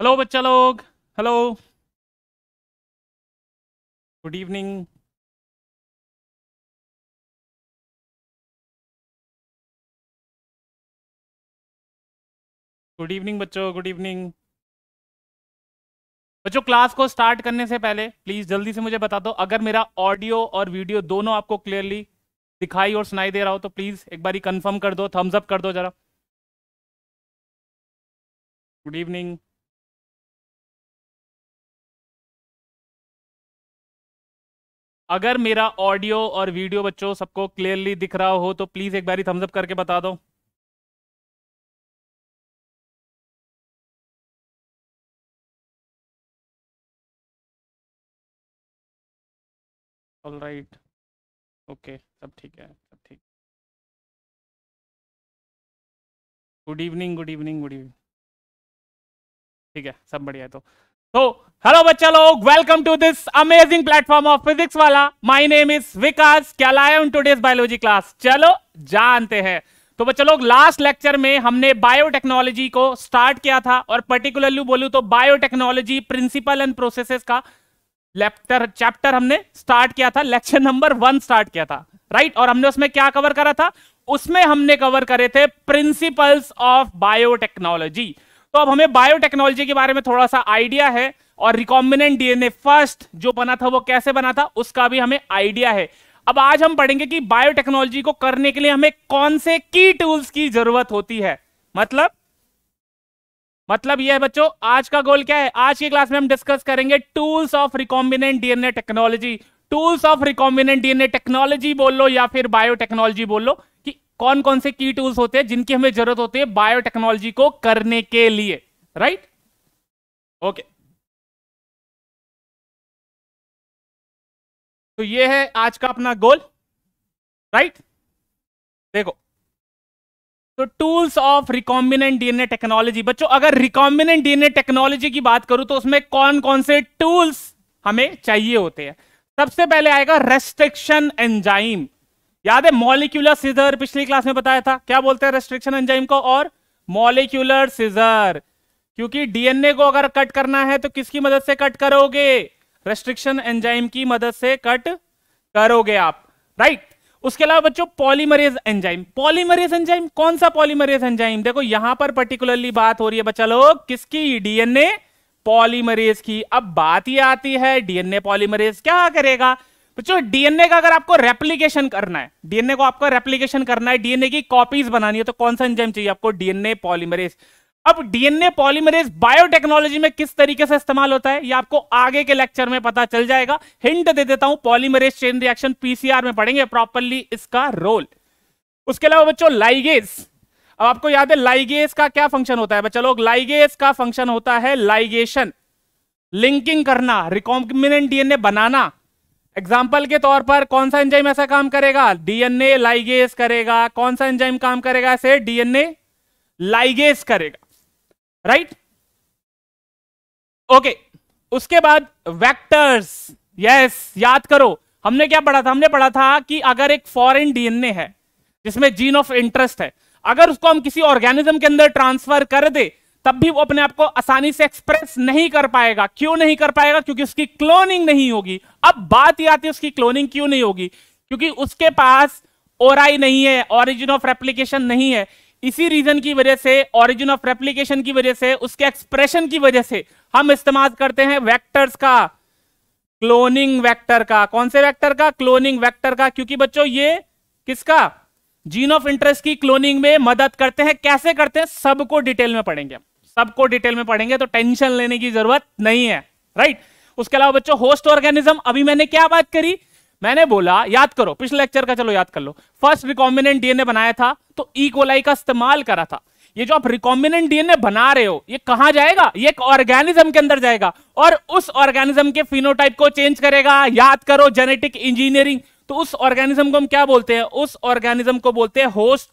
Hello बच्चा लोग hello good evening good evening बच्चों गुड इवनिंग बच्चों क्लास को स्टार्ट करने से पहले प्लीज़ जल्दी से मुझे बता दो अगर मेरा ऑडियो और वीडियो दोनों आपको क्लियरली दिखाई और सुनाई दे रहा हो तो प्लीज़ एक बारी कंफर्म कर दो थम्स अप कर दो ज़रा गुड इवनिंग अगर मेरा ऑडियो और वीडियो बच्चों सबको क्लियरली दिख रहा हो तो प्लीज एक बारी थम्सअप करके बता दो ऑल राइट ओके सब ठीक है सब ठीक good evening good evening good evening ठीक है सब बढ़िया है तो तो हेलो बच्चा लोग welcome to this amazing platform of physics वाला माय नेम इज विकास क्या लाया हूं टूडेज बायोलॉजी क्लास चलो जानते हैं तो बच्चा लोग लास्ट लेक्चर में हमने बायोटेक्नोलॉजी को स्टार्ट किया था और पर्टिकुलरली बोलू तो बायोटेक्नोलॉजी प्रिंसिपल एंड प्रोसेसेस का लेप्टर चैप्टर हमने स्टार्ट किया था लेक्चर नंबर वन स्टार्ट किया था राइट और हमने उसमें क्या कवर करा था उसमें हमने कवर करे थे प्रिंसिपल्स ऑफ बायोटेक्नोलॉजी तो अब हमें बायोटेक्नोलॉजी के बारे में थोड़ा सा आइडिया है और रिकॉम्बिनेंट डीएनए फर्स्ट जो बना था वो कैसे बना था उसका भी हमें आइडिया है अब आज हम पढ़ेंगे कि बायोटेक्नोलॉजी को करने के लिए हमें कौन से की टूल्स की जरूरत होती है मतलब मतलब यह है बच्चों आज का गोल क्या है आज की क्लास में हम डिस्कस करेंगे tools of recombinant DNA technology tools of recombinant DNA technology बोल लो या फिर बायोटेक्नोलॉजी बोल लो कि कौन कौन से की टूल्स होते हैं जिनकी हमें जरूरत होती है बायोटेक्नोलॉजी को करने के लिए राइट ओके तो ये है आज का अपना गोल राइट देखो तो tools of recombinant DNA technology बच्चों अगर रिकॉम्बिनेंट डीएनए टेक्नोलॉजी की बात करूं तो उसमें कौन कौन से टूल्स हमें चाहिए होते हैं सबसे पहले आएगा रेस्ट्रिक्शन एंजाइम याद है मॉलिक्यूलर सीजर पिछली क्लास में बताया था क्या बोलते हैं रेस्ट्रिक्शन एंजाइम को और मॉलिक्यूलर सीजर क्योंकि डीएनए को अगर कट करना है तो किसकी मदद से कट करोगे रेस्ट्रिक्शन एंजाइम की मदद से कट करोगे आप राइट उसके अलावा बच्चों पॉलीमरेज एंजाइम पॉलीमरेज एंजाइम कौन सा पॉलीमरेज एंजाइम देखो यहां पर पर्टिकुलरली बात हो रही है बच्चा लोग किसकी डीएनए पॉलीमरेज की अब बात ही आती है डीएनए पॉलीमरेज क्या करेगा बच्चों डीएनए का अगर आपको रेप्लीकेशन करना है डीएनए को आपको रेप्लीकेशन करना है डीएनए की कॉपीज बनानी है तो कौन सा एंजाइम चाहिए आपको डीएनए पॉलीमरेज अब डीएनए पॉलीमरेज बायोटेक्नोलॉजी में किस तरीके से इस्तेमाल होता है ये आपको आगे के लेक्चर में पता चल जाएगा हिंट दे देता हूं पॉलीमरेज चेन रिएक्शन पीसीआर में पढ़ेंगे प्रॉपरली इसका रोल उसके अलावा बच्चों लाइगेज अब आपको याद है लाइगेज का क्या फंक्शन होता है बच्चा लोग लाइगेज का फंक्शन होता है लाइगेशन लिंकिंग करना रिकॉम्बिनेंट डीएनए बनाना एग्जाम्पल के तौर पर कौन सा एंजाइम ऐसा काम करेगा डीएनए लाइगेस करेगा कौन सा एंजाइम काम करेगा ऐसे डीएनए लाइगेस करेगा राइट ओके उसके बाद वेक्टर्स यस याद करो हमने क्या पढ़ा था हमने पढ़ा था कि अगर एक फॉरेन डीएनए है जिसमें जीन ऑफ इंटरेस्ट है अगर उसको हम किसी ऑर्गेनिज्म के अंदर ट्रांसफर कर दे तब भी वो अपने आप को आसानी से एक्सप्रेस नहीं कर पाएगा क्यों नहीं कर पाएगा क्योंकि उसकी क्लोनिंग नहीं होगी अब बात यह आती है उसकी क्लोनिंग क्यों नहीं होगी क्योंकि उसके पास ओराई नहीं है ऑरिजिन ऑफ रेप्लीकेशन नहीं है इसी रीजन की वजह से ऑरिजिन ऑफ रेप्लीकेशन की वजह से उसके एक्सप्रेशन की वजह से हम इस्तेमाल करते हैं वेक्टर्स का क्लोनिंग वेक्टर का कौन से वेक्टर का क्लोनिंग वेक्टर का क्योंकि बच्चों ये किसका जीन ऑफ इंटरेस्ट की क्लोनिंग में मदद करते हैं कैसे करते हैं सबको डिटेल में पढ़ेंगे हम सबको डिटेल में पढ़ेंगे तो टेंशन लेने की जरूरत नहीं है राइट उसके अलावा बच्चों होस्ट ऑर्गेनिज्म अभी मैंने क्या बात करी मैंने बोला याद करो पिछले लेक्चर का चलो याद कर लो फर्स्ट रिकॉम्बिनेंट डीएनए बनाया था तो इकोलाई e. का इस्तेमाल करा था ये जो आप रिकॉम्बिनेंट डीएनए बना रहे हो ये कहां जाएगा ये एक ऑर्गेनिज्म के अंदर जाएगा और उस ऑर्गेनिज्म के फिनोटाइप को चेंज करेगा याद करो जेनेटिक इंजीनियरिंग तो उस ऑर्गेनिज्म को हम क्या बोलते हैं उस ऑर्गेनिज्म को बोलते हैं होस्ट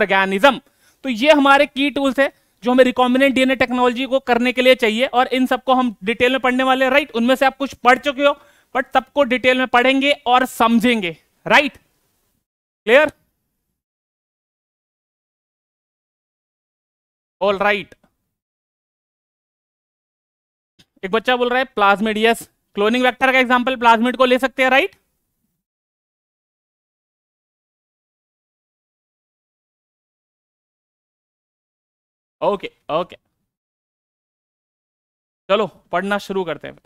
ऑर्गेनिज्म तो ये हमारे की टूल्स है जो हमें रिकॉम्बिनेंट डीएनए टेक्नोलॉजी को करने के लिए चाहिए और इन सबको हम डिटेल में पढ़ने वाले राइट उनमें से आप कुछ पढ़ चुके हो बट सबको डिटेल में पढ़ेंगे और समझेंगे राइट क्लियर ऑल राइट एक बच्चा बोल रहा है प्लाज्मिड यस क्लोनिंग वेक्टर का एग्जांपल प्लाज्मिड को ले सकते हैं राइट ओके ओके चलो पढ़ना शुरू करते हैं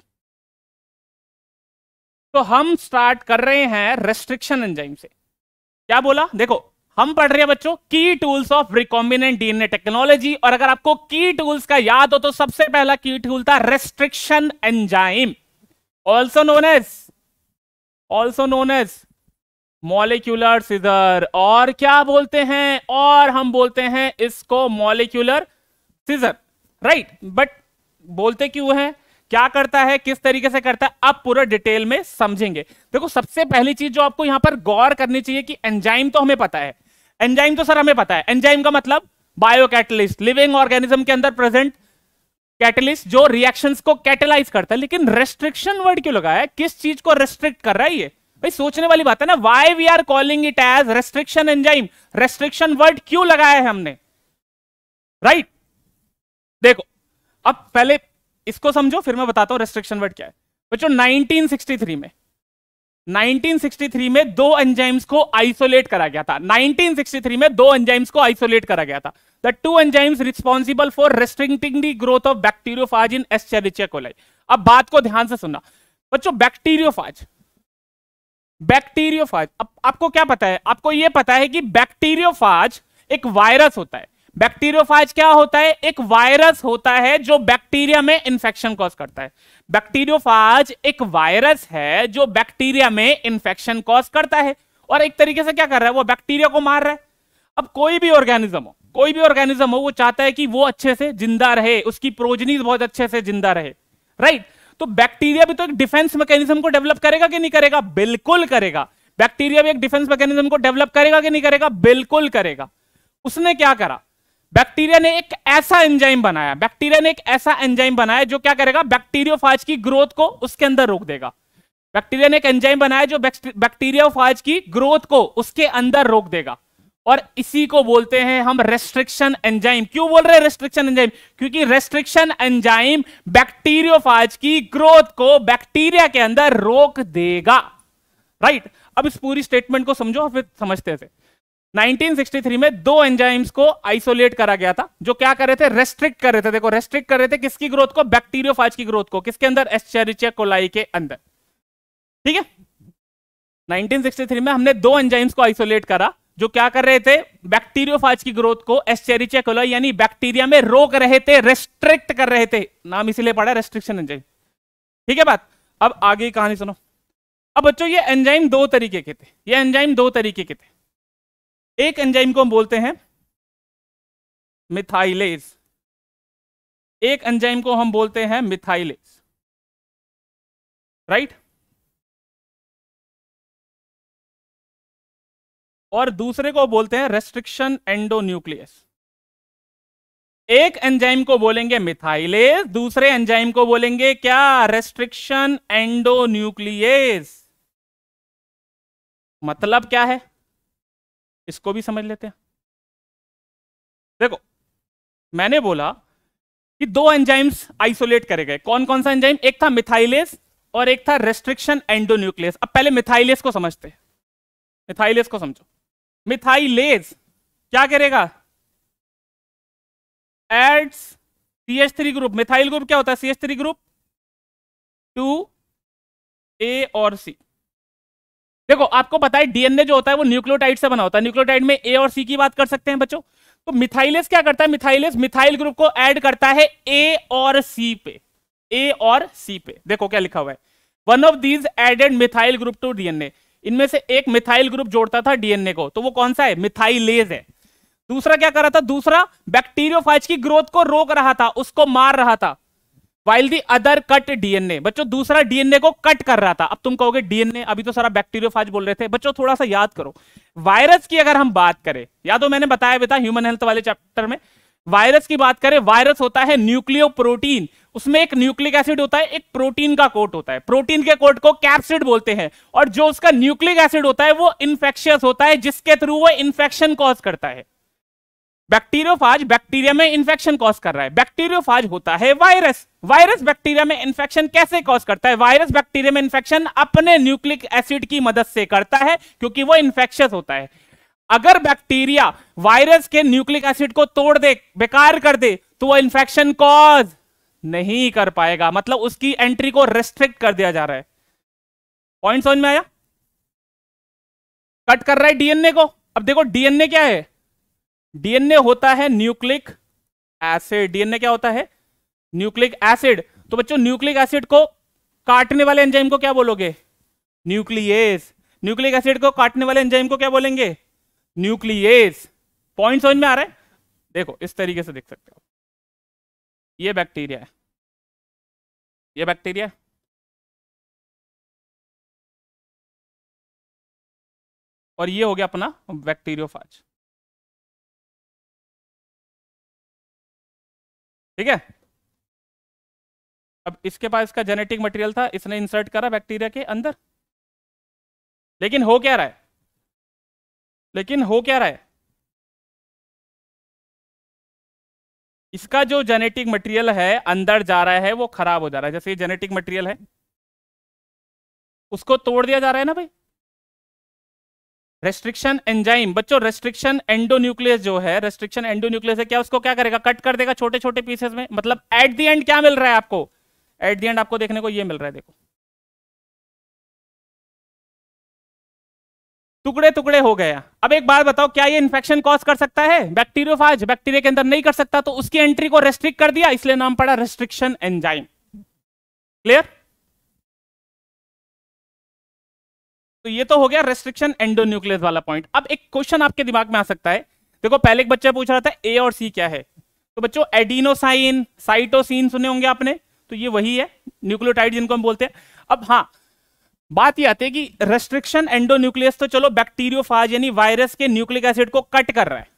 तो हम स्टार्ट कर रहे हैं रेस्ट्रिक्शन एंजाइम से क्या बोला देखो हम पढ़ रहे हैं बच्चों की tools of recombinant DNA technology और अगर आपको की टूल्स का याद हो तो सबसे पहला की टूल था restriction enzyme also known as also known as molecular scissor और क्या बोलते हैं और हम बोलते हैं इसको मॉलिक्यूलर सीजर राइट बट बोलते क्यों है क्या करता है किस तरीके से करता है आप पूरा डिटेल में समझेंगे देखो सबसे पहली चीज जो आपको यहां पर गौर करनी चाहिए कि एंजाइम तो हमें पता है एंजाइम तो सर हमें पता है एंजाइम का मतलब बायो कैटलिस्ट लिविंग ऑर्गेनिज्म के अंदर प्रेजेंट कैटलिस्ट जो रिएक्शंस को कैटेलाइज करता है लेकिन रेस्ट्रिक्शन वर्ड क्यों लगाया किस चीज को रेस्ट्रिक्ट कर रहा है ये भाई सोचने वाली बात है ना why we are calling it as restriction enzyme restriction word क्यों लगाया है हमने राइट right? देखो अब पहले इसको समझो फिर मैं बताता हूं रेस्ट्रिक्शन वर्ड क्या है बच्चों 1963 में 1963 में दो एंजाइम्स को आइसोलेट करा गया था 1963 में दो एंजाइम्स को आइसोलेट करा गया था the two enzymes responsible for restricting the growth of bacteriophage in Escherichia coli अब बात को ध्यान से सुनना बच्चों बैक्टीरियोफाज बैक्टीरियोफाज अब आपको क्या पता है आपको यह पता है कि बैक्टीरियोफाज एक वायरस होता है बैक्टीरियोफाज क्या होता है एक वायरस होता है जो बैक्टीरिया में इंफेक्शन कॉज करता है बैक्टीरियोफाज एक वायरस है जो बैक्टीरिया में इंफेक्शन कॉज करता है और एक तरीके से क्या कर रहा है वो बैक्टीरिया को मार रहा है अब कोई भी ऑर्गेनिज्म हो कोई भी ऑर्गेनिज्म हो वो चाहता है कि वो अच्छे से जिंदा रहे उसकी प्रोजनीज बहुत अच्छे से जिंदा रहे राइट right? तो बैक्टीरिया भी तो एक डिफेंस मैकेनिज्म को डेवलप करेगा कि नहीं करेगा बिल्कुल करेगा बैक्टीरिया भी एक डिफेंस मैकेनिज्म को डेवलप करेगा कि नहीं करेगा बिल्कुल करेगा उसने क्या करा बैक्टीरिया ने एक ऐसा एंजाइम बनाया बैक्टीरिया ने एक ऐसा एंजाइम बनाया जो क्या करेगा बैक्टीरियोफाज की ग्रोथ को उसके अंदर रोक देगा बैक्टीरिया ने एक एंजाइम बनाया जो बैक्टीरियोफाज की ग्रोथ को उसके अंदर रोक देगा और इसी को बोलते हैं हम रेस्ट्रिक्शन एंजाइम क्यों बोल रहे हैं रेस्ट्रिक्शन एंजाइम क्योंकि रेस्ट्रिक्शन एंजाइम बैक्टीरियोफाज की ग्रोथ को बैक्टीरिया के अंदर रोक देगा राइट right? अब इस पूरी स्टेटमेंट को समझो फिर समझते थे 1963 में दो एंजाइम्स को आइसोलेट करा गया था जो क्या कर रहे थे रेस्ट्रिक्ट कर रहे थे देखो रेस्ट्रिक्ट कर रहे थे किसकी ग्रोथ को बैक्टीरियोफाज की ग्रोथ को किसके अंदर एस्चेरिचिया कोलाई के अंदर ठीक है 1963 में हमने दो एंजाइम्स को आइसोलेट करा जो क्या कर रहे थे बैक्टीरियोफाज की ग्रोथ को एस यानी बैक्टीरिया में रोक रहे थे रेस्ट्रिक्ट कर रहे थे नाम इसीलिए पड़ा रेस्ट्रिक्शन एंजाइम ठीक है बात अब आगे कहानी सुनो अब बच्चों ये एंजाइम दो तरीके के थे ये एंजाइम दो तरीके के थे एक एंजाइम को हम बोलते हैं मिथाइलेज एक एंजाइम को हम बोलते हैं मिथाइलेज राइट right? और दूसरे को बोलते हैं रेस्ट्रिक्शन एंडोन्यूक्लियस एक एंजाइम को बोलेंगे मिथाइलेज दूसरे एंजाइम को बोलेंगे क्या रेस्ट्रिक्शन एंडोन्यूक्लियस मतलब क्या है इसको भी समझ लेते हैं देखो मैंने बोला कि दो एंजाइम्स आइसोलेट करे गए कौन कौन सा एंजाइम एक था मिथाइलेस और एक था रेस्ट्रिक्शन एंडोन्यूक्लियस अब पहले मिथाइलेस को समझते हैं मिथाइलेस को समझो मिथाइलेज क्या करेगा adds C H three group methyl group क्या होता है C H three group to A और सी देखो आपको पता है डीएनए जो होता है वो न्यूक्लियोटाइड से बना होता है न्यूक्लियोटाइड में ए और सी की बात कर सकते हैं बच्चों तो मिथाइलेस क्या करता है मिथाइलेस मिथाइल ग्रुप को ऐड करता है ए और सी पे ए और सी पे देखो क्या लिखा हुआ है one of these added methyl group to DNA इनमें से एक मिथाइल ग्रुप जोड़ता था डीएनए को तो वो कौन सा है मिथाइलेज है दूसरा क्या कर रहा था दूसरा बैक्टीरियोफाइज की ग्रोथ को रोक रहा था उसको मार रहा था while the other cut DNA बच्चों दूसरा डीएनए को कट कर रहा था अब तुम कहोगे डीएनए अभी तो सारा बैक्टीरियोफाज बोल रहे थे बच्चों थोड़ा सा याद करो वायरस की अगर हम बात करें या तो मैंने बताया भी था ह्यूमन हेल्थ वाले चैप्टर में वायरस की बात करें वायरस होता है न्यूक्लियो प्रोटीन उसमें एक न्यूक्लिक एसिड होता है एक प्रोटीन का कोट होता है प्रोटीन के कोट को कैप्सिड बोलते हैं और जो उसका न्यूक्लिक एसिड होता है वो इन्फेक्शियस होता है जिसके थ्रू वो इन्फेक्शन कॉज करता है बैक्टीरियोफाज बैक्टीरिया में इन्फेक्शन कॉज कर रहा है बैक्टीरियोफाज होता है वायरस वायरस बैक्टीरिया में इन्फेक्शन कैसे कॉज करता है वायरस बैक्टीरिया में इन्फेक्शन अपने न्यूक्लिक एसिड की मदद से करता है क्योंकि वो इन्फेक्शियस होता है अगर बैक्टीरिया वायरस के न्यूक्लिक एसिड को तोड़ दे बेकार कर दे तो वह इंफेक्शन कॉज नहीं कर पाएगा मतलब उसकी एंट्री को रेस्ट्रिक्ट कर दिया जा रहा है पॉइंट समझ में आया कट कर रहा है डीएनए को अब देखो डीएनए क्या है डीएनए होता है न्यूक्लिक एसिड डीएनए क्या होता है न्यूक्लिक एसिड तो बच्चों न्यूक्लिक एसिड को काटने वाले एंजाइम को क्या बोलोगे न्यूक्लियस न्यूक्लिक एसिड को काटने वाले एंजाइम को क्या बोलेंगे न्यूक्लियस पॉइंट समझ में आ रहा है देखो इस तरीके से देख सकते हो ये बैक्टीरिया है ये बैक्टीरिया है और ये हो गया अपना बैक्टीरियोफाज ठीक है अब इसके पास इसका जेनेटिक मटेरियल था इसने इंसर्ट करा बैक्टीरिया के अंदर लेकिन हो क्या रहा है लेकिन हो क्या रहा है इसका जो जेनेटिक मटेरियल है अंदर जा रहा है वो खराब हो जा रहा है जैसे ये जेनेटिक मटेरियल है उसको तोड़ दिया जा रहा है ना भाई रेस्ट्रिक्शन एंजाइम बच्चों रेस्ट्रिक्शन एंडोन्यूक्लियस जो है रेस्ट्रिक्शन एंडोन्यूक्लियस है क्या उसको क्या करेगा कट कर देगा छोटे छोटे पीसेस में मतलब एट द एंड क्या मिल रहा है आपको एट द एंड आपको देखने को ये मिल रहा है देखो टुकड़े टुकड़े हो गया अब एक बार बताओ क्या ये इन्फेक्शन कॉज कर सकता है बैक्टीरियोफाज बैक्टीरिया के अंदर नहीं कर सकता तो उसकी एंट्री को रेस्ट्रिक्ट कर दिया इसलिए नाम पड़ा रेस्ट्रिक्शन एंजाइम क्लियर तो ये तो हो गया रेस्ट्रिक्शन एंडोन्यूक्लियस वाला पॉइंट अब एक क्वेश्चन आपके दिमाग में आ सकता है देखो पहले एक बच्चा पूछ रहा था ए और सी क्या है तो बच्चों एडिनोसाइन साइटोसिन सुने होंगे आपने तो ये वही है न्यूक्लियोटाइड जिनको हम बोलते हैं अब हाँ बात यह आती है कि रेस्ट्रिक्शन एंडोन्यूक्लियस तो चलो बैक्टीरियोफाज यानी वायरस के न्यूक्लिक एसिड को कट कर रहा है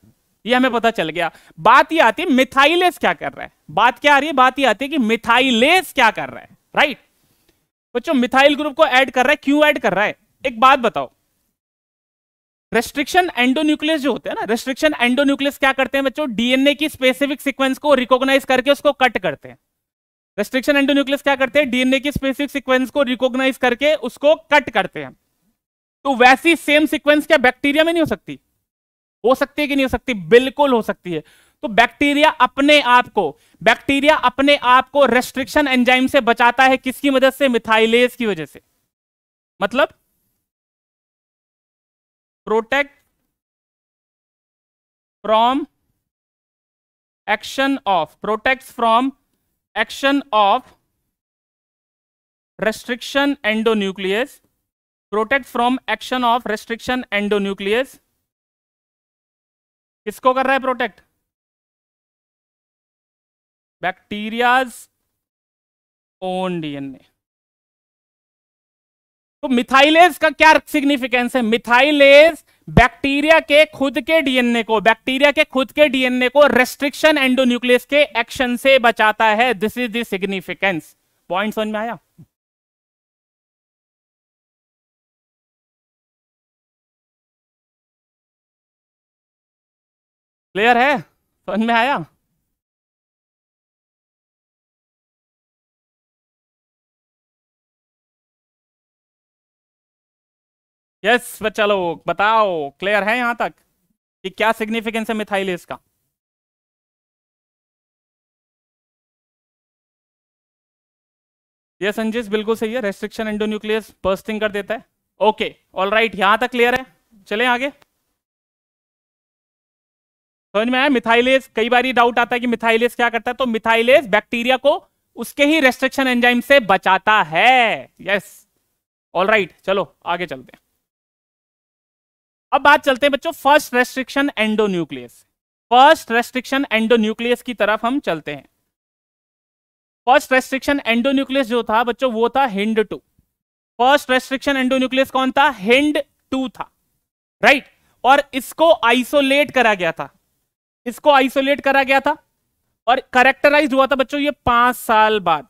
यह हमें पता चल गया बात यह आती है मिथाइलेस क्या कर रहा है बात क्या आ रही है बात यह आती है कि मिथाइलेस क्या कर रहा है राइट बच्चों मिथाइल ग्रुप को ऐड कर रहा है क्यों ऐड कर रहा है एक बात बताओ रेस्ट्रिक्शन एंडोन्यूक्लियस जो होते हैं ना रेस्ट्रिक्शन एंडोन्यूक्लियस क्या करते हैं बच्चों डीएनए की स्पेसिफिक सिक्वेंस को रिकॉग्नाइज करके उसको कट करते हैं रेस्ट्रिक्शन एंटी न्यूक्लियस क्या करते हैं डीएनए की स्पेसिफिक सीक्वेंस को रिकॉग्नाइज करके उसको कट करते हैं तो वैसी सेम सीक्वेंस क्या बैक्टीरिया में नहीं हो सकती हो सकती है कि नहीं हो सकती बिल्कुल हो सकती है तो बैक्टीरिया अपने आप को बैक्टीरिया अपने आप को रेस्ट्रिक्शन एंजाइम से बचाता है किसकी मदद से मिथाइलेज की वजह से मतलब protect from action of protect from action of restriction endonuclease protect from action of restriction endonuclease किसको कर रहा है प्रोटेक्ट बैक्टीरियाज ओन डीएनए तो मिथाइलेज का क्या सिग्निफिकेंस है मिथाइलेज बैक्टीरिया के खुद के डीएनए को बैक्टीरिया के खुद के डीएनए को रेस्ट्रिक्शन एंडोन्यूक्लियस के एक्शन से बचाता है दिस इज दिग्निफिकेंस पॉइंट समझ में आया क्लियर है समझ में आया यस yes, बताओ क्लियर है यहां तक कि क्या सिग्निफिकेंस है मिथाइलेस का यस संजीस बिल्कुल सही है रेस्ट्रिक्शन एंडोन्यूक्लियस बर्स्टिंग कर देता है ओके ऑल राइट यहां तक क्लियर है चले आगे समझ में आया मिथाइलेस कई बार ये डाउट आता है कि मिथाइलेस क्या करता है तो मिथाइलेस बैक्टीरिया को उसके ही रेस्ट्रिक्शन एंजाइम से बचाता है यस ऑल राइट चलो आगे चलते हैं अब बात चलते हैं बच्चों first restriction endonuclease first restriction endonuclease की तरफ हम चलते हैं फर्स्ट रेस्ट्रिक्शन एंडोन्यूक्लियस जो था बच्चों वो था Hind two first restriction endonuclease कौन था हिंड टू था राइट right? और इसको आइसोलेट करा गया था इसको आइसोलेट करा गया था और करेक्टराइज हुआ था बच्चों ये पांच साल बाद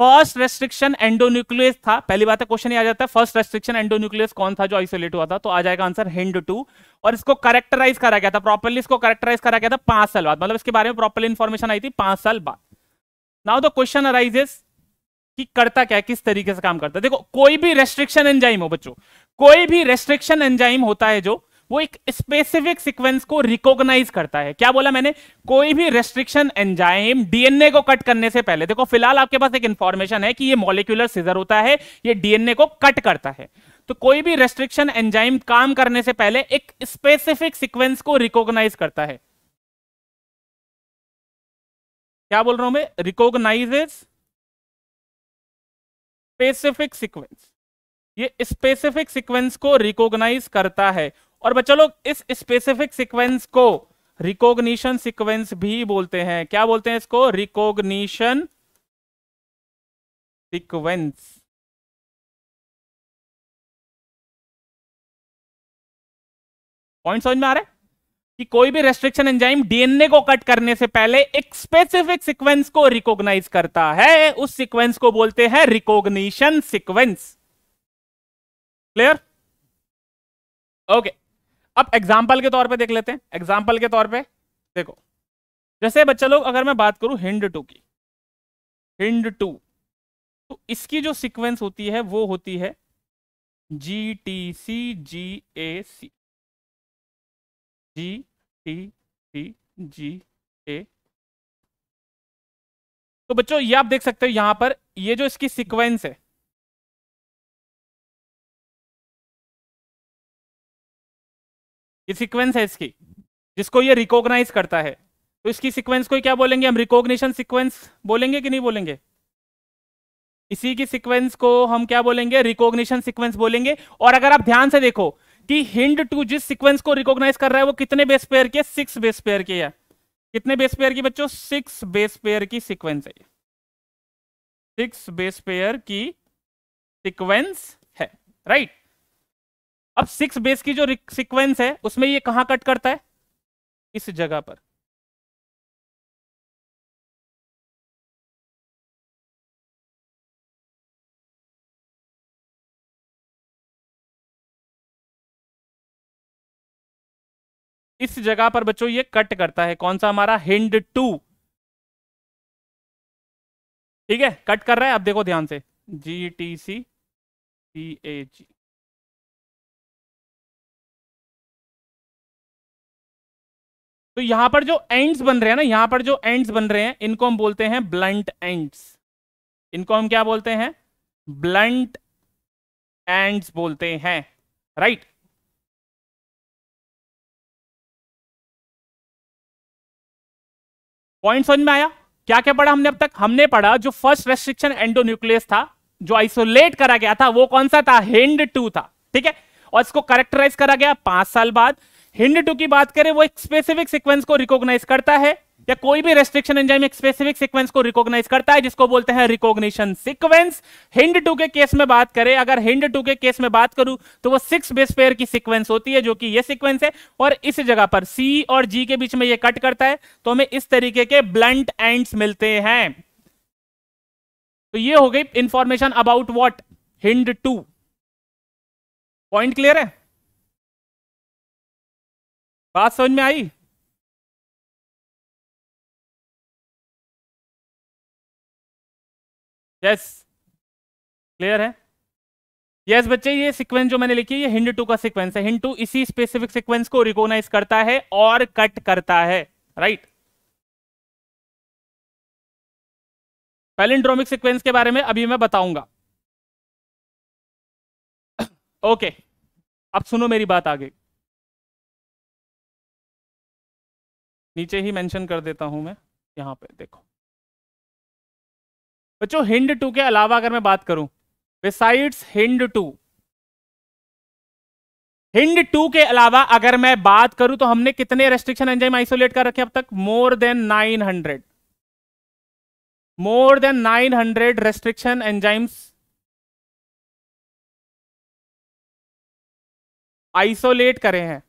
फर्स्ट रेस्ट्रिक्शन एंडोन्यूक्लियस था पहली बात है क्वेश्चन आ जाता है फर्स्ट रेस्ट्रिक्शन एंडोन्यूक्लियस कौन था जो आइसोलेट हुआ था तो आ जाएगा आंसर हिंड टू और इसको करेक्टराइज करा गया था प्रॉपरली इसको करेक्टराइज करा गया था पांच साल बाद मतलब इसके बारे में प्रॉपरली इन्फॉर्मेशन आई थी पांच साल बाद नाउ द क्वेश्चन अराइजेस कि करता क्या है किस तरीके से काम करता है देखो कोई भी रेस्ट्रिक्शन एंजाइम हो बच्चों कोई भी रेस्ट्रिक्शन एंजाइम होता है जो वो एक स्पेसिफिक सीक्वेंस को रिकॉग्नाइज करता है क्या बोला मैंने कोई भी रेस्ट्रिक्शन एंजाइम डीएनए को कट करने से पहले देखो फिलहाल आपके पास एक इंफॉर्मेशन है कि ये मॉलिक्यूलर सीजर होता है ये डीएनए को कट करता है तो कोई भी रेस्ट्रिक्शन एंजाइम काम करने से पहले एक स्पेसिफिक सिक्वेंस को रिकॉग्नाइज करता है क्या बोल रहा हूं मैं रिकॉग्नाइजेज स्पेसिफिक सीक्वेंस ये स्पेसिफिक सीक्वेंस को रिकॉग्नाइज करता है और बच्चों लोग इस स्पेसिफिक सीक्वेंस को रिकॉग्निशन सीक्वेंस भी बोलते हैं क्या बोलते हैं इसको रिकॉग्निशन सीक्वेंस पॉइंट समझ में आ रहा है कि कोई भी रेस्ट्रिक्शन एंजाइम डीएनए को कट करने से पहले एक स्पेसिफिक सीक्वेंस को रिकॉग्नाइज करता है उस सीक्वेंस को बोलते हैं रिकॉग्निशन सीक्वेंस क्लियर ओके अब एग्जाम्पल के तौर पर देख लेते हैं एग्जाम्पल के तौर पर देखो जैसे बच्चा लोग अगर मैं बात करूं हिंड टू की हिंड टू तो इसकी जो सीक्वेंस होती है वो होती है जी टी सी जी ए सी जी टी सी जी ए तो बच्चों ये आप देख सकते हो यहां पर ये जो इसकी सीक्वेंस है ये सीक्वेंस है इसकी जिसको ये रिकॉग्नाइज करता है तो इसकी सीक्वेंस को क्या बोलेंगे हम रिकॉग्निशन सीक्वेंस बोलेंगे कि नहीं बोलेंगे इसी की सीक्वेंस को हम क्या बोलेंगे रिकॉग्निशन सीक्वेंस बोलेंगे और अगर आप ध्यान से देखो कि हिंड टू जिस सीक्वेंस को रिकॉग्नाइज कर रहा है वो कितने बेस पेयर के सिक्स बेस पेयर के है कितने बेस पेयर की बच्चों सिक्स बेस पेयर की सीक्वेंस है सिक्स बेस पेयर की सीक्वेंस है राइट अब सिक्स बेस की जो सिक्वेंस है उसमें ये कहां कट करता है इस जगह पर इस जगह पर बच्चों ये कट करता है कौन सा हमारा हिंड टू ठीक है कट कर रहा है अब देखो ध्यान से जी टी सी सी ए जी तो यहां पर जो एंड्स बन रहे हैं ना यहां पर जो एंड्स बन रहे हैं इनको हम बोलते हैं ब्लंट एंड्स इनको हम क्या बोलते हैं ब्लंट एंड्स बोलते हैं राइट पॉइंट समझ में आया क्या क्या पढ़ा हमने अब तक हमने पढ़ा जो फर्स्ट रेस्ट्रिक्शन एंडोन्यूक्लियस था जो आइसोलेट करा गया था वो कौन सा था हिंड टू था ठीक है और इसको करेक्टराइज करा गया पांच साल बाद हिंड टू की बात करें वो एक स्पेसिफिक सीक्वेंस को रिकॉग्नाइज करता है या कोई भी रेस्ट्रिक्शन एंजाइम एक स्पेसिफिक सीक्वेंस को रिकॉग्नाइज करता है जिसको बोलते हैं रिकॉग्निशन सीक्वेंस हिंड टू के केस में बात करें अगर हिंड टू के केस में बात करूं तो वो सिक्स बेस पेयर की सीक्वेंस होती है जो कि ये सीक्वेंस है और इस जगह पर सी और जी के बीच में ये कट करता है तो हमें इस तरीके के ब्लंट एंड्स मिलते हैं तो ये हो गई information about what Hind two point clear है बात समझ में आई यस क्लियर है यस yes, बच्चे ये सीक्वेंस जो मैंने लिखी है ये हिंड टू का सीक्वेंस है हिंड टू इसी स्पेसिफिक सीक्वेंस को रिकॉग्नाइज करता है और कट करता है राइट पैलिंड्रोमिक सीक्वेंस के बारे में अभी मैं बताऊंगा ओके okay, अब सुनो मेरी बात आगे नीचे ही मेंशन कर देता हूं मैं यहां पे देखो बच्चों हिंड टू के अलावा अगर मैं बात करूं besides Hind two Hind two के अलावा अगर मैं बात करूं तो हमने कितने रेस्ट्रिक्शन एंजाइम आइसोलेट कर रखे अब तक more than nine hundred more than nine hundred restriction enzymes isolate करे हैं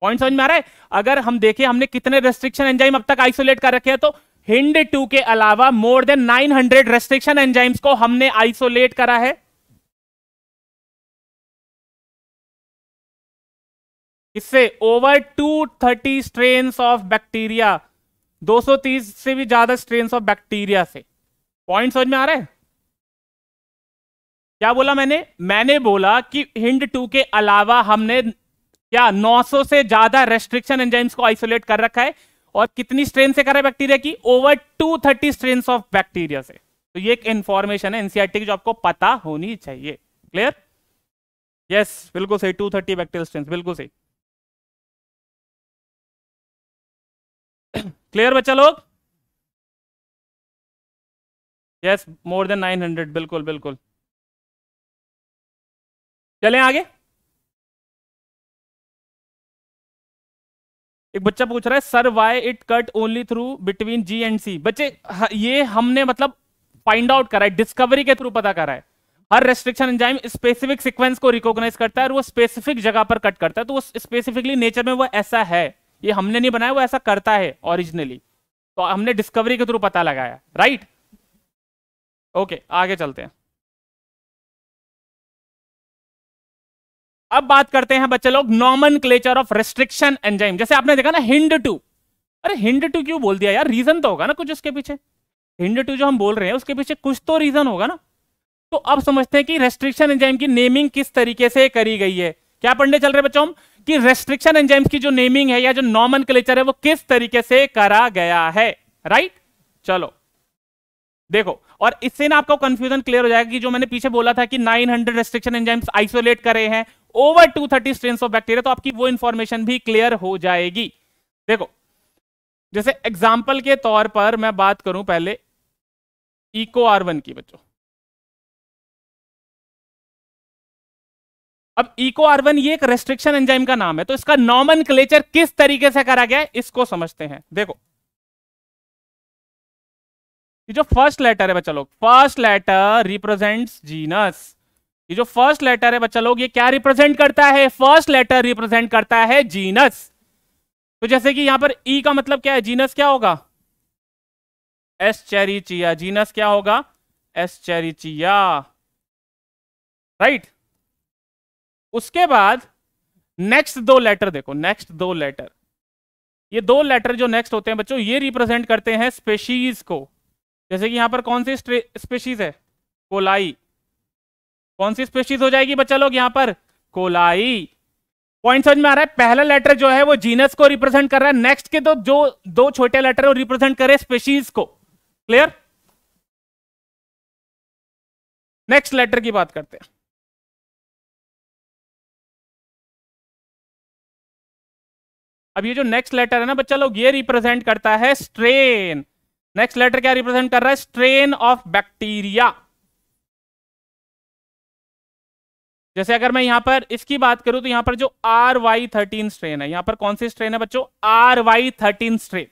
पॉइंट समझ में आ रहा है अगर हम देखें हमने कितने रेस्ट्रिक्शन एंजाइम अब तक आइसोलेट कर रखे हैं तो हिंड टू के अलावा मोर देन 900 रेस्ट्रिक्शन एंजाइम्स को हमने आइसोलेट करा है इससे ओवर 230 स्ट्रेन्स ऑफ बैक्टीरिया 230 से भी ज्यादा स्ट्रेन ऑफ बैक्टीरिया से पॉइंट समझ में आ रहा है क्या बोला मैंने मैंने बोला कि हिंड टू के अलावा हमने क्या 900 से ज्यादा रेस्ट्रिक्शन एंजाइम्स को आइसोलेट कर रखा है और कितनी स्ट्रेन से करा है बैक्टीरिया की ओवर 230 स्ट्रेन ऑफ बैक्टीरिया से तो ये एक इंफॉर्मेशन है एनसीआरटी e की जो आपको पता होनी चाहिए क्लियर यस बिल्कुल सही टू थर्टी बैक्टीरियल स्ट्रेन बिल्कुल सही क्लियर बच्चा लोग यस मोर देन 900 बिल्कुल बिल्कुल चलें आगे एक बच्चा पूछ रहा है sir why it cut only through between G and C बच्चे ये हमने मतलब फाइंड आउट करा है डिस्कवरी के थ्रू पता करा है हर रेस्ट्रिक्शन एंजाइम स्पेसिफिक सीक्वेंस को रिकॉग्नाइज करता है और वो स्पेसिफिक जगह पर कट करता है तो वो स्पेसिफिकली नेचर में वो ऐसा है ये हमने नहीं बनाया वो ऐसा करता है ओरिजिनली तो हमने डिस्कवरी के थ्रू पता लगाया राइट ओके आगे चलते हैं अब बात करते हैं बच्चे लोग nomenclature of restriction enzyme जैसे आपने देखा ना हिंड टू अरे हिंड टू क्यों बोल दिया यार रीजन तो होगा ना कुछ उसके पीछे हिंड टू जो हम बोल रहे हैं उसके पीछे कुछ तो रीजन होगा ना तो अब समझते हैं कि रेस्ट्रिक्शन एंजाइम की नेमिंग किस तरीके से करी गई है क्या पढ़ने चल रहे बच्चों कि रेस्ट्रिक्शन एंजाइम्स की जो नेमिंग है या जो नॉमन क्लेचर है वो किस तरीके से करा गया है राइट चलो देखो और इससे ना आपको कंफ्यूजन क्लियर हो जाएगा कि जो मैंने पीछे बोला था कि 900 रेस्ट्रिक्शन एंजाइम्स आइसोलेट करे हैं over 230 thirty strains of bacteria तो आपकी वो इंफॉर्मेशन भी क्लियर हो जाएगी देखो जैसे एग्जाम्पल के तौर पर मैं बात करूं पहले इको आर वन की बच्चों अब इको आर वन ये एक रेस्ट्रिक्शन एंजाइम का नाम है तो इसका नॉमन क्लेचर किस तरीके से करा गया है इसको समझते हैं देखो ये जो फर्स्ट लेटर है बच्चा लोग फर्स्ट लेटर रिप्रेजेंट्स जीनस ये जो फर्स्ट लेटर है बच्चा लोग ये क्या रिप्रेजेंट करता है फर्स्ट लेटर रिप्रेजेंट करता है जीनस तो जैसे कि यहां पर ई e का मतलब क्या है जीनस क्या होगा एस चिया जीनस क्या होगा एस चिया राइट उसके बाद नेक्स्ट दो लेटर देखो नेक्स्ट दो लेटर ये दो लेटर जो नेक्स्ट होते हैं बच्चों ये रिप्रेजेंट करते हैं स्पेशीज को जैसे कि यहाँ पर कौन सी स्पेशीज है कोलाई कौन सी स्पेशीज हो जाएगी बच्चा लोग यहाँ पर कोलाई पॉइंट समझ में आ रहा है पहला लेटर जो है वो जीनस को रिप्रेजेंट कर रहा है नेक्स्ट के तो जो दो छोटे लेटर वो रिप्रेजेंट कर रहे हैं स्पेशीज को क्लियर नेक्स्ट लेटर की बात करते हैं अब ये जो नेक्स्ट लेटर है ना बच्चा लोग ये रिप्रेजेंट करता है स्ट्रेन नेक्स्ट लेटर क्या रिप्रेजेंट कर रहा है स्ट्रेन ऑफ बैक्टीरिया जैसे अगर मैं यहां पर इसकी बात करूं तो यहां पर जो आर वाई थर्टीन स्ट्रेन है यहां पर कौन सी स्ट्रेन है बच्चों आर वाई थर्टीन स्ट्रेन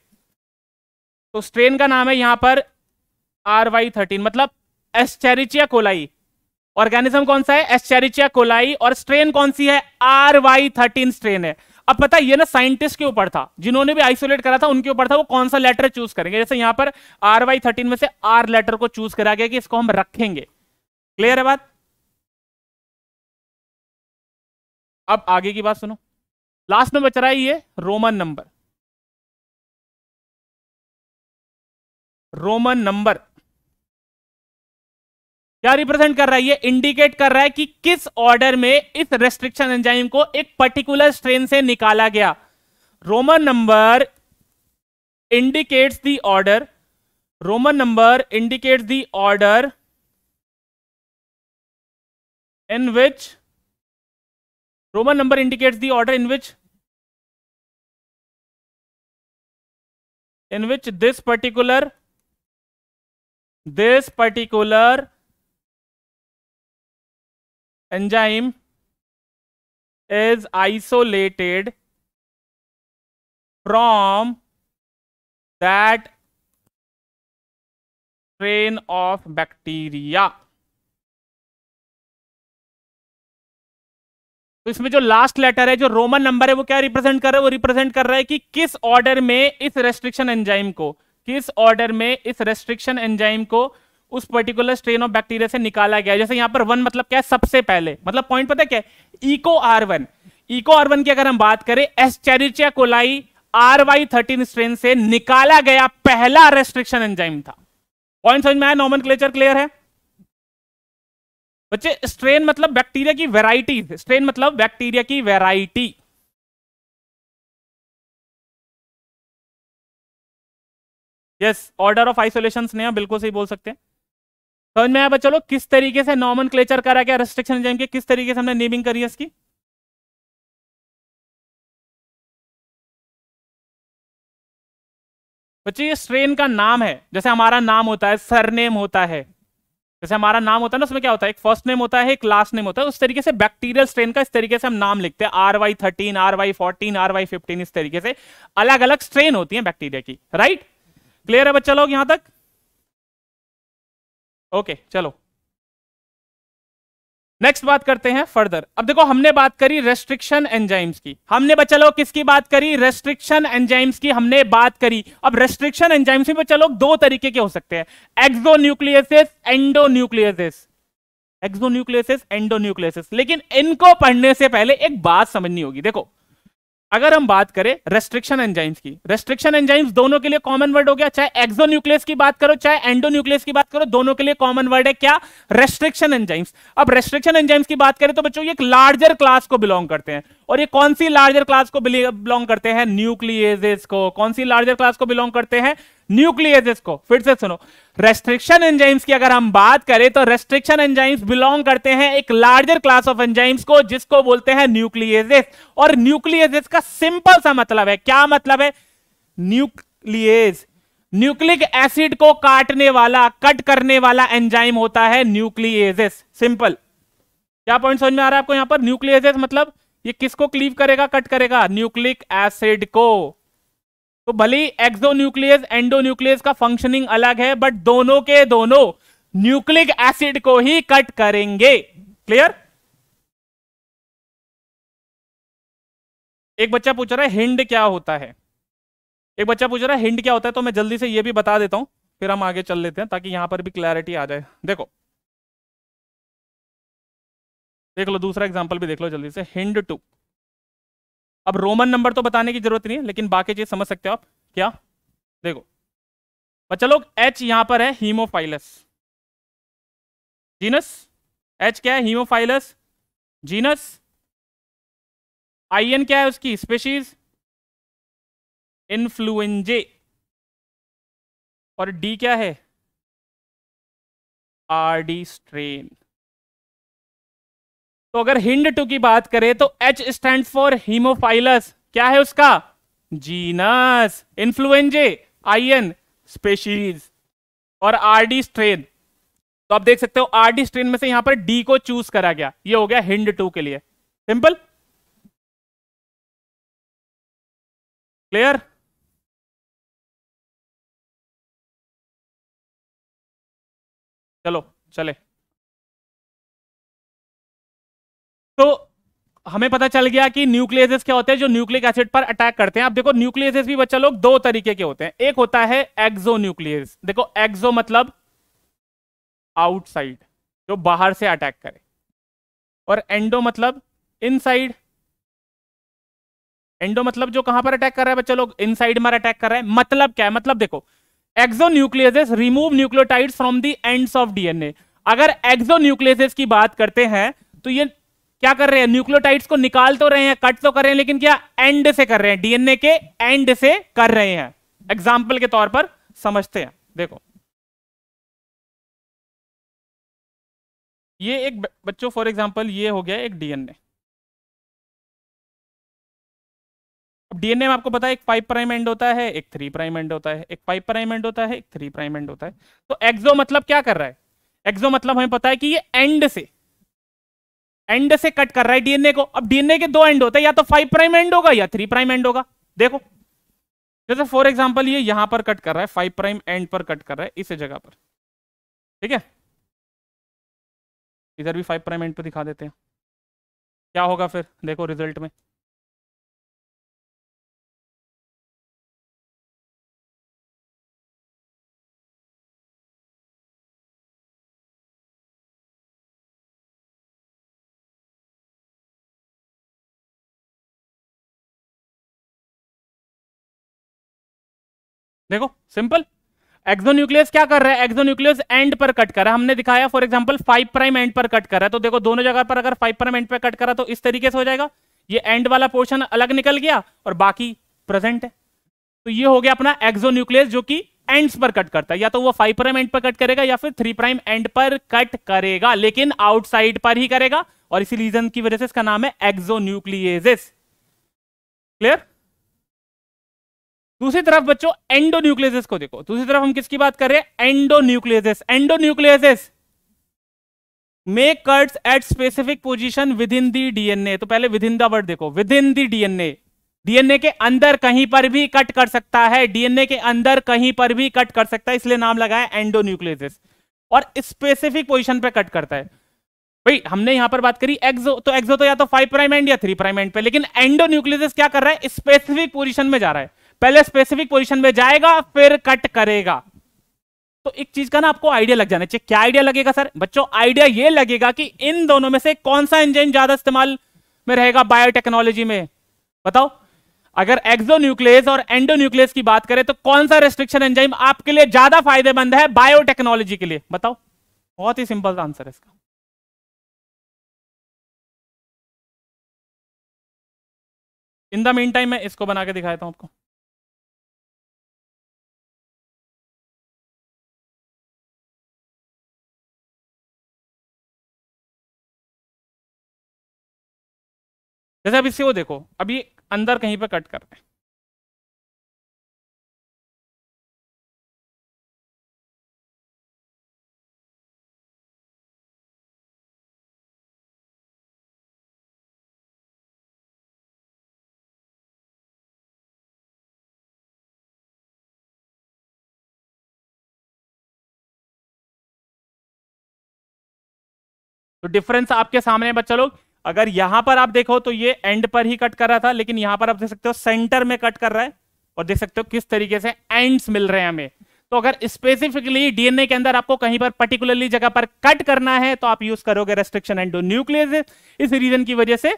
तो स्ट्रेन का नाम है यहां पर आर वाई थर्टीन मतलब एस्टेरिचिया कोलाई ऑर्गेनिज्म कौन सा है एस्चेरिचिया कोलाई और स्ट्रेन कौन सी है आर वाई थर्टीन स्ट्रेन है अब पता ये ना साइंटिस्ट के ऊपर था जिन्होंने भी आइसोलेट करा था उनके ऊपर था वो कौन सा लेटर चूज करेंगे जैसे यहां पर आर वाई थर्टीन में से आर लेटर को चूज करा गया कि इसको हम रखेंगे क्लियर है बात अब आगे की बात सुनो लास्ट में बच रहा है ये रोमन नंबर रोमन नंबर क्या रिप्रेजेंट कर रहा है ये इंडिकेट कर रहा है कि किस ऑर्डर में इस रेस्ट्रिक्शन एंजाइम को एक पर्टिकुलर स्ट्रेन से निकाला गया Roman number indicates the order Roman number indicates the order in which Roman number indicates the order in which in which this particular this particular enzyme is isolated from that strain of bacteria तो इसमें जो last letter है जो Roman number है वो क्या represent कर रहा है वो रिप्रेजेंट कर रहा है कि किस ऑर्डर में इस रेस्ट्रिक्शन एंजाइम को किस ऑर्डर में इस रेस्ट्रिक्शन एंजाइम को उस पर्टिकुलर स्ट्रेन ऑफ बैक्टीरिया से निकाला गया जैसे यहां पर वन मतलब क्या है सबसे पहले मतलब पॉइंट पता है क्या है Eco R one Eco R one की अगर हम बात करें Escherichia coli R Y thirteen strain से निकाला गया पहला रेस्ट्रिक्शन एंजाइम था पॉइंट समझ में आया नॉमन क्लियर है बच्चे स्ट्रेन मतलब बैक्टीरिया की वेराइटी स्ट्रेन मतलब बैक्टीरिया की variety yes order of isolation नया बिल्कुल सही बोल सकते हैं समझ में आया बच्चों लोग किस तरीके से नॉमन क्लेचर करा गया रेस्ट्रिक्शन के किस तरीके से हमने नेमिंग करी है इसकी बच्चे ये स्ट्रेन का नाम है जैसे हमारा नाम होता है सरनेम होता है जैसे हमारा नाम होता है ना उसमें क्या होता है एक फर्स्ट नेम होता है एक लास्ट नेम होता है उस तरीके से बैक्टीरियल स्ट्रेन का इस तरीके से हम नाम लिखते हैं R Y thirteen R Y fourteen R Y fifteen इस तरीके से अलग अलग स्ट्रेन होती है बैक्टीरिया की राइट क्लियर है बच्चा लोग यहां तक ओके चलो नेक्स्ट बात करते हैं फर्दर अब देखो हमने बात करी रेस्ट्रिक्शन एंजाइम्स की हमने लोग किसकी बात करी रेस्ट्रिक्शन एंजाइम्स की हमने बात करी अब रेस्ट्रिक्शन एंजाइम्स में बचा लोग दो तरीके के हो सकते हैं exonucleases endonucleases exonucleases endonucleases लेकिन इनको पढ़ने से पहले एक बात समझनी होगी देखो अगर हम बात करें रेस्ट्रिक्शन एंजाइम्स की रेस्ट्रिक्शन एंजाइम्स दोनों के लिए कॉमन वर्ड हो गया चाहे एक्सोन्यूक्लियस की बात करो चाहे एंडोन्यूक्लियस की बात करो दोनों के लिए कॉमन वर्ड है क्या रेस्ट्रिक्शन एंजाइम्स अब रेस्ट्रिक्शन एंजाइम्स की बात करें तो बच्चों ये एक लार्जर क्लास को बिलोंग करते हैं और ये कौन सी लार्जर क्लास को बिलोंग करते हैं न्यूक्लियस को कौन सी लार्जर क्लास को बिलोंग करते हैं न्यूक्लियस को फिर से सुनो रेस्ट्रिक्शन एंजाइम्स की अगर हम बात करें तो रेस्ट्रिक्शन एंजाइम्स बिलोंग करते हैं एक लार्जर क्लास ऑफ एंजाइम्स को जिसको बोलते हैं न्यूक्लियस और न्यूक्लियस का सिंपल सा मतलब है क्या मतलब है न्यूक्लियस न्यूक्लिक एसिड को काटने वाला कट करने वाला एंजाइम होता है न्यूक्लियस सिंपल क्या पॉइंट समझ में आ रहा है आपको यहां पर न्यूक्लियस मतलब ये किसको क्लीव करेगा कट करेगा न्यूक्लिक एसिड को तो भले न्यूक्लियस एंडो न्यूक्लियस का फंक्शनिंग अलग है बट दोनों के दोनों न्यूक्लिक एसिड को ही कट करेंगे क्लियर एक बच्चा पूछ रहा है हिंड क्या होता है एक बच्चा पूछ रहा है हिंड क्या होता है तो मैं जल्दी से यह भी बता देता हूं फिर हम आगे चल लेते हैं ताकि यहां पर भी क्लैरिटी आ जाए देखो देख लो दूसरा एग्जाम्पल भी देख लो जल्दी से हिंड टू अब रोमन नंबर तो बताने की जरूरत नहीं है लेकिन बाकी चीज समझ सकते हो आप क्या देखो बच्चा लोग एच यहां पर है हीमोफाइलस जीनस एच क्या है हीमोफाइलस जीनस आईएन क्या है उसकी स्पेशीज इन्फ्लुएंजे और डी क्या है आरडी स्ट्रेन तो अगर हिंड टू की बात करें तो एच स्टैंड फॉर हीमोफाइलस क्या है उसका जीनस इन्फ्लुएंजे एन स्पेशीज और आरडी स्ट्रेन तो आप देख सकते हो आरडी स्ट्रेन में से यहां पर डी को चूज करा गया ये हो गया हिंड टू के लिए सिंपल क्लियर चलो चले तो हमें पता चल गया कि न्यूक्लियस क्या होते हैं जो न्यूक्लिक एसिड पर अटैक करते हैं आप देखो न्यूक्लियस भी बच्चा लोग दो तरीके के होते हैं एक होता है एक्सो न्यूक्लियस देखो एक्सो मतलब आउटसाइड जो बाहर से अटैक करे और एंडो मतलब इनसाइड एंडो मतलब जो कहां पर अटैक कर रहा है बच्चा लोग इनसाइड मार अटैक कर रहे हैं मतलब क्या है मतलब देखो exonuclease remove nucleotides from the ends of DNA अगर एक्सो न्यूक्लियस की बात करते हैं तो ये क्या कर रहे हैं न्यूक्लियोटाइड्स को निकाल तो रहे हैं कट तो कर रहे हैं लेकिन क्या एंड से कर रहे हैं डीएनए के एंड से कर रहे हैं एग्जाम्पल के तौर पर समझते हैं देखो ये एक बच्चों फॉर एग्जाम्पल ये हो गया एक डीएनए डीएनए में आपको पता है एक फाइव प्राइम एंड होता है एक थ्री प्राइम एंड होता है एक फाइव प्राइम एंड होता है एक थ्री प्राइम एंड होता है तो एक्सो मतलब क्या कर रहा है एक्सो मतलब हमें पता है कि ये एंड से एंड से कट कर रहा है डीएनए को अब डीएनए के दो एंड होते हैं या तो फाइव प्राइम एंड होगा या थ्री प्राइम एंड होगा देखो जैसे फॉर एग्जाम्पल ये यहां पर कट कर रहा है फाइव प्राइम एंड पर कट कर रहा है इस जगह पर ठीक है इधर भी फाइव प्राइम एंड पर दिखा देते हैं क्या होगा फिर देखो रिजल्ट में देखो सिंपल न्यूक्लियस क्या कर रहा है एक्सो न्यूक्लियस एंड पर कट कर रहा है हमने दिखाया for example five prime end पर कट कर रहा है तो देखो दोनों जगह पर अगर फाइव प्राइम एंड पर कट करा तो इस तरीके से हो जाएगा ये एंड वाला पोर्शन अलग निकल गया और बाकी प्रेजेंट है तो ये हो गया अपना एक्सो न्यूक्लियस जो कि एंड्स पर कट करता है या तो वो फाइव प्राइम एंड पर कट करेगा या फिर थ्री प्राइम एंड पर कट करेगा लेकिन आउटसाइड पर ही करेगा और इसी रीजन की वजह से इसका नाम है एक्सो एक्सोन्यूक्लियजेस क्लियर दूसरी तरफ बच्चों एंडो को देखो दूसरी तरफ हम किसकी बात कर रहे हैं endo endonucleases endonucleases make cuts at specific position within the DNA तो पहले विद इन द वर्ड देखो within the DNA DNA के अंदर कहीं पर भी कट कर सकता है डीएनए के अंदर कहीं पर भी कट कर सकता है इसलिए नाम लगा है एंडोन्यूक्लियसेस और स्पेसिफिक पोजीशन पे कट करता है भाई हमने यहां पर बात करी एक्सो तो एक्सो तो या तो फाइव प्राइम एंड या थ्री प्राइम एंड पे लेकिन एंडोन्यूक्लियसेस क्या कर रहा है स्पेसिफिक पोजिशन में जा रहा है पहले स्पेसिफिक पोजिशन में जाएगा फिर कट करेगा तो एक चीज का ना आपको आइडिया लग जाना चाहिए क्या आइडिया लगेगा सर बच्चों आइडिया ये लगेगा कि इन दोनों में से कौन सा इंजन ज्यादा इस्तेमाल में रहेगा बायोटेक्नोलॉजी में बताओ अगर एक्सोन्यूक्लियस और एंडोन्यूक्लियस की बात करें तो कौन सा रेस्ट्रिक्शन एंजाइम आपके लिए ज्यादा फायदेमंद है बायोटेक्नोलॉजी के लिए बताओ बहुत ही सिंपल आंसर है इसका इन द मीन टाइम मैं इसको बना के दिखाता हूं आपको जैसे अब इससे वो देखो अभी अंदर कहीं पर कट कर रहे हैं तो डिफरेंस आपके सामने बच्चा लोग अगर यहां पर आप देखो तो ये एंड पर ही कट कर रहा था लेकिन यहां पर आप देख सकते हो सेंटर में कट कर रहा है और देख सकते हो किस तरीके से एंड्स मिल रहे हैं हमें तो अगर स्पेसिफिकली डीएनए के अंदर आपको कहीं पर पर्टिकुलरली जगह पर कट करना है तो आप यूज करोगे रेस्ट्रिक्शन एंडो न्यूक्लियस इस रीजन की वजह से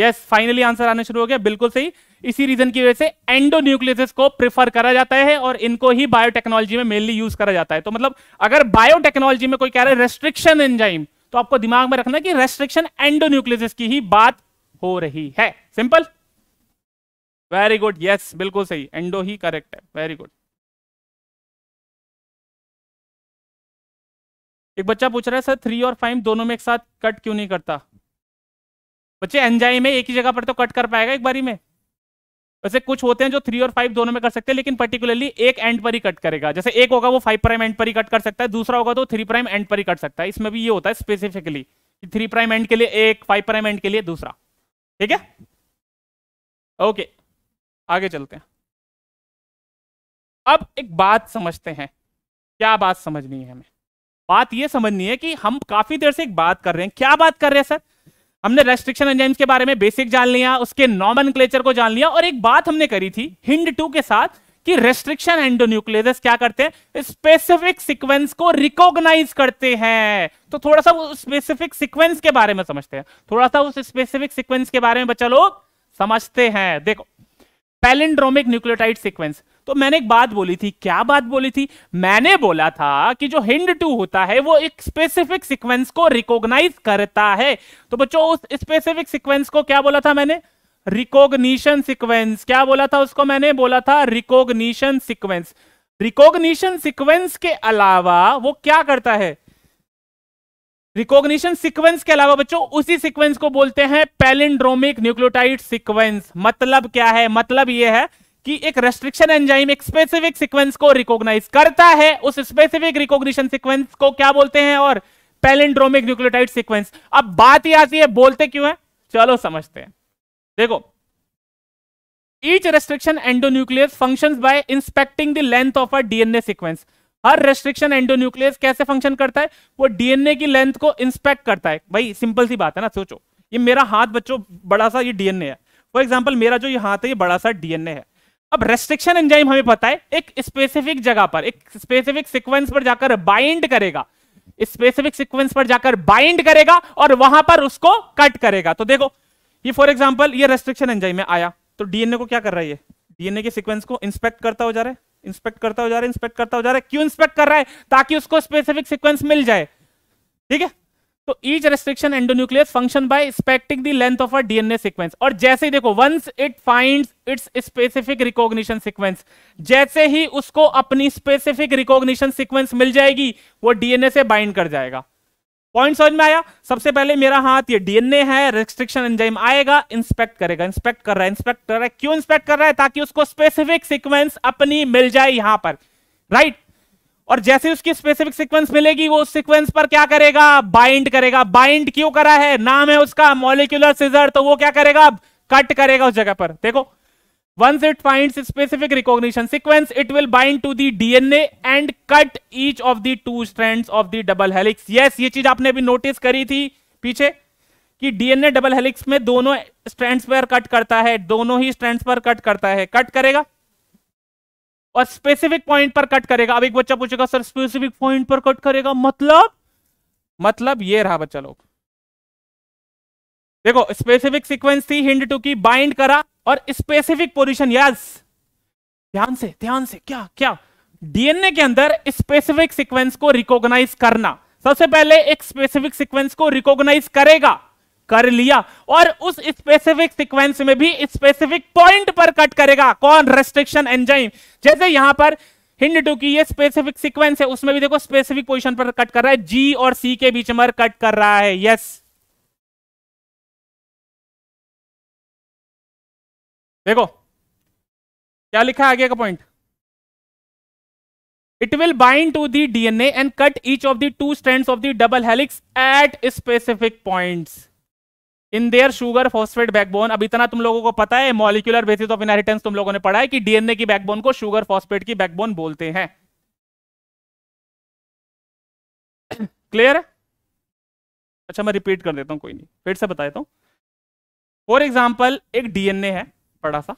यस फाइनली आंसर आना शुरू हो गया बिल्कुल सही इसी रीजन की वजह से एंडो को प्रिफर करा जाता है और इनको ही बायोटेक्नोलॉजी में मेनली यूज करा जाता है तो मतलब अगर बायोटेक्नोलॉजी में कोई कह रहा है रेस्ट्रिक्शन एंजाइम तो आपको दिमाग में रखना कि रेस्ट्रिक्शन एंडो की ही बात हो रही है सिंपल वेरी गुड यस बिल्कुल सही एंडो ही करेक्ट है वेरी गुड एक बच्चा पूछ रहा है सर थ्री और फाइव दोनों में एक साथ कट क्यों नहीं करता बच्चे एंजाई में एक ही जगह पर तो कट कर पाएगा एक बारी में वैसे कुछ होते हैं जो थ्री और फाइव दोनों में कर सकते हैं लेकिन पर्टिकुलरली एक एंड पर ही कट करेगा जैसे एक होगा वो फाइव प्राइम एंड पर ही कट कर सकता है दूसरा होगा तो थ्री प्राइम एंड पर ही कट सकता है इसमें भी ये होता है स्पेसिफिकली थ्री प्राइम एंड के लिए एक फाइव प्राइम एंड के लिए दूसरा ठीक है ओके आगे चलते हैं अब एक बात समझते हैं क्या बात समझनी है हमें बात यह समझनी है कि हम काफी देर से एक बात कर रहे हैं क्या बात कर रहे हैं सर हमने रेस्ट्रिक्शन एंजाइम्स के बारे में बेसिक जान लिया उसके नॉमन को जान लिया और एक बात हमने करी थी हिंड टू के साथ कि रेस्ट्रिक्शन एंडोन्यूक्लियस क्या करते हैं स्पेसिफिक सीक्वेंस को रिकॉग्नाइज करते हैं तो थोड़ा सा स्पेसिफिक सीक्वेंस के बारे में समझते हैं थोड़ा सा उस स्पेसिफिक सीक्वेंस के बारे में बच्चा लोग समझते हैं देखो पैलिंड्रोमिक न्यूक्लियोटाइड सीक्वेंस तो मैंने एक बात बोली थी क्या बात बोली थी मैंने बोला था कि जो हिंड टू होता है वो एक स्पेसिफिक सीक्वेंस को रिकॉग्नाइज करता है तो बच्चों उस स्पेसिफिक सीक्वेंस को क्या बोला था मैंने रिकॉग्निशन सीक्वेंस क्या बोला था उसको मैंने बोला था रिकॉग्निशन सीक्वेंस रिकॉग्निशन सीक्वेंस के अलावा वो क्या करता है रिकॉग्निशन सीक्वेंस के अलावा बच्चों उसी सीक्वेंस को बोलते हैं पैलिंड्रोमिक न्यूक्लियोटाइड सीक्वेंस मतलब क्या है मतलब यह है कि एक रेस्ट्रिक्शन एंजाइम एक स्पेसिफिक सीक्वेंस को रिकॉग्नाइज करता है उस स्पेसिफिक रिकॉग्निशन सीक्वेंस को क्या बोलते हैं और पैलेंड्रोमिक न्यूक्लियोटाइड सीक्वेंस अब बात ही आती है बोलते क्यों है चलो समझते हैं देखो each restriction endonuclease function by inspecting length of a DNA sequence हर रेस्ट्रिक्शन एंडोन्यूक्लियस कैसे फंक्शन करता है वो डीएनए की लेंथ को इंस्पेक्ट करता है भाई सिंपल सी बात है ना सोचो ये मेरा हाथ बच्चों बड़ा सा ये डीएनए है फॉर एग्जाम्पल मेरा जो ये हाथ है ये बड़ा सा डीएनए है अब रेस्ट्रिक्शन एंजाइम हमें पता है एक स्पेसिफिक जगह पर एक स्पेसिफिक सीक्वेंस पर जाकर बाइंड करेगा स्पेसिफिक सीक्वेंस पर जाकर बाइंड करेगा और वहां पर उसको कट करेगा तो देखो ये फॉर एग्जांपल ये रेस्ट्रिक्शन एंजाइम में आया तो डीएनए को क्या कर रहा है ये डीएनए के सीक्वेंस को इंस्पेक्ट करता हो जा रहा है इंस्पेक्ट करता हो जा रहा है इंस्पेक्ट करता हो जा रहा है क्यों इंस्पेक्ट कर रहा है ताकि उसको स्पेसिफिक सिक्वेंस मिल जाए ठीक है तो each restriction endonuclease function by inspecting the length of a DNA sequence और जैसे ही देखो once it finds its specific recognition sequence जैसे ही उसको अपनी स्पेसिफिक रिकॉग्निशन सीक्वेंस मिल जाएगी वो डीएनए से बाइंड कर जाएगा पॉइंट समझ में आया सबसे पहले मेरा हाथ ये डीएनए है रेस्ट्रिक्शन एंजाइम आएगा इंस्पेक्ट करेगा इंस्पेक्ट कर रहा है इंस्पेक्ट कर रहा है क्यों इंस्पेक्ट कर रहा है ताकि उसको स्पेसिफिक सिक्वेंस अपनी मिल जाए यहां पर राइट और जैसे उसकी स्पेसिफिक सीक्वेंस मिलेगी वो सीक्वेंस पर क्या करेगा बाइंड करेगा बाइंड क्यों करा है नाम है उसका मॉलिक्यूलर सीजर तो वो क्या करेगा कट करेगा उस जगह पर देखो once it find specific recognition sequence it will bind to the DNA and cut each of the two strand of of double helix helix ये चीज आपने अभी नोटिस करी थी पीछे कि डीएनए डबल हेलिक्स में दोनों स्ट्रेंड्स पर कट करता है दोनों ही स्ट्रेंड्स पर कट करता है कट करेगा और स्पेसिफिक पॉइंट पर कट करेगा अब एक बच्चा पूछेगा सर स्पेसिफिक पॉइंट पर कट करेगा मतलब मतलब ये रहा बच्चा लोग देखो स्पेसिफिक सीक्वेंस थी हिंड टू की बाइंड करा और स्पेसिफिक पोजिशन यस ध्यान से ध्यान से क्या क्या डीएनए के अंदर स्पेसिफिक सीक्वेंस को रिकॉग्नाइज करना सबसे पहले एक स्पेसिफिक सीक्वेंस को रिकॉग्नाइज करेगा कर लिया और उस स्पेसिफिक सीक्वेंस में भी स्पेसिफिक पॉइंट पर कट करेगा कौन रेस्ट्रिक्शन एंजाइम जैसे यहां पर हिंड टू की ये स्पेसिफिक सीक्वेंस है उसमें भी देखो स्पेसिफिक पोजीशन पर कट कर रहा है जी और सी के बीच में कट कर रहा है यस देखो क्या लिखा है आगे का point it will bind to the DNA and cut each of the two strand of the double helix at specific points in their sugar phosphate backbone अब इतना तुम लोगों को पता है मॉलिकुलर बेसिस ऑफ इनहेरिटेंस तुम लोगों ने पढ़ा है कि डीएनए की बैकबोन को शुगर फॉस्फेट की बैकबोन बोलते हैं क्लियर है अच्छा मैं रिपीट कर देता हूं कोई नहीं फिर से बता देता हूं फॉर एग्जाम्पल एक डीएनए है बड़ा सा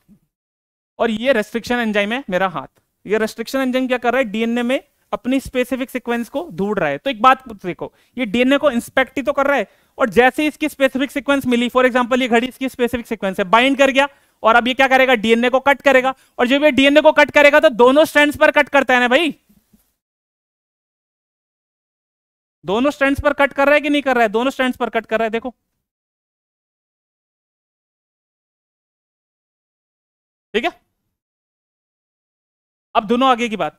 और ये रेस्ट्रिक्शन एंजाइम है मेरा हाथ ये रेस्ट्रिक्शन एंजाइम क्या कर रहा है डीएनए में अपनी स्पेसिफिक सीक्वेंस को ढूंढ रहा है तो एक बात देखो ये डीएनए को इंस्पेक्ट ही तो कर रहा है और जैसे इसकी स्पेसिफिक सीक्वेंस मिली फॉर एग्जाम्पल ये घड़ी इसकी स्पेसिफिक सीक्वेंस है बाइंड कर गया और अब ये क्या करेगा डीएनए को कट करेगा और जब ये डीएनए को कट करेगा तो दोनों स्ट्रैंड्स पर कट करता है ना भाई दोनों स्टैंड पर कट कर रहा है कि नहीं कर रहा है दोनों स्टैंड पर कट कर रहा है देखो ठीक है अब दोनों आगे की बात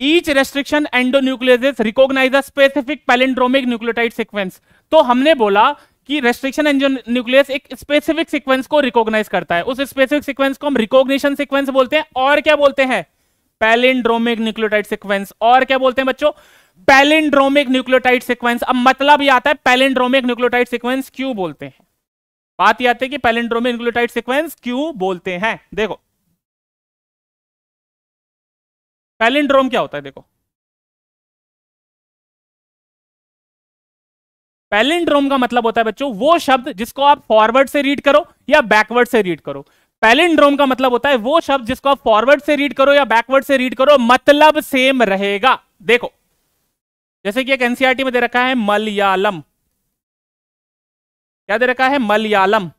each restriction endonuclease recognise a specific palindromic nucleotide sequence तो हमने बोला कि रेस्ट्रिक्शन न्यूक्लियस एक स्पेसिफिक सीक्वेंस को रिकॉग्नाइज करता है उस स्पेसिफिक सीक्वेंस को हम रिकॉग्निशन सीक्वेंस बोलते हैं और क्या बोलते हैं पैलेंड्रोमिक न्यूक्लियोटाइड सीक्वेंस और क्या बोलते हैं बच्चों पैलेंड्रोमिक न्यूक्लियोटाइड सीक्वेंस अब मतलब यह आता है पैलेंड्रोमिक न्यूक्लियोटाइड सिक्वेंस क्यों बोलते हैं बात यह आती है कि पैलेंड्रोमिक न्यूक्लियोटाइड सिक्वेंस क्यों बोलते हैं देखो पैलिंड्रोम क्या होता है देखो पैलिंड्रोम का मतलब होता है बच्चों वो शब्द जिसको आप फॉरवर्ड से रीड करो या बैकवर्ड से रीड करो पैलिंड्रोम का मतलब होता है वो शब्द जिसको आप फॉरवर्ड से रीड करो या बैकवर्ड से रीड करो मतलब सेम रहेगा देखो जैसे कि एक एनसीआरटी में दे रखा है मलयालम क्या दे रखा है मलयालम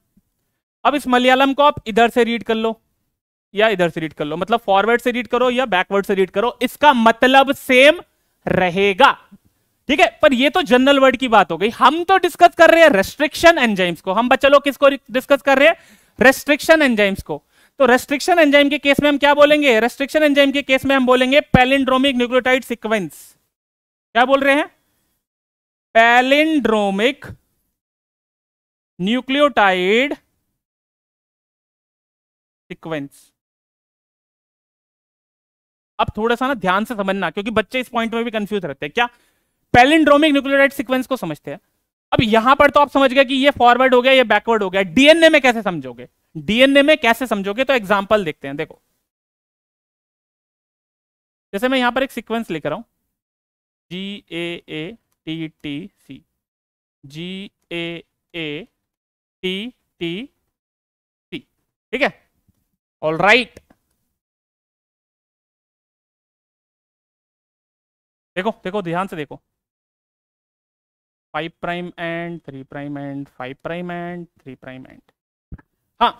अब इस मलयालम को आप इधर से रीड कर लो या इधर से रीड कर लो मतलब फॉरवर्ड से रीड करो या बैकवर्ड से रीड करो इसका मतलब सेम रहेगा ठीक है पर ये तो जनरल वर्ड की बात हो गई हम तो डिस्कस कर रहे हैं रेस्ट्रिक्शन एंजाइम्स को हम बच्चा लोग किसको डिस्कस कर रहे हैं रेस्ट्रिक्शन एंजाइम्स को तो रेस्ट्रिक्शन एंजाइम के केस में हम क्या बोलेंगे रेस्ट्रिक्शन एंजाइम के केस में हम बोलेंगे पैलिंड्रोमिक न्यूक्लियोटाइड सिक्वेंस क्या बोल रहे हैं पैलिंड्रोमिक न्यूक्लियोटाइड सिक्वेंस अब थोड़ा सा ना ध्यान से समझना क्योंकि बच्चे इस पॉइंट में भी कंफ्यूज रहते हैं क्या पेलिंड्रोमिक न्यूक्लियोटाइड सीक्वेंस को समझते हैं अब यहां पर तो आप समझ गए कि ये फॉरवर्ड हो गया ये बैकवर्ड हो गया डीएनए में कैसे समझोगे डीएनए में कैसे समझोगे तो एग्जाम्पल देखते हैं देखो जैसे मैं यहां पर एक सिक्वेंस लिख रहा हूं G A A T T C G A A T T C ठीक है ऑल राइट right. देखो देखो ध्यान से देखो five prime end three prime end five prime end three prime end हाँ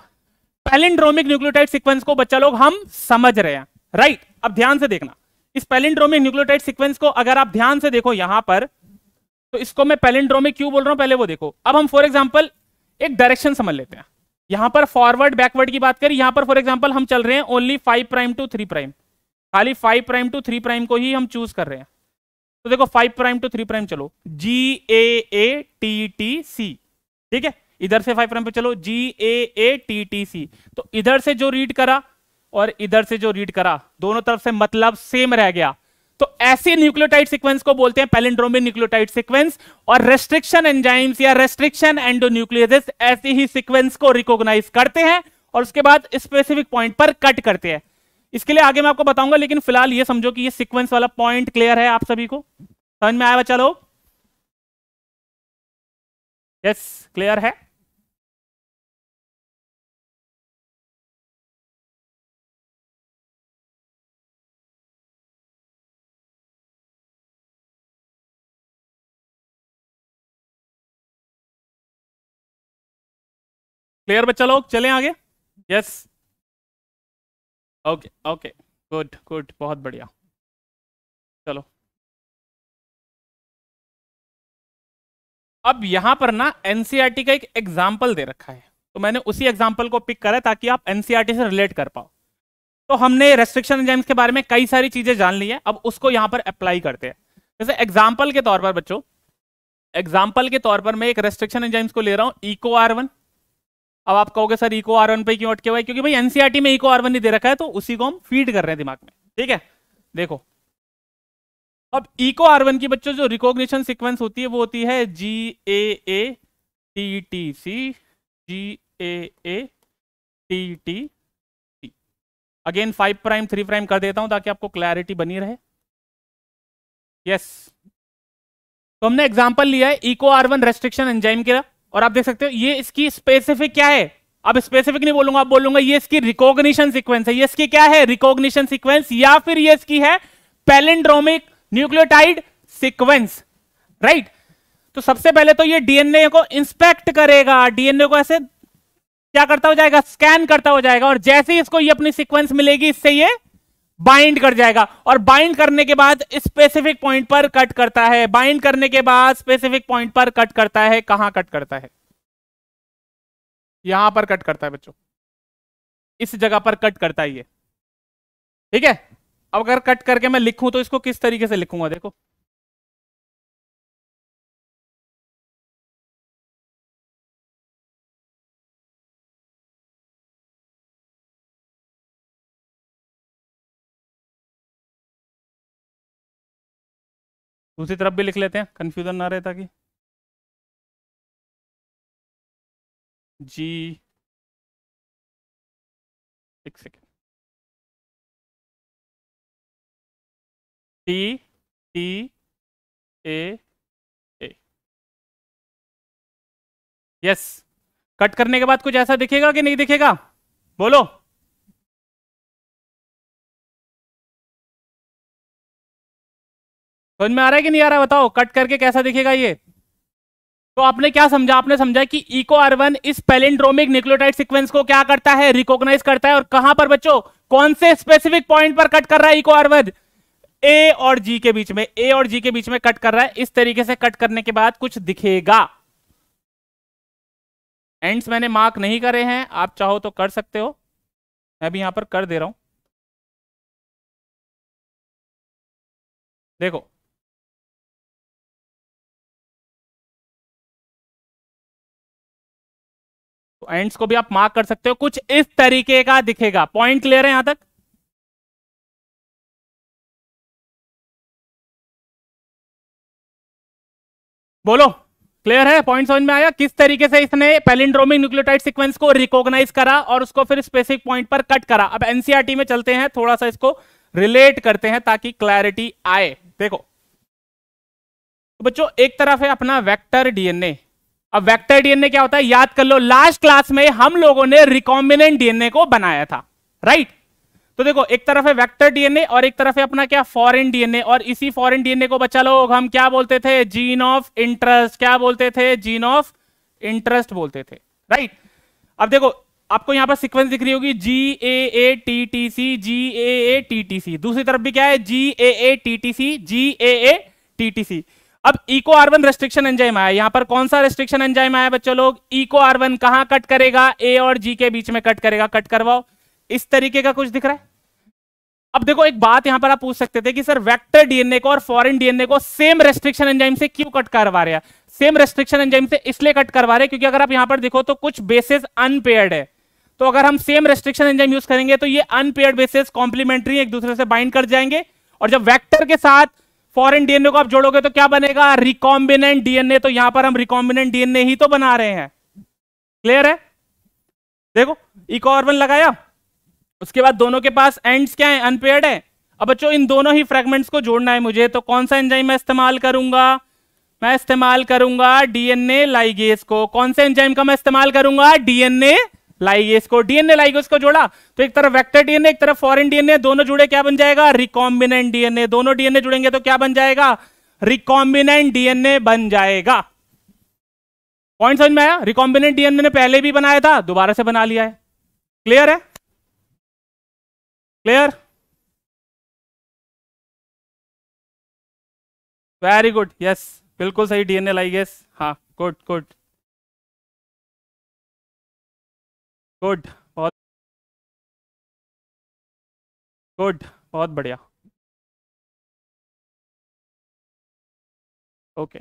पैलिंड्रोमिक न्यूक्लियोटाइड सीक्वेंस को बच्चा लोग हम समझ रहे हैं राइट right, अब ध्यान से देखना इस पैलिंड्रोमिक न्यूक्लियोटाइड सीक्वेंस को अगर आप ध्यान से देखो यहां पर तो इसको मैं पैलिंड्रोमिक क्यों बोल रहा हूं पहले वो देखो अब हम फॉर एग्जाम्पल एक डायरेक्शन समझ लेते हैं यहां पर फॉरवर्ड बैकवर्ड की बात करें यहां पर फॉर एग्जाम्पल हम चल रहे हैं only five prime to three prime खाली five prime to three prime को ही हम चूज कर रहे हैं तो देखो five prime to three prime चलो G A A T T C ठीक है इधर से फाइव प्राइम पे चलो G A A T T सी तो इधर से जो रीड करा और इधर से जो रीड करा दोनों तरफ से मतलब सेम रह गया तो ऐसे न्यूक्लियोटाइड सीक्वेंस को बोलते हैं पैलिंड्रोमिक न्यूक्लियोटाइड सीक्वेंस और रेस्ट्रिक्शन एंजाइम्स या रेस्ट्रिक्शन एंडोन्यूक्लियस ऐसे ही सीक्वेंस को रिकॉग्नाइज करते हैं और उसके बाद स्पेसिफिक पॉइंट पर कट करते हैं इसके लिए आगे मैं आपको बताऊंगा लेकिन फिलहाल ये समझो कि ये सीक्वेंस वाला पॉइंट क्लियर है आप सभी को समझ में आया बच्चा लोग यस क्लियर है क्लियर बच्चा लोग चलें आगे yes yes. Okay okay good good बहुत बढ़िया चलो अब यहां पर ना एनसीईआरटी e का एक एग्जाम्पल दे रखा है तो मैंने उसी एग्जाम्पल को पिक करा है ताकि आप एनसीईआरटी e से रिलेट कर पाओ तो हमने रेस्ट्रिक्शन एंजाइम्स के बारे में कई सारी चीजें जान ली है अब उसको यहां पर अप्लाई करते हैं जैसे एग्जाम्पल के तौर पर बच्चों एग्जाम्पल के तौर पर मैं एक रेस्ट्रिक्शन एंजाइम्स को ले रहा हूं इको आर वन अब आप कहोगे सर इको आर वन पे क्यों अटके हुआ है क्योंकि भाई एनसीआरटी e में इको आर वन नहीं दे रखा है तो उसी को हम फीड कर रहे हैं दिमाग में ठीक है देखो अब इको आर वन की बच्चों जो रिकॉग्निशन सीक्वेंस होती है वो होती है G A A T T C G A A T T C again five prime three prime कर देता हूं ताकि आपको क्लैरिटी बनी रहे यस तो हमने एग्जाम्पल लिया है Eco R one restriction enzyme के और आप देख सकते हो ये इसकी स्पेसिफिक क्या है अब स्पेसिफिक नहीं बोलूंगा आप बोलूंगा ये इसकी रिकॉग्निशन सीक्वेंस है ये इसकी क्या है रिकॉग्निशन सीक्वेंस या फिर ये इसकी है पेलेंड्रोमिक न्यूक्लियोटाइड सीक्वेंस राइट तो सबसे पहले तो ये डीएनए को इंस्पेक्ट करेगा डीएनए को ऐसे क्या करता हो जाएगा स्कैन करता हो जाएगा और जैसे ही इसको ये अपनी सीक्वेंस मिलेगी इससे ये बाइंड कर जाएगा और बाइंड करने के बाद स्पेसिफिक पॉइंट पर कट करता है बाइंड करने के बाद स्पेसिफिक पॉइंट पर कट करता है कहां कट करता है यहां पर कट करता है बच्चों इस जगह पर कट करता है ये ठीक है अब अगर कट करके मैं लिखूं तो इसको किस तरीके से लिखूंगा देखो दूसरी तरफ भी लिख लेते हैं कंफ्यूजन ना रहे ताकि जी एक second T T A A yes cut करने के बाद कुछ ऐसा दिखेगा कि नहीं दिखेगा बोलो समझ में आ रहा है कि नहीं आ रहा बताओ कट करके कैसा दिखेगा ये तो आपने क्या समझा आपने समझा कि इको आर इस पेलेंड्रोमिक न्यूक्लियोटाइड सीक्वेंस को क्या करता है रिकॉग्नाइज करता है और कहां पर बच्चों कौन से स्पेसिफिक पॉइंट पर कट कर रहा है इको आर ए और जी के बीच में ए और जी के बीच में कट कर रहा है इस तरीके से कट करने के बाद कुछ दिखेगा एंड्स मैंने मार्क नहीं करे हैं आप चाहो तो कर सकते हो मैं भी यहां पर कर दे रहा हूं देखो एंड्स को भी आप मार्क कर सकते हो कुछ इस तरीके का दिखेगा पॉइंट क्लियर है यहां तक बोलो क्लियर है पॉइंट समझ में आया किस तरीके से इसने पेलिंड्रोमिक न्यूक्लियोटाइड सीक्वेंस को रिकॉग्नाइज करा और उसको फिर स्पेसिफिक पॉइंट पर कट करा अब एनसीआरटी e में चलते हैं थोड़ा सा इसको रिलेट करते हैं ताकि क्लैरिटी आए देखो तो बच्चों एक तरफ है अपना वेक्टर डीएनए अब वेक्टर डीएनए क्या होता है याद कर लो लास्ट क्लास में हम लोगों ने रिकॉम्बिनेंट डीएनए को बनाया था राइट तो देखो एक तरफ है वेक्टर डीएनए और एक तरफ है अपना क्या फॉरेन डीएनए और इसी फॉरेन डीएनए को बचा लो हम क्या बोलते थे जीन ऑफ इंटरेस्ट क्या बोलते थे जीन ऑफ इंटरेस्ट बोलते थे राइट अब देखो आपको यहां पर सीक्वेंस दिख रही होगी G A A T T C G A A T T C दूसरी तरफ भी क्या है G A A T T C G A A T T C अब इको आर्वन रेस्ट्रिक्शन एंजाइम आया यहां पर कौन सा रेस्ट्रिक्शन एंजाइम आया बच्चों लोग इको आर्वन कहां कट करेगा ए और जी के बीच में कट करेगा कट करवाओ इस तरीके का कुछ दिख रहा है अब देखो एक बात यहां पर आप पूछ सकते थे कि सर वेक्टर डीएनए को और फॉरेन डीएनए को सेम रेस्ट्रिक्शन एंजाइम से क्यों कट करवा रहे हैं सेम रेस्ट्रिक्शन एंजाइम से इसलिए कट करवा रहे क्योंकि अगर आप यहां पर देखो तो कुछ बेसिस अनपेयर्ड है तो अगर हम सेम रेस्ट्रिक्शन एंजाइम यूज करेंगे तो ये अनपेयर्ड बेसिस कॉम्प्लीमेंट्री एक दूसरे से बाइंड कर जाएंगे और जब वेक्टर के साथ फॉरेन डीएनए को आप जोड़ोगे तो क्या बनेगा रिकॉम्बिनेंट डीएनए तो यहां पर हम रिकॉम्बिनेंट डीएनए ही तो बना रहे हैं क्लियर है देखो इकोर्बन लगाया उसके बाद दोनों के पास एंड्स क्या है अनपेयर्ड है अब बच्चों इन दोनों ही फ्रेगमेंट्स को जोड़ना है मुझे तो कौन सा एंजाइम मैं इस्तेमाल करूंगा मैं इस्तेमाल करूंगा डीएनए लाइगेस को कौन सा एंजाइम का मैं इस्तेमाल करूंगा डीएनए लाइगेस को डीएनए लाइगेस को जोड़ा तो एक तरफ वेक्टर डीएनए एक तरफ फॉरेन डीएनए दोनों जुड़े क्या बन जाएगा रिकॉम्बिनेंट डीएनए दोनों डीएनए जुड़ेंगे तो क्या बन जाएगा रिकॉम्बिनेंट डीएनए बन जाएगा पॉइंट समझ में आया रिकॉम्बिनेंट डीएनए ने पहले भी बनाया था दोबारा से बना लिया है क्लियर है क्लियर वेरी गुड यस बिल्कुल सही डीएनए लाइगेस हाँ गुड गुड गुड बहुत गुड बहुत बढ़िया ओके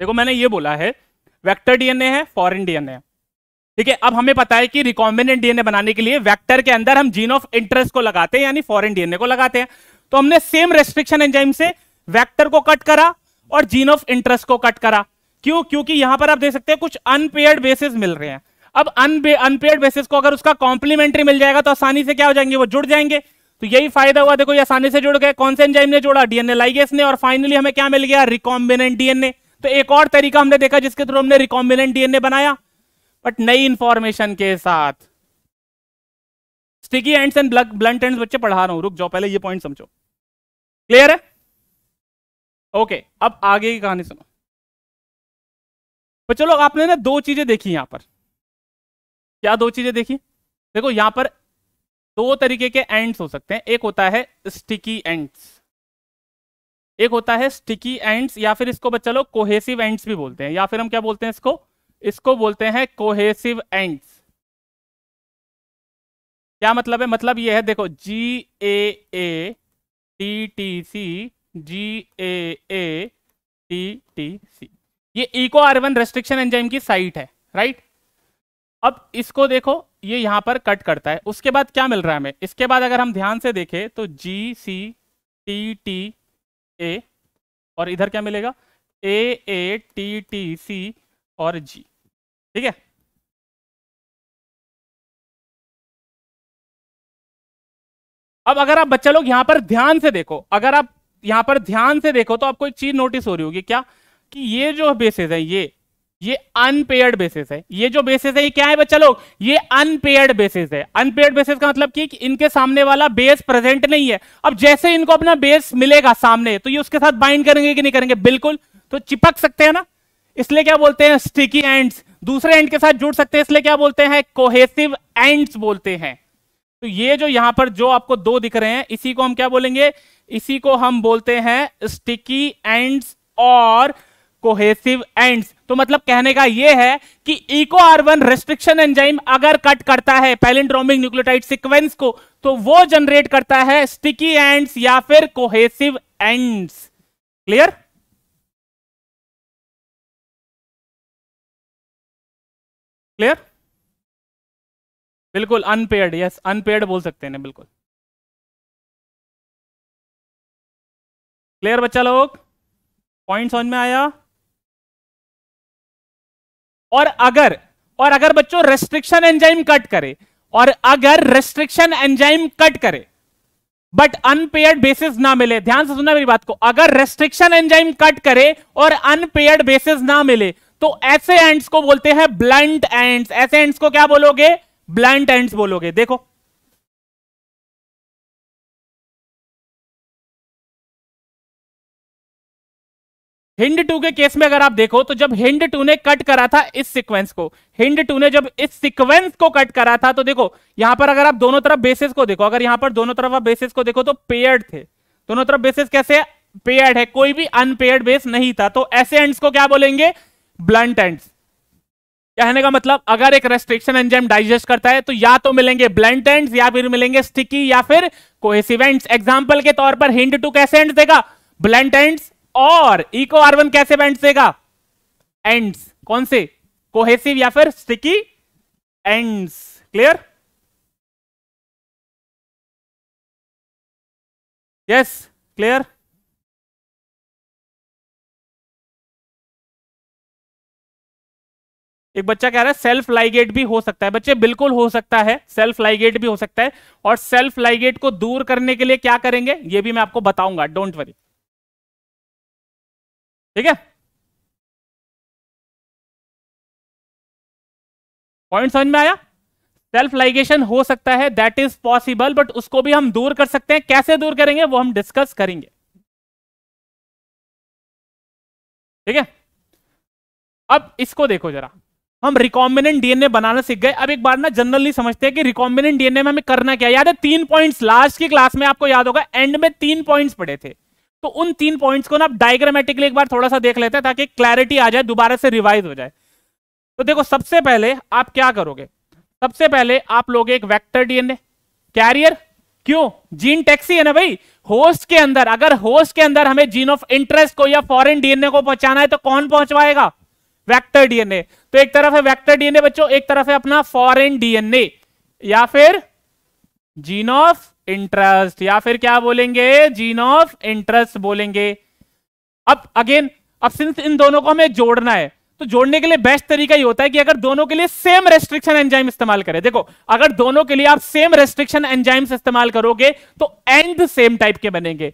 देखो मैंने ये बोला है वेक्टर डीएनए है फॉरेन डीएनए है ठीक है अब हमें पता है कि रिकॉम्बिनेंट डीएनए बनाने के लिए वेक्टर के अंदर हम जीन ऑफ इंटरेस्ट को लगाते हैं यानी फॉरेन डीएनए को लगाते हैं तो हमने सेम रेस्ट्रिक्शन एंजाइम से वेक्टर को कट करा और जीन ऑफ इंटरेस्ट को कट करा क्यों क्योंकि यहां पर आप देख सकते हैं कुछ अनपेयर्ड बेसिस मिल रहे हैं अब अनपेयर्ड बेसिस को अगर उसका कॉम्प्लीमेंट्री मिल जाएगा तो आसानी से क्या हो जाएंगे वो जुड़ जाएंगे तो यही फायदा हुआ देखो ये आसानी से जुड़ गए कौन से एंजाइम ने जोड़ा डीएनए लाइगेस ने और फाइनली हमें क्या मिल गया रिकॉम्बिनेंट डीएनए तो एक और तरीका हमने देखा जिसके थ्रू हमने रिकॉम्बिनेंट डीएनए बनाया बट नई इंफॉर्मेशन के साथ sticky ends and blunt ends बच्चे पढ़ा रहा हूं रुक जाओ पहले ये पॉइंट समझो क्लियर है ओके अब आगे की कहानी सुनो तो चलो आपने ना दो चीजें देखी यहां पर क्या दो चीजें देखी देखो यहां पर दो तरीके के एंड्स हो सकते हैं एक होता है स्टिकी एंड्स एक होता है स्टिकी एंड्स या फिर इसको बच्चा लोग कोहेसिव एंड्स भी बोलते हैं या फिर हम क्या बोलते हैं इसको इसको बोलते हैं कोहेसिव एंड्स क्या मतलब है मतलब यह है देखो G A A T T C G A A T T C ये इको आर्बन रेस्ट्रिक्शन एंजाइम की साइट है राइट अब इसको देखो ये यहां पर कट करता है उसके बाद क्या मिल रहा है हमें इसके बाद अगर हम ध्यान से देखें तो जी सी टी टी ए और इधर क्या मिलेगा ए ए टी टी सी और जी ठीक है अब अगर आप बच्चा लोग यहां पर ध्यान से देखो अगर आप यहां पर ध्यान से देखो तो आपको एक चीज नोटिस हो रही होगी क्या कि ये जो बेसिस है ये ये अनपेयर्ड बेसिस है ये जो बेसिस है ये क्या है बच्चा लोग ये अनपेयर्ड बेसिस है अनपेयर्ड बेसिस का मतलब कि इनके सामने वाला बेस प्रेजेंट नहीं है अब जैसे इनको अपना बेस मिलेगा सामने तो ये उसके साथ बाइंड करेंगे कि नहीं करेंगे बिल्कुल तो चिपक सकते हैं ना इसलिए क्या बोलते हैं स्टिकी एंड्स दूसरे एंड के साथ जुड़ सकते हैं इसलिए क्या बोलते हैं कोहेसिव एंड्स बोलते हैं तो ये जो यहां पर जो आपको दो दिख रहे हैं इसी को हम क्या बोलेंगे इसी को हम बोलते हैं स्टिकी एंड्स और कोहेसिव एंड्स तो मतलब कहने का यह है कि Eco R one restriction enzyme अगर कट करता है पैलेंड्रोमिक न्यूक्लियोटाइड सीक्वेंस को तो वो जनरेट करता है स्टिकी एंड्स या फिर कोहेसिव एंड्स क्लियर क्लियर बिल्कुल अनपेड यस अनपेड बोल सकते हैं बिल्कुल क्लियर बच्चा लोग पॉइंट समझ में आया और अगर और अगर बच्चों रेस्ट्रिक्शन एंजाइम कट करे और अगर रेस्ट्रिक्शन एंजाइम कट करे बट अनपेयर्ड बेसिस ना मिले ध्यान से सुनना मेरी बात को अगर रेस्ट्रिक्शन एंजाइम कट करे और अनपेयर्ड बेसिस ना मिले तो ऐसे एंड्स को बोलते हैं ब्लंट एंड्स ऐसे एंड्स को क्या बोलोगे ब्लंट एंड्स बोलोगे देखो हिंड टू के केस में अगर आप देखो तो जब हिंड टू ने कट करा था इस सीक्वेंस को हिंड टू ने जब इस सीक्वेंस को कट करा था तो देखो यहां पर अगर आप दोनों तरफ बेसिस को देखो अगर यहां पर दोनों तरफ आप बेसिस को देखो तो पेयर्ड थे दोनों तरफ बेसिस कैसे पेयर्ड है कोई भी अनपेयर्ड बेस नहीं था तो ऐसे एंड को क्या बोलेंगे ब्लंट एंड कहने का मतलब अगर एक रेस्ट्रिक्शन एंजाइम डाइजेस्ट करता है तो या तो मिलेंगे ब्लंट एंड या फिर मिलेंगे स्टिकी या फिर कोहेसिव एग्जांपल के तौर पर हिंड टू कैसे एंड्स देगा ब्लंट एंड्स और इको आर्बन कैसे बैंड्स देगा एंड्स कौन से कोहेसिव या फिर sticky ends clear yes clear एक बच्चा कह रहा है सेल्फ लाइगेट भी हो सकता है बच्चे बिल्कुल हो सकता है सेल्फ लाइगेट भी हो सकता है और सेल्फ लाइगेट को दूर करने के लिए क्या करेंगे ये भी मैं आपको बताऊंगा डोंट वरी ठीक है पॉइंट समझ में आया सेल्फ लाइगेशन हो सकता है दैट इज पॉसिबल बट उसको भी हम दूर कर सकते हैं कैसे दूर करेंगे वो हम डिस्कस करेंगे ठीक है अब इसको देखो जरा हम रिकॉम्बिनेंट डीएनए बनाना सीख गए अब एक बार ना जनरली समझते हैं कि रिकॉम्बिनेंट डीएनए में हमें करना क्या याद है तीन पॉइंट्स लास्ट की क्लास में आपको याद होगा एंड में तीन पॉइंट्स पड़े थे तो उन तीन पॉइंट्स को ना आप डायग्रामेटिकली एक बार थोड़ा सा देख लेते हैं ताकि क्लैरिटी आ जाए दोबारा से रिवाइज हो जाए तो देखो सबसे पहले आप क्या करोगे सबसे पहले आप लोग एक वैक्टर डीएनए कैरियर क्यों जीन टैक्सी है ना भाई होस्ट के अंदर अगर होस्ट के अंदर हमें जीन ऑफ इंटरेस्ट को या फॉरेन डीएनए को पहुंचाना है तो कौन पहुंचवाएगा वेक्टर डीएनए तो एक तरफ है वेक्टर डीएनए बच्चों एक तरफ है अपना फॉरेन डीएनए या फिर जीन ऑफ इंटरेस्ट या फिर क्या बोलेंगे जीन ऑफ इंटरेस्ट बोलेंगे अब अगेन अब सिंस इन दोनों को हमें जोड़ना है तो जोड़ने के लिए बेस्ट तरीका ये होता है कि अगर दोनों के लिए सेम रेस्ट्रिक्शन एंजाइम इस्तेमाल करें देखो अगर दोनों के लिए आप सेम रेस्ट्रिक्शन एंजाइम्स इस्तेमाल करोगे तो एंड सेम टाइप के बनेंगे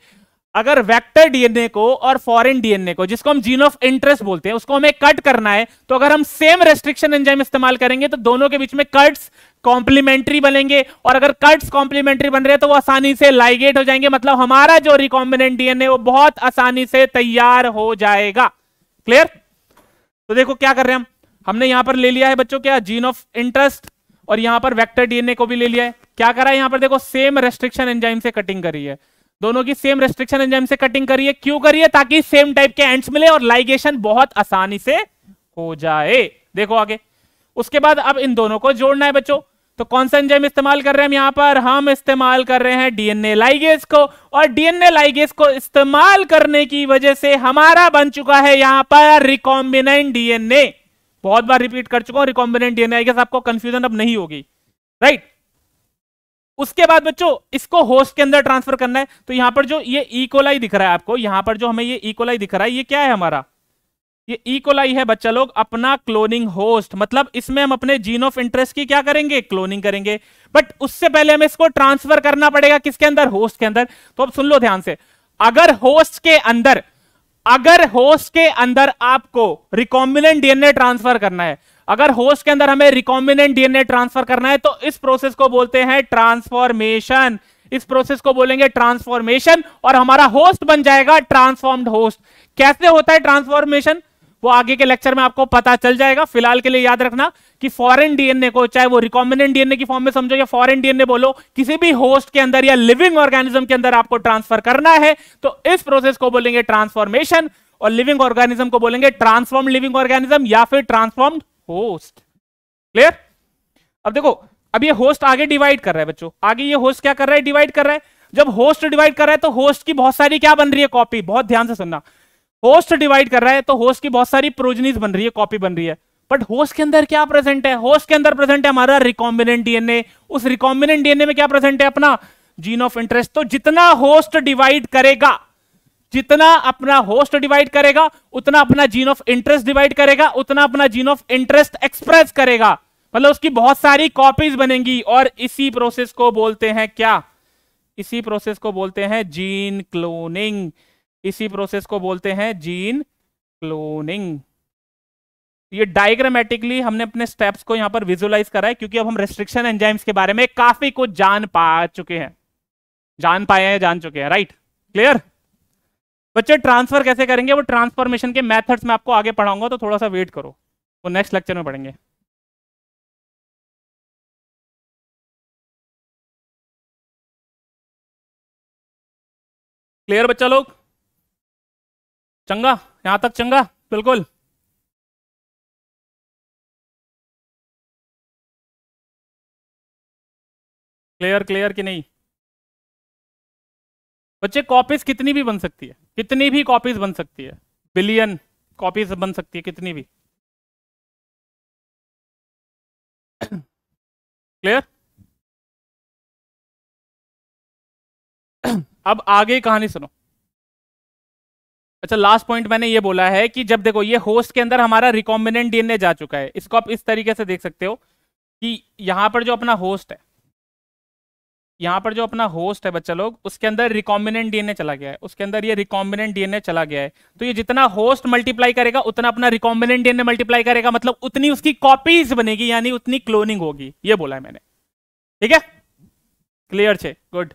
अगर वेक्टर डीएनए को और फॉरेन डीएनए को जिसको हम जीन ऑफ इंटरेस्ट बोलते हैं उसको हमें कट करना है तो अगर हम सेम रेस्ट्रिक्शन एंजाइम इस्तेमाल करेंगे तो दोनों के बीच में कट्स कॉम्प्लीमेंट्री बनेंगे और अगर कट्स कॉम्प्लीमेंट्री बन रहे हैं तो वो आसानी से लाइगेट हो जाएंगे मतलब हमारा जो रिकॉम्बिनेंट डीएनए वो बहुत आसानी से तैयार हो जाएगा क्लियर तो देखो क्या कर रहे हैं हम हमने यहां पर ले लिया है बच्चों क्या जीन ऑफ इंटरेस्ट और यहां पर वेक्टर डीएनए को भी ले लिया है क्या करा है यहां पर देखो सेम रेस्ट्रिक्शन एंजाइम से कटिंग करी है दोनों की सेम रेस्ट्रिक्शन एंजाइम से कटिंग करी है क्यों करिए ताकि सेम टाइप के एंड्स मिले और लाइगेशन बहुत आसानी से हो जाए देखो आगे उसके बाद अब इन दोनों को जोड़ना है बच्चों तो कौन सा एंजाइम इस्तेमाल कर रहे हैं हम यहां पर हम इस्तेमाल कर रहे हैं डीएनए लाइगेज को और डीएनए लाइगेज को इस्तेमाल करने की वजह से हमारा बन चुका है यहां पर रिकॉम्बिनेंट डीएनए बहुत बार रिपीट कर चुका हूं रिकॉम्बिनेंट डीएनए आई आपको कंफ्यूजन अब नहीं होगी राइट उसके बाद बच्चों इसको होस्ट के अंदर ट्रांसफर करना है तो यहां पर जो ये इकोलाई e दिख रहा है आपको यहां पर जो हमें ये इकोलाई e दिख रहा है ये क्या है हमारा ये इकोलाई है बच्चा लोग अपना क्लोनिंग होस्ट मतलब इसमें हम अपने जीन ऑफ इंटरेस्ट की क्या करेंगे क्लोनिंग करेंगे बट उससे पहले हमें इसको ट्रांसफर करना पड़ेगा किसके अंदर होस्ट के अंदर तो अब सुन लो ध्यान से अगर होस्ट के अंदर अगर होस्ट के अंदर आपको रिकॉम्बिनेंट डीएनए ट्रांसफर करना है अगर होस्ट के अंदर हमें रिकॉम्बिनेंट डीएनए ट्रांसफर करना है तो इस प्रोसेस को बोलते हैं ट्रांसफॉर्मेशन इस प्रोसेस को बोलेंगे ट्रांसफॉर्मेशन और हमारा होस्ट बन जाएगा ट्रांसफॉर्म्ड होस्ट कैसे होता है ट्रांसफॉर्मेशन वो आगे के लेक्चर में आपको पता चल जाएगा फिलहाल के लिए याद रखना कि फॉरेन डीएनए को चाहे वो रिकॉम्बिनेंट डीएनए की फॉर्म में समझो या फॉरेन डीएनए बोलो किसी भी होस्ट के अंदर या लिविंग ऑर्गेनिज्म के अंदर आपको ट्रांसफर करना है तो इस प्रोसेस को बोलेंगे ट्रांसफॉर्मेशन और लिविंग ऑर्गेनिज्म को बोलेंगे ट्रांसफॉर्म लिविंग ऑर्गेनिज्म या फिर ट्रांसफॉर्म होस्ट क्लियर अब देखो अब ये होस्ट आगे डिवाइड कर रहा है बच्चों आगे ये होस्ट क्या कर रहा है डिवाइड कर रहा है जब होस्ट डिवाइड कर रहा है तो होस्ट की बहुत सारी क्या बन रही है कॉपी बहुत ध्यान से सुनना होस्ट डिवाइड कर रहा है तो होस्ट की बहुत सारी प्रोजनीज बन रही है कॉपी बन रही है बट होस्ट के अंदर क्या प्रेजेंट है होस्ट के अंदर प्रेजेंट है हमारा रिकॉम्बिनेंट डीएनए उस रिकॉम्बिनेंट डीएनए में क्या प्रेजेंट है अपना जीन ऑफ इंटरेस्ट तो जितना होस्ट डिवाइड करेगा जितना अपना होस्ट डिवाइड करेगा उतना अपना जीन ऑफ इंटरेस्ट डिवाइड करेगा उतना अपना जीन ऑफ इंटरेस्ट एक्सप्रेस करेगा मतलब उसकी बहुत सारी कॉपीज बनेंगी और इसी प्रोसेस को बोलते हैं क्या इसी प्रोसेस को बोलते हैं जीन क्लोनिंग इसी प्रोसेस को बोलते हैं जीन क्लोनिंग ये डायग्रामेटिकली हमने अपने स्टेप्स को यहां पर विजुअलाइज करा है क्योंकि अब हम रेस्ट्रिक्शन एंजाइम्स के बारे में काफी कुछ जान पा चुके हैं जान पाए हैं जान चुके हैं राइट क्लियर बच्चे ट्रांसफर कैसे करेंगे वो ट्रांसफॉर्मेशन के मेथड्स में आपको आगे पढ़ाऊंगा तो थोड़ा सा वेट करो वो नेक्स्ट लेक्चर में पढ़ेंगे क्लियर बच्चा लोग चंगा यहां तक चंगा बिल्कुल क्लियर क्लियर कि नहीं बच्चे कॉपीज कितनी भी बन सकती है कितनी भी कॉपीज बन सकती है बिलियन कॉपीज बन सकती है कितनी भी क्लियर अब आगे कहानी सुनो अच्छा लास्ट पॉइंट मैंने ये बोला है कि जब देखो ये होस्ट के अंदर हमारा रिकॉम्बिनेंट डीएनए जा चुका है इसको आप इस तरीके से देख सकते हो कि यहां पर जो अपना होस्ट है यहां पर जो अपना होस्ट है बच्चा लोग उसके अंदर रिकॉम्बिनेंट डीएनए चला गया है उसके अंदर ये रिकॉम्बिनेंट डीएनए चला गया है तो ये जितना होस्ट मल्टीप्लाई करेगा उतना अपना रिकॉम्बिनेंट डीएनए मल्टीप्लाई करेगा मतलब उतनी उसकी कॉपीज बनेगी यानी उतनी क्लोनिंग होगी ये बोला है मैंने ठीक है क्लियर छे गुड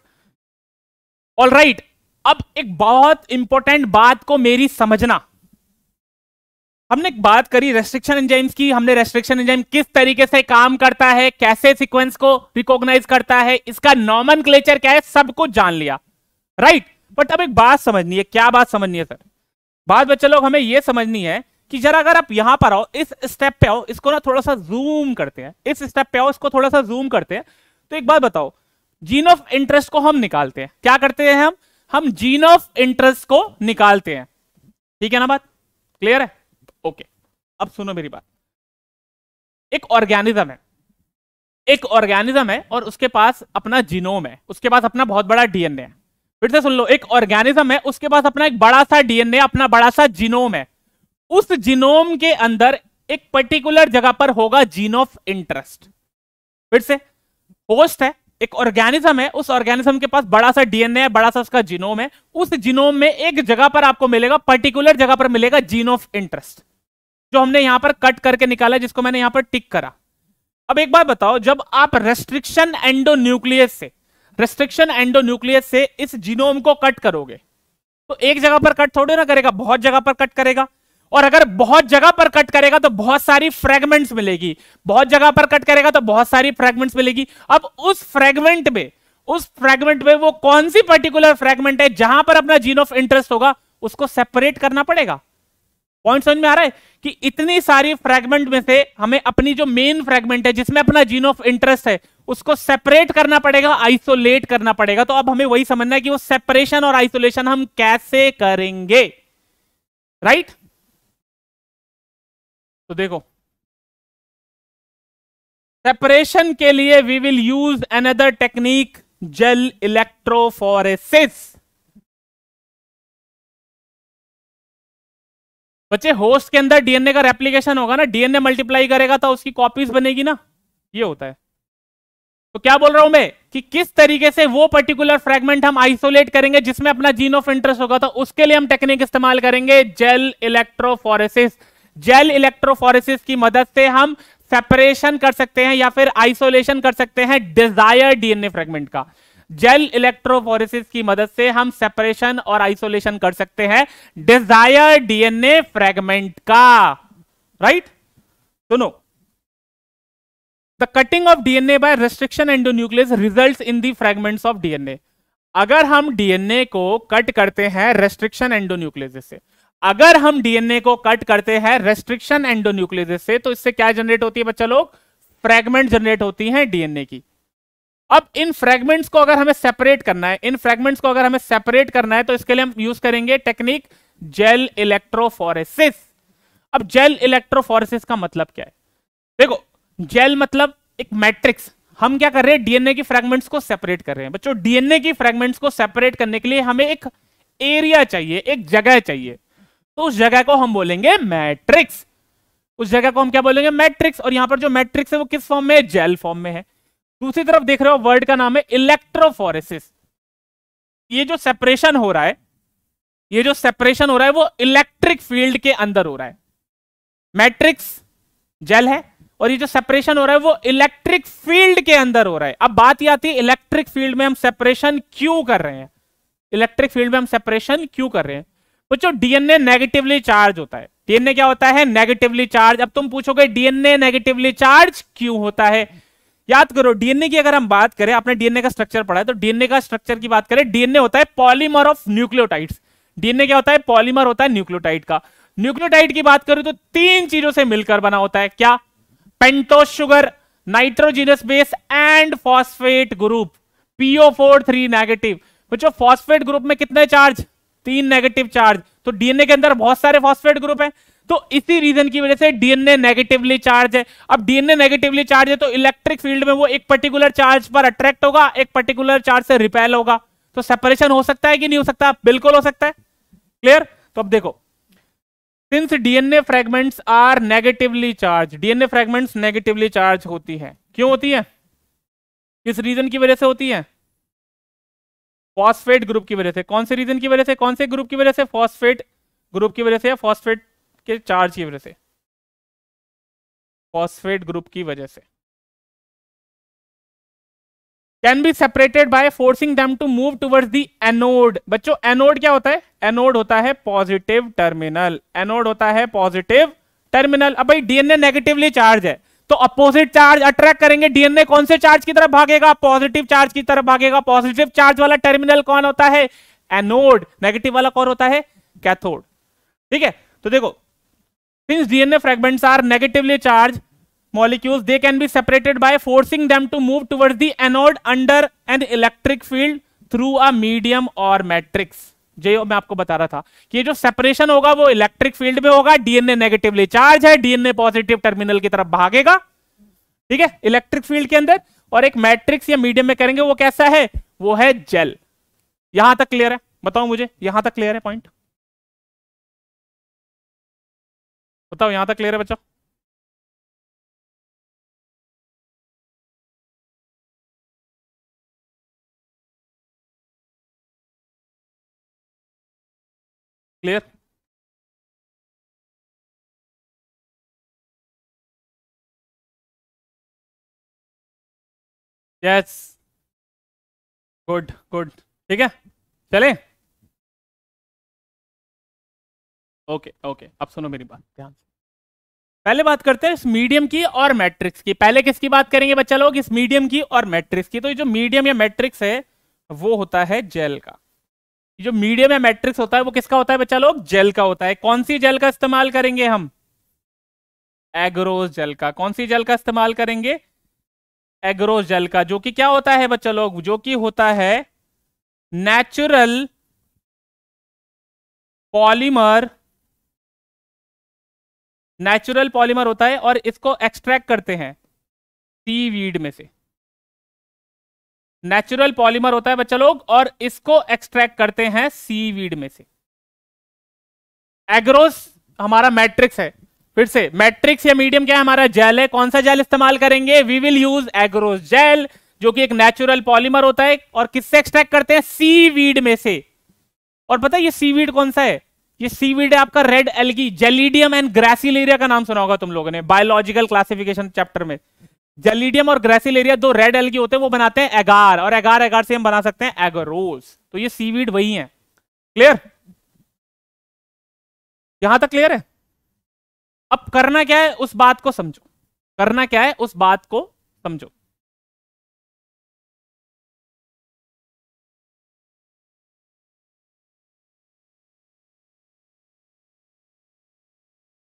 ऑल राइट अब एक बहुत इंपॉर्टेंट बात को मेरी समझना हमने बात करी रेस्ट्रिक्शन एंजाइम्स की हमने रेस्ट्रिक्शन एंजाइम किस तरीके से काम करता है कैसे सीक्वेंस को रिकॉग्नाइज करता है इसका नॉमन क्लेचर क्या है सब कुछ जान लिया राइट right? बट अब एक बात समझनी है क्या बात समझनी है सर बात बच्चे लोग हमें यह समझनी है कि जरा अगर आप यहां पर आओ इस स्टेप पे आओ इसको ना थोड़ा सा जूम करते हैं इस स्टेप पे आओ इसको थोड़ा सा जूम करते हैं तो एक बात बताओ जीन ऑफ इंटरेस्ट को हम निकालते हैं क्या करते हैं हम हम जीन ऑफ इंटरेस्ट को निकालते हैं ठीक है ना बात क्लियर है ओके अब सुनो मेरी बात एक ऑर्गेनिज्म है एक ऑर्गेनिज्म है और उसके पास अपना जीनोम है उसके पास अपना बहुत बड़ा डीएनए है फिर से सुन लो एक ऑर्गेनिज्म है उसके पास अपना एक बड़ा सा डीएनए अपना बड़ा सा जीनोम है उस जीनोम के अंदर एक पर्टिकुलर जगह पर होगा जीन ऑफ इंटरेस्ट फिर से होस्ट है एक ऑर्गेनिज्म है उस ऑर्गेनिज्म के पास बड़ा सा डीएनए है बड़ा सा उसका जीनोम है उस जीनोम में एक जगह पर आपको मिलेगा पर्टिकुलर जगह पर मिलेगा जीन ऑफ इंटरेस्ट जो हमने यहां पर कट करके निकाला जिसको मैंने यहां पर टिक करा अब एक बार बताओ जब आप रेस्ट्रिक्शन एंडो न्यूक्लियस से रेस्ट्रिक्शन एंडो न्यूक्लियस से इस जीनोम को कट करोगे तो एक जगह पर कट थोड़े ना करेगा बहुत जगह पर कट करेगा और अगर बहुत जगह पर कट करेगा तो बहुत सारी फ्रेगमेंट्स मिलेगी बहुत जगह पर कट करेगा तो बहुत सारी फ्रेगमेंट्स मिलेगी अब उस फ्रेगमेंट में उस फ्रेगमेंट में वो कौन सी पर्टिकुलर फ्रेगमेंट है जहां पर अपना जीन ऑफ इंटरेस्ट होगा उसको सेपरेट करना पड़ेगा पॉइंट समझ में आ रहा है कि इतनी सारी फ्रेगमेंट में से हमें अपनी जो मेन फ्रेगमेंट है जिसमें अपना जीन ऑफ इंटरेस्ट है उसको सेपरेट करना पड़ेगा आइसोलेट करना पड़ेगा तो अब हमें वही समझना है कि वो सेपरेशन और आइसोलेशन हम कैसे करेंगे राइट right? तो देखो सेपरेशन के लिए we will use another technique gel electrophoresis बच्चे होस्ट के अंदर डीएनए का रेप्लीकेशन होगा ना डीएनए मल्टीप्लाई करेगा तो उसकी कॉपीज बनेगी ना ये होता है तो क्या बोल रहा हूं मैं कि किस तरीके से वो पर्टिकुलर फ्रेगमेंट हम आइसोलेट करेंगे जिसमें अपना जीन ऑफ इंटरेस्ट होगा तो उसके लिए हम टेक्निक इस्तेमाल करेंगे जेल इलेक्ट्रोफोरेसिस जेल इलेक्ट्रोफोरेसिस की मदद से हम सेपरेशन कर सकते हैं या फिर आइसोलेशन कर सकते हैं डिजायर डीएनए फ्रेगमेंट का जेल इलेक्ट्रोफोरेसिस की मदद से हम सेपरेशन और आइसोलेशन कर सकते हैं डिजायर डीएनए फ्रेगमेंट का राइट सुनो the cutting of DNA by restriction endonuclease results in the fragments of DNA अगर हम डीएनए को कट करते हैं रेस्ट्रिक्शन एंडोन्यूक्लियस से अगर हम डीएनए को कट करते हैं रेस्ट्रिक्शन एंडोन्यूक्लियोसिस से तो इससे क्या जनरेट होती है बच्चा लोग फ्रेगमेंट जनरेट होती है डीएनए की अब इन फ्रेगमेंट्स को अगर हमें सेपरेट करना है इन फ्रेगमेंट्स को अगर हमें सेपरेट करना है तो इसके लिए हम यूज करेंगे टेक्निक जेल इलेक्ट्रोफोरेसिस अब जेल इलेक्ट्रोफोरेसिस का मतलब क्या है देखो जेल मतलब एक मैट्रिक्स हम क्या कर रहे हैं डीएनए की फ्रेगमेंट्स को सेपरेट कर रहे हैं बच्चों डीएनए की फ्रेगमेंट्स को सेपरेट करने के लिए हमें एक एरिया चाहिए एक जगह चाहिए तो उस जगह को हम बोलेंगे मैट्रिक्स उस जगह को हम क्या बोलेंगे मैट्रिक्स और यहां पर जो मैट्रिक्स है वो किस फॉर्म में है जेल फॉर्म में है दूसरी तरफ देख रहे हो वर्ड का नाम है इलेक्ट्रोफोरेसिस ये जो सेपरेशन हो रहा है ये जो सेपरेशन हो रहा है वो इलेक्ट्रिक फील्ड के अंदर हो रहा है मैट्रिक्स जेल है और ये जो सेपरेशन हो रहा है वो इलेक्ट्रिक फील्ड के अंदर हो रहा है अब बात ये आती है इलेक्ट्रिक फील्ड में हम सेपरेशन क्यों कर रहे हैं इलेक्ट्रिक फील्ड में हम सेपरेशन क्यों कर रहे हैं पूछो डीएनए नेगेटिवली चार्ज होता है डीएनए क्या होता है नेगेटिवली चार्ज अब तुम पूछोगे डीएनए नेगेटिवली चार्ज क्यों होता है याद करो डीएनए की अगर हम बात करें आपने डीएनए का स्ट्रक्चर पढ़ा है तो डीएनए का स्ट्रक्चर की बात करें डीएनए होता है पॉलीमर ऑफ न्यूक्लियोटाइड्स डीएनए क्या होता है पॉलीमर होता है न्यूक्लियोटाइड का न्यूक्लियोटाइड की बात करूं तो तीन चीजों से मिलकर बना होता है क्या pentose sugar nitrogenous base and phosphate group PO four three negative बच्चों फॉस्फेट ग्रुप में कितने चार्ज तीन नेगेटिव चार्ज तो डीएनए के अंदर बहुत सारे फॉस्फेट ग्रुप है तो इसी रीजन की वजह से डीएनए नेगेटिवली चार्ज है अब डीएनए नेगेटिवली चार्ज है तो इलेक्ट्रिक फील्ड में वो एक पर्टिकुलर चार्ज पर अट्रैक्ट होगा एक पर्टिकुलर चार्ज से रिपेल होगा तो सेपरेशन हो सकता है कि नहीं हो सकता बिल्कुल हो सकता है क्लियर तो अब देखो since DNA fragments are negatively charge DNA fragments negatively charge होती है क्यों होती है किस रीजन की वजह से होती है फॉस्फेट ग्रुप की वजह से कौन से रीजन की वजह से कौन से ग्रुप की वजह से फॉस्फेट ग्रुप की वजह से या फॉस्फेट के चार्ज की वजह से फॉस्फेट ग्रुप की वजह से can be separated by forcing them to move towards the anode बच्चों एनोड क्या होता है एनोड होता है पॉजिटिव टर्मिनल एनोड होता है पॉजिटिव टर्मिनल अब भाई डीएनए नेगेटिवली चार्ज है तो अपोजिट चार्ज अट्रैक्ट करेंगे डीएनए कौन से चार्ज की तरफ भागेगा पॉजिटिव चार्ज की तरफ भागेगा पॉजिटिव चार्ज वाला टर्मिनल कौन होता है एनोड नेगेटिव वाला कौन होता है कैथोड ठीक है तो देखो since DNA fragments are negatively charge molecules they can be separated by forcing them to move towards the anode under an electric field through a medium और मैट्रिक्स जो मैं आपको बता रहा था कि ये जो सेपरेशन होगा वो इलेक्ट्रिक फील्ड में होगा डीएनए नेगेटिवली चार्ज है डीएनए पॉजिटिव टर्मिनल की तरफ भागेगा ठीक है इलेक्ट्रिक फील्ड के अंदर और एक मैट्रिक्स या मीडियम में करेंगे वो कैसा है वो है जेल यहां तक क्लियर है बताओ मुझे यहां तक क्लियर है पॉइंट बताओ यहां तक क्लियर है बच्चों क्लियर यस गुड गुड ठीक है चले ओके ओके आप सुनो मेरी बात ध्यान से पहले बात करते हैं इस मीडियम की और मैट्रिक्स की पहले किसकी बात करेंगे बच्चा लोग इस मीडियम की और मैट्रिक्स की तो ये जो मीडियम या मैट्रिक्स है वो होता है जेल का जो मीडियम या मैट्रिक्स होता है वो किसका होता है बच्चा लोग जेल का होता है कौन सी जेल का इस्तेमाल करेंगे हम एग्रोस जेल का कौन सी जेल का इस्तेमाल करेंगे एग्रोस जेल का जो कि क्या होता है बच्चा लोग जो कि होता है नेचुरल पॉलीमर नेचुरल पॉलीमर होता है और इसको एक्सट्रैक्ट करते हैं वीड में से नेचुरल पॉलीमर होता है बच्चा लोग और इसको एक्सट्रैक्ट करते हैं सीवीड में से एग्रोस हमारा मैट्रिक्स है फिर से मैट्रिक्स या मीडियम क्या है हमारा जेल है कौन सा जेल इस्तेमाल करेंगे we will use agarose gel जो कि एक नेचुरल पॉलीमर होता है और किससे एक्सट्रैक्ट करते हैं सीवीड में से और पता है ये सीवीड कौन सा है ये सीवीड है आपका red algae gelidium and gracilaria का नाम सुना होगा तुम लोगों ने बायोलॉजिकल क्लासिफिकेशन चैप्टर में जलीडियम और ग्रेसिल एरिया दो रेड एल होते हैं वो बनाते हैं एगार और एगार एगार से हम बना सकते हैं एगरोज तो ये सीवीड वही है क्लियर यहां तक क्लियर है अब करना क्या है उस बात को समझो करना क्या है उस बात को समझो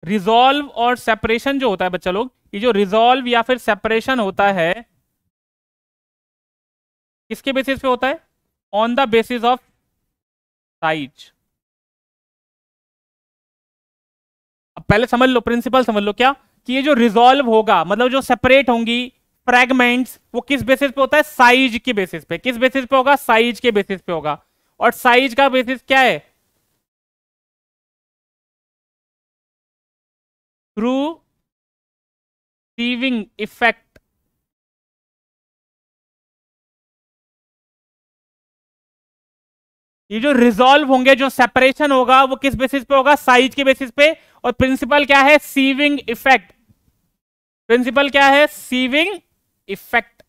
रिजोल्व और सेपरेशन जो होता है बच्चा लोग ये जो रिजोल्व या फिर सेपरेशन होता है किसके बेसिस पे होता है on the basis of size अब पहले समझ लो प्रिंसिपल समझ लो क्या कि ये जो रिजोल्व होगा मतलब जो सेपरेट होंगी फ्रेगमेंट्स वो किस बेसिस पे होता है साइज के बेसिस पे किस बेसिस पे होगा साइज के बेसिस पे होगा और साइज का बेसिस क्या है through sieving effect ये जो रिजॉल्व होंगे जो सेपरेशन होगा वो किस बेसिस पे होगा साइज के बेसिस पे और प्रिंसिपल क्या है सीविंग इफेक्ट प्रिंसिपल क्या है सीविंग इफेक्ट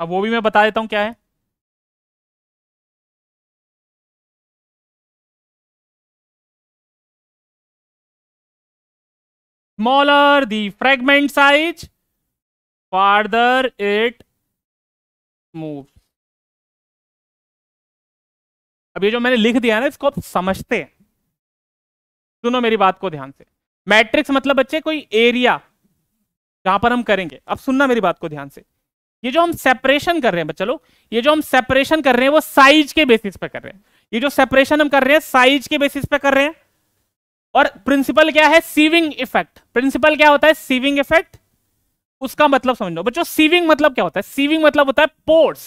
अब वो भी मैं बता देता हूं क्या है smaller the fragment size, farther it moves. अब ये जो मैंने लिख दिया ना इसको समझते हैं सुनो मेरी बात को ध्यान से मैट्रिक्स मतलब बच्चे कोई एरिया जहां पर हम करेंगे अब सुनना मेरी बात को ध्यान से ये जो हम सेपरेशन कर रहे हैं बच्चा लोग ये जो हम सेपरेशन कर रहे हैं वो साइज के बेसिस पे कर रहे हैं ये जो सेपरेशन हम कर रहे हैं साइज के बेसिस पे कर रहे हैं और प्रिंसिपल क्या है सीविंग इफेक्ट प्रिंसिपल क्या होता है सीविंग इफेक्ट उसका मतलब समझ लो बच्चों सीविंग मतलब क्या होता है सीविंग मतलब होता है पोर्ट्स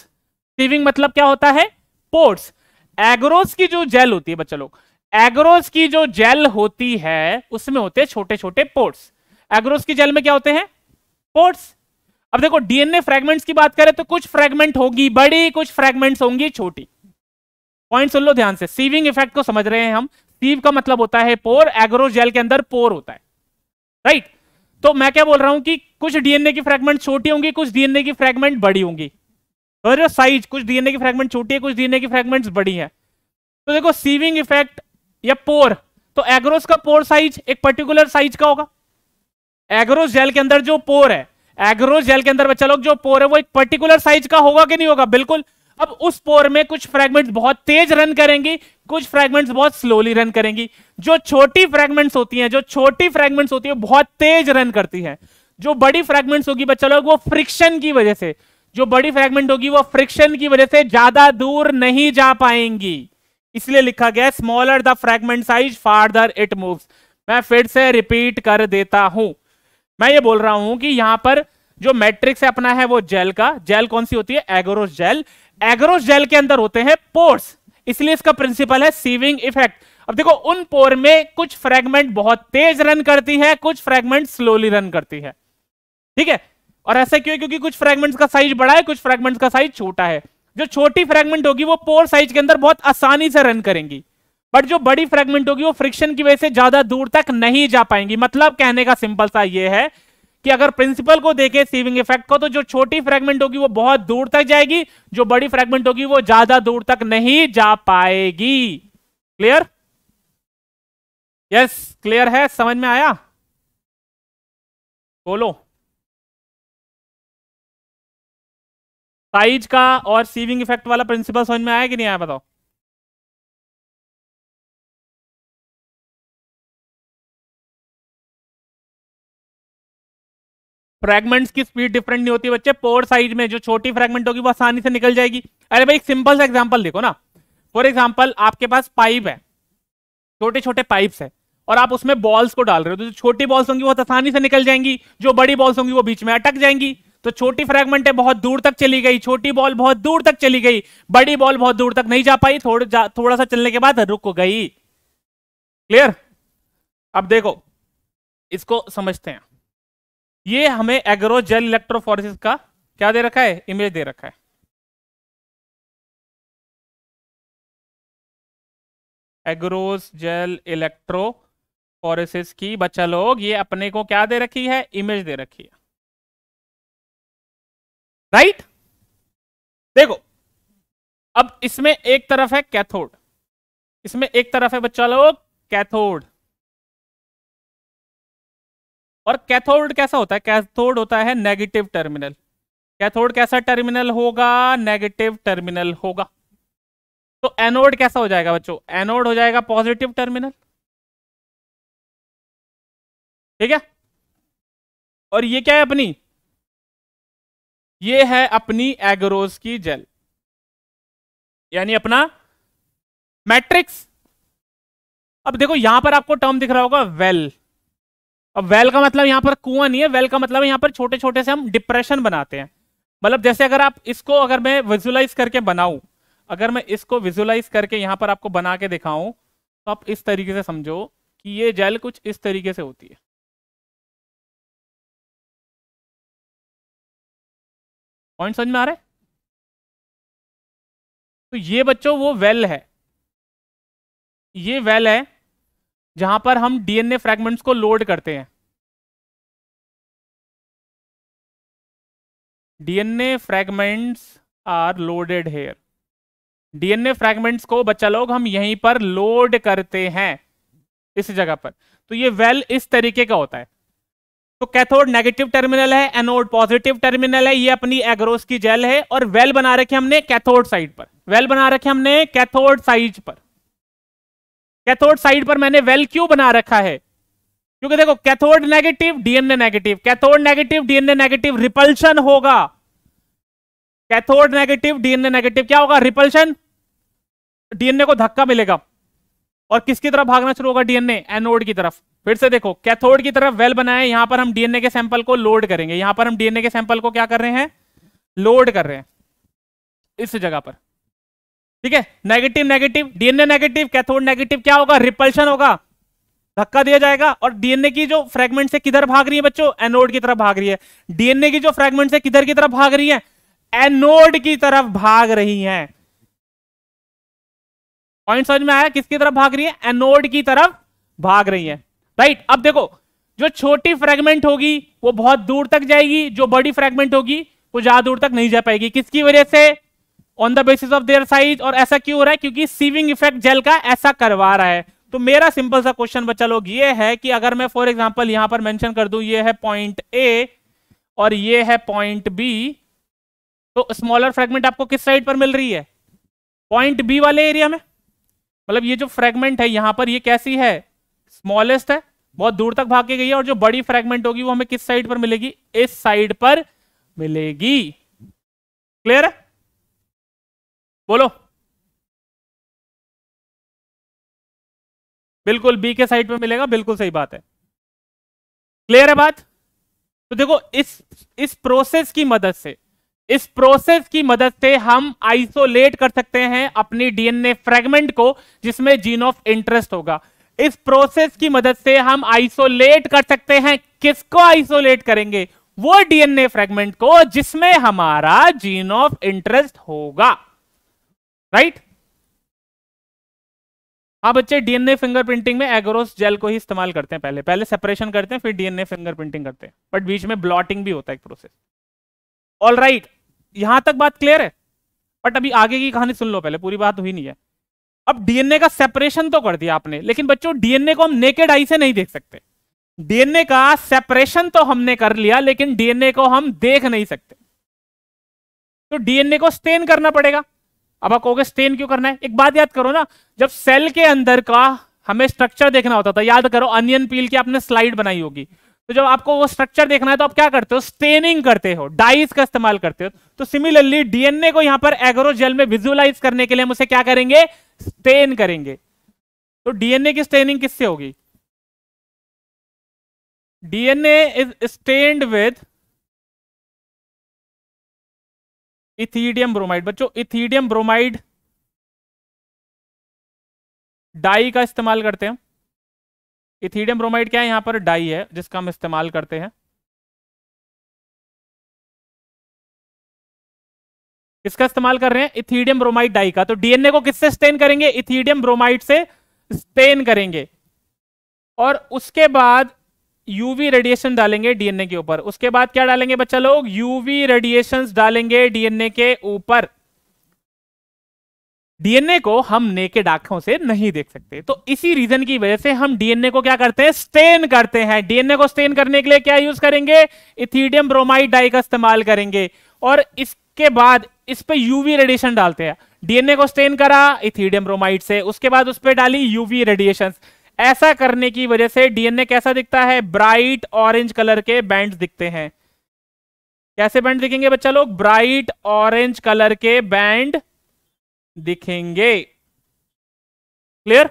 सीविंग मतलब क्या होता है पोर्ट्स एग्रोस की जो जेल होती है बच्चों लोग एग्रोस की जो जेल होती है उसमें होते हैं छोटे छोटे पोर्ट्स एग्रोस की जेल में क्या होते हैं पोर्ट्स अब देखो डीएनए फ्रेगमेंट्स की बात करें तो कुछ फ्रेगमेंट होगी बड़ी कुछ फ्रेगमेंट्स होंगी छोटी पॉइंट सुन लो ध्यान से सीविंग इफेक्ट को समझ रहे हैं हम सीव का मतलब होता है पोर एग्रो जेल के अंदर पोर होता है राइट तो मैं क्या बोल रहा हूं कि कुछ डीएनए की फ्रेगमेंट छोटी होंगी कुछ डीएनए की फ्रेगमेंट बड़ी होंगी और जो साइज कुछ डीएनए की फ्रेगमेंट छोटी है कुछ डीएनए की फ्रेगमेंट बड़ी है तो देखो सीविंग इफेक्ट या पोर तो एग्रोस का पोर साइज एक पर्टिकुलर साइज का होगा एग्रोस जेल के अंदर जो पोर है एग्रोस जेल के अंदर बच्चा लोग जो पोर है वो एक पर्टिकुलर साइज का होगा कि नहीं होगा बिल्कुल अब उस पोर में कुछ फ्रेगमेंट बहुत तेज रन करेंगी कुछ फ्रेगमेंट बहुत स्लोली रन करेंगी जो छोटी फ्रेगमेंट्स होती हैं जो छोटी फ्रेगमेंट होती है बहुत तेज रन करती हैं जो बड़ी फ्रेगमेंट होगी बच्चा लोग वो फ्रिक्शन की वजह से जो बड़ी फ्रेगमेंट होगी वो फ्रिक्शन की वजह से ज्यादा दूर नहीं जा पाएंगी इसलिए लिखा गया smaller the fragment size farther it move मैं फिर से रिपीट कर देता हूं मैं ये बोल रहा हूं कि यहां पर जो मैट्रिक्स है अपना है वो जेल का जेल कौन सी होती है एगोरोस जेल एग्रोस जेल के अंदर होते हैं पोर्स इसलिए इसका प्रिंसिपल है सीविंग इफेक्ट अब देखो उन पोर में कुछ फ्रेगमेंट बहुत तेज रन करती है कुछ फ्रेगमेंट स्लोली रन करती है ठीक है और ऐसा क्यों क्योंकि कुछ फ्रेगमेंट का साइज बड़ा है कुछ फ्रेगमेंट का साइज छोटा है जो छोटी फ्रेगमेंट होगी वो पोर साइज के अंदर बहुत आसानी से रन करेंगी बट जो बड़ी फ्रेगमेंट होगी वो फ्रिक्शन की वजह से ज्यादा दूर तक नहीं जा पाएंगी मतलब कहने का सिंपल सा ये है कि अगर प्रिंसिपल को देखें सीविंग इफेक्ट को तो जो छोटी फ्रेगमेंट होगी वो बहुत दूर तक जाएगी जो बड़ी फ्रेगमेंट होगी वो ज्यादा दूर तक नहीं जा पाएगी क्लियर यस क्लियर है समझ में आया बोलो साइज का और सीविंग इफेक्ट वाला प्रिंसिपल समझ में आया कि नहीं आया बताओ फ्रैगमेंट्स की स्पीड डिफरेंट नहीं होती बच्चे पोर साइज में जो छोटी फ्रेगमेंट होगी वो आसानी से निकल जाएगी अरे भाई सिंपल सा एग्जाम्पल देखो ना फॉर एग्जाम्पल आपके पास पाइप है छोटे छोटे पाइप्स है और आप उसमें बॉल्स को डाल रहे हो तो जो छोटी बॉल्स होंगी बहुत आसानी से निकल जाएंगी जो बड़ी बॉल्स होंगी वो बीच में अटक जाएंगी तो छोटी फ्रेगमेंट है बहुत दूर तक चली गई छोटी बॉल बहुत दूर तक चली गई बड़ी बॉल बहुत दूर तक नहीं जा पाई थोड़ जा, थोड़ा सा चलने के बाद रुक गई क्लियर अब देखो इसको समझते हैं ये हमें एग्रो जेल इलेक्ट्रोफोरिस का क्या दे रखा है इमेज दे रखा है एग्रोस जेल इलेक्ट्रोफोरेसिस की बच्चा लोग ये अपने को क्या दे रखी है इमेज दे रखी है राइट right? देखो अब इसमें एक तरफ है कैथोड इसमें एक तरफ है बच्चा लोग कैथोड और कैथोड कैसा होता है कैथोड होता है नेगेटिव टर्मिनल कैथोड कैसा टर्मिनल होगा नेगेटिव टर्मिनल होगा तो एनोड कैसा हो जाएगा बच्चों एनोड हो जाएगा पॉजिटिव टर्मिनल ठीक है और ये क्या है अपनी ये है अपनी एग्रोज की जेल यानी अपना मैट्रिक्स अब देखो यहां पर आपको टर्म दिख रहा होगा वेल well. अब वेल का मतलब यहाँ पर कुआं नहीं है वेल का मतलब यहाँ पर छोटे छोटे से हम डिप्रेशन बनाते हैं मतलब जैसे अगर आप इसको अगर मैं विजुलाइज करके बनाऊं अगर मैं इसको विजुलाइज करके यहाँ पर आपको बना के दिखाऊं तो आप इस तरीके से समझो कि ये जेल कुछ इस तरीके से होती है पॉइंट समझ में आ रहे तो ये बच्चों वो वेल है ये वेल है जहां पर हम डीएनए फ्रेगमेंट्स को लोड करते हैं DNA fragments are loaded here DNA fragments को बच्चा लोग हम यहीं पर लोड करते हैं इस जगह पर तो ये वेल इस तरीके का होता है तो कैथोड नेगेटिव टर्मिनल है एनोड पॉजिटिव टर्मिनल है ये अपनी एग्रोस की जेल है और वेल बना रखे हमने कैथोड साइड पर वेल बना रखे हमने कैथोड साइड पर कैथोड साइड पर मैंने वेल क्यों बना रखा है क्योंकि देखो cathode negative DNA negative cathode negative DNA negative repulsion होगा कैथोड नेगेटिव डीएनए नेगेटिव क्या होगा रिपल्शन डीएनए को धक्का मिलेगा और किसकी तरफ भागना शुरू होगा डीएनए एनोड की तरफ फिर से देखो कैथोड की तरफ वेल बनाए यहां पर हम डीएनए के सैंपल को लोड करेंगे यहां पर हम डीएनए के सैंपल को क्या कर रहे हैं लोड कर रहे हैं इस जगह पर ठीक है negative negative DNA negative cathode negative क्या होगा रिपल्शन होगा धक्का दिया जाएगा और डीएनए की जो फ्रेगमेंट से किधर भाग रही है बच्चों एनोड की तरफ भाग रही है डीएनए की जो फ्रेगमेंट से किधर की तरफ भाग रही है एनोड की तरफ भाग रही है पॉइंट समझ में आया किसकी तरफ भाग रही है एनोड की तरफ भाग रही है राइट अब देखो जो छोटी फ्रेगमेंट होगी वो बहुत दूर तक जाएगी जो बड़ी फ्रेगमेंट होगी वो ज्यादा दूर तक नहीं जा पाएगी किसकी वजह से on the basis of their size और ऐसा क्यों हो रहा है क्योंकि सीविंग इफेक्ट जेल का ऐसा करवा रहा है तो मेरा सिंपल सा क्वेश्चन बच्चा लोग ये है कि अगर मैं फॉर एग्जाम्पल यहां पर मैंशन कर दू ये है पॉइंट ए और ये है पॉइंट बी तो स्मॉलर फ्रेगमेंट आपको किस साइड पर मिल रही है पॉइंट बी वाले एरिया में मतलब ये जो फ्रेगमेंट है यहां पर ये कैसी है स्मॉलेस्ट है बहुत दूर तक भाग के गई है और जो बड़ी फ्रेगमेंट होगी वो हमें किस साइड पर मिलेगी इस साइड पर मिलेगी क्लियर है बोलो बिल्कुल बी के साइड में मिलेगा बिल्कुल सही बात है क्लियर है बात तो देखो इस इस प्रोसेस की मदद से इस प्रोसेस की मदद से हम आइसोलेट कर सकते हैं अपनी डीएनए फ्रेगमेंट को जिसमें जीन ऑफ इंटरेस्ट होगा इस प्रोसेस की मदद से हम आइसोलेट कर सकते हैं किसको आइसोलेट करेंगे वो डीएनए फ्रेगमेंट को जिसमें हमारा जीन ऑफ इंटरेस्ट होगा राइट हाँ बच्चे डीएनए फिंगरप्रिंटिंग में एग्रोस जेल को ही इस्तेमाल करते हैं पहले पहले सेपरेशन करते हैं फिर डीएनए फिंगरप्रिंटिंग करते हैं बट बीच में ब्लॉटिंग भी होता है एक प्रोसेस ऑल राइट यहां तक बात क्लियर है बट अभी आगे की कहानी सुन लो पहले पूरी बात हुई नहीं है अब डीएनए का सेपरेशन तो कर दिया आपने लेकिन बच्चों डीएनए को हम नेकेड आई से नहीं देख सकते डीएनए का सेपरेशन तो हमने कर लिया लेकिन डीएनए को हम देख नहीं सकते तो डीएनए को स्टेन करना पड़ेगा अब आप कहोगे स्टेन क्यों करना है एक बात याद करो ना जब सेल के अंदर का हमें स्ट्रक्चर देखना होता था याद करो अनियन पील की आपने स्लाइड बनाई होगी तो जब आपको वो स्ट्रक्चर देखना है तो आप क्या करते हो स्टेनिंग करते हो डाइज का इस्तेमाल करते हो तो सिमिलरली डीएनए को यहां पर एग्रोजेल में विजुअलाइज करने के लिए हम उसे क्या करेंगे स्टेन करेंगे तो डीएनए की स्टेनिंग किससे होगी DNA is stained with ethidium bromide बच्चों इथीडियम ब्रोमाइड डाई का इस्तेमाल करते हैं इथीडियम ब्रोमाइड क्या है यहां पर डाई है जिसका हम इस्तेमाल करते हैं किसका इस्तेमाल कर रहे हैं इथीडियम ब्रोमाइड डाई का तो डीएनए को किससे स्टेन करेंगे इथीडियम ब्रोमाइड से स्टेन करेंगे और उसके बाद यूवी रेडिएशन डालेंगे डीएनए के ऊपर उसके बाद क्या डालेंगे बच्चा लोग यूवी रेडिएशन डालेंगे डीएनए के ऊपर डीएनए को हम नेकेड आंखों से नहीं देख सकते तो इसी रीजन की वजह से हम डीएनए को क्या करते हैं स्टेन करते हैं डीएनए को स्टेन करने के लिए क्या यूज करेंगे इथीडियम ब्रोमाइड डाई का इस्तेमाल करेंगे और इसके बाद इस पर यूवी रेडिएशन डालते हैं डीएनए को स्टेन करा इथीडियम ब्रोमाइड से उसके बाद उस पर डाली यूवी रेडिएशन ऐसा करने की वजह से डीएनए कैसा दिखता है ब्राइट ऑरेंज कलर के बैंड दिखते हैं कैसे बैंड दिखेंगे बच्चा लोग ब्राइट ऑरेंज कलर के बैंड दिखेंगे क्लियर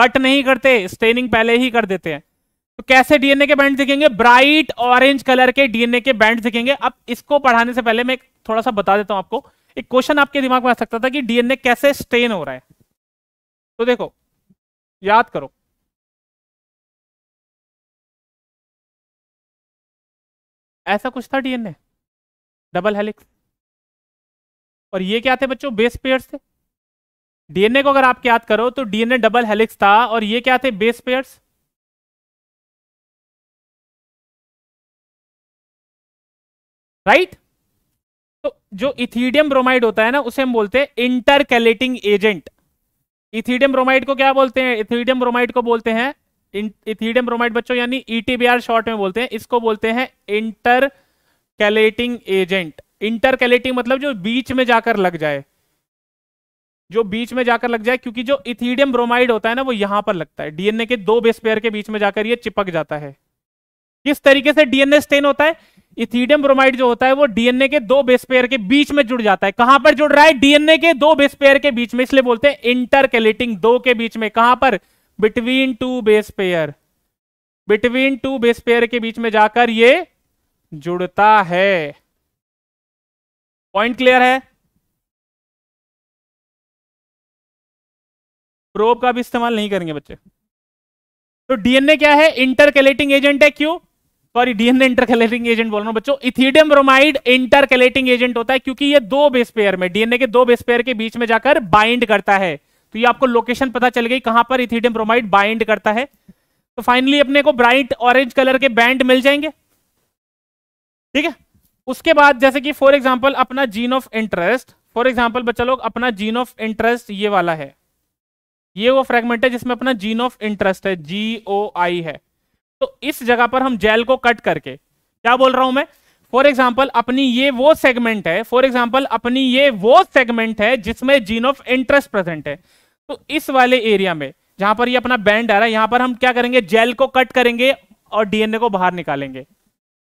कट नहीं करते स्टेनिंग पहले ही कर देते हैं तो कैसे डीएनए के बैंड दिखेंगे ब्राइट ऑरेंज कलर के डीएनए के बैंड दिखेंगे अब इसको पढ़ाने से पहले मैं थोड़ा सा बता देता हूं आपको एक क्वेश्चन आपके दिमाग में आ सकता था कि डीएनए कैसे स्टेन हो रहा है तो देखो याद करो ऐसा कुछ था डीएनए डबल हेलिक्स और ये क्या थे बच्चों बेस पेयर्स थे डीएनए को अगर आप याद करो तो डीएनए डबल हेलिक्स था और ये क्या थे बेस पेयर्स राइट तो जो इथीडियम ब्रोमाइड होता है ना उसे हम बोलते हैं इंटरकैलेटिंग एजेंट इथीडियम ब्रोमाइड को क्या बोलते हैं इथीडियम ब्रोमाइड को बोलते हैं इथीडियम ब्रोमाइड बच्चों यानी ईटीबीआर e शॉर्ट में बोलते हैं इसको बोलते हैं intercalating agent intercalating मतलब जो बीच में जाकर लग जाए जो बीच में जाकर लग जाए क्योंकि जो इथीडियम ब्रोमाइड होता है ना वो यहां पर लगता है डीएनए के दो बेस पेयर के बीच में जाकर ये चिपक जाता है किस तरीके से डीएनए स्टेन होता है इथीडियम ब्रोमाइड जो होता है वो डीएनए के दो बेस पेयर के बीच में जुड़ जाता है कहां पर जुड़ रहा है डीएनए के दो बेस पेयर के बीच में इसलिए बोलते हैं इंटरकेलेटिंग दो के बीच में कहां पर between two base pair between two base pair के बीच में जाकर ये जुड़ता है पॉइंट क्लियर है प्रोब का भी इस्तेमाल नहीं करेंगे बच्चे तो डीएनए क्या है इंटरकेलेटिंग एजेंट है क्यों सॉरी डीएनए इंटरकैलेटिंग एजेंट बोल रहा हूँ बच्चों इथिडियम ब्रोमाइड इंटरकैलेटिंग एजेंट होता है क्योंकि ये दो बेस पेयर में डीएनए के दो बेस पेयर के बीच में जाकर बाइंड करता है तो ये आपको लोकेशन पता चल गई कहां पर इथिडियम ब्रोमाइड बाइंड करता है तो फाइनली अपने को ब्राइट ऑरेंज कलर के बैंड मिल जाएंगे ठीक है उसके बाद जैसे कि फॉर एग्जाम्पल अपना gene of interest for example बच्चा लोग अपना जीन ऑफ इंटरेस्ट ये वाला है ये वो फ्रेगमेंट है जिसमें अपना जीन ऑफ इंटरेस्ट है जी ओ आई है तो इस जगह पर हम जेल को कट करके क्या बोल रहा हूं मैं फॉर एग्जाम्पल अपनी ये वो सेगमेंट है फॉर एग्जाम्पल अपनी ये वो सेगमेंट है जिसमें जीन ऑफ इंटरेस्ट प्रेजेंट है तो इस वाले एरिया में जहां पर ये अपना बैंड आ रहा है यहां पर हम क्या करेंगे जेल को कट करेंगे और डीएनए को बाहर निकालेंगे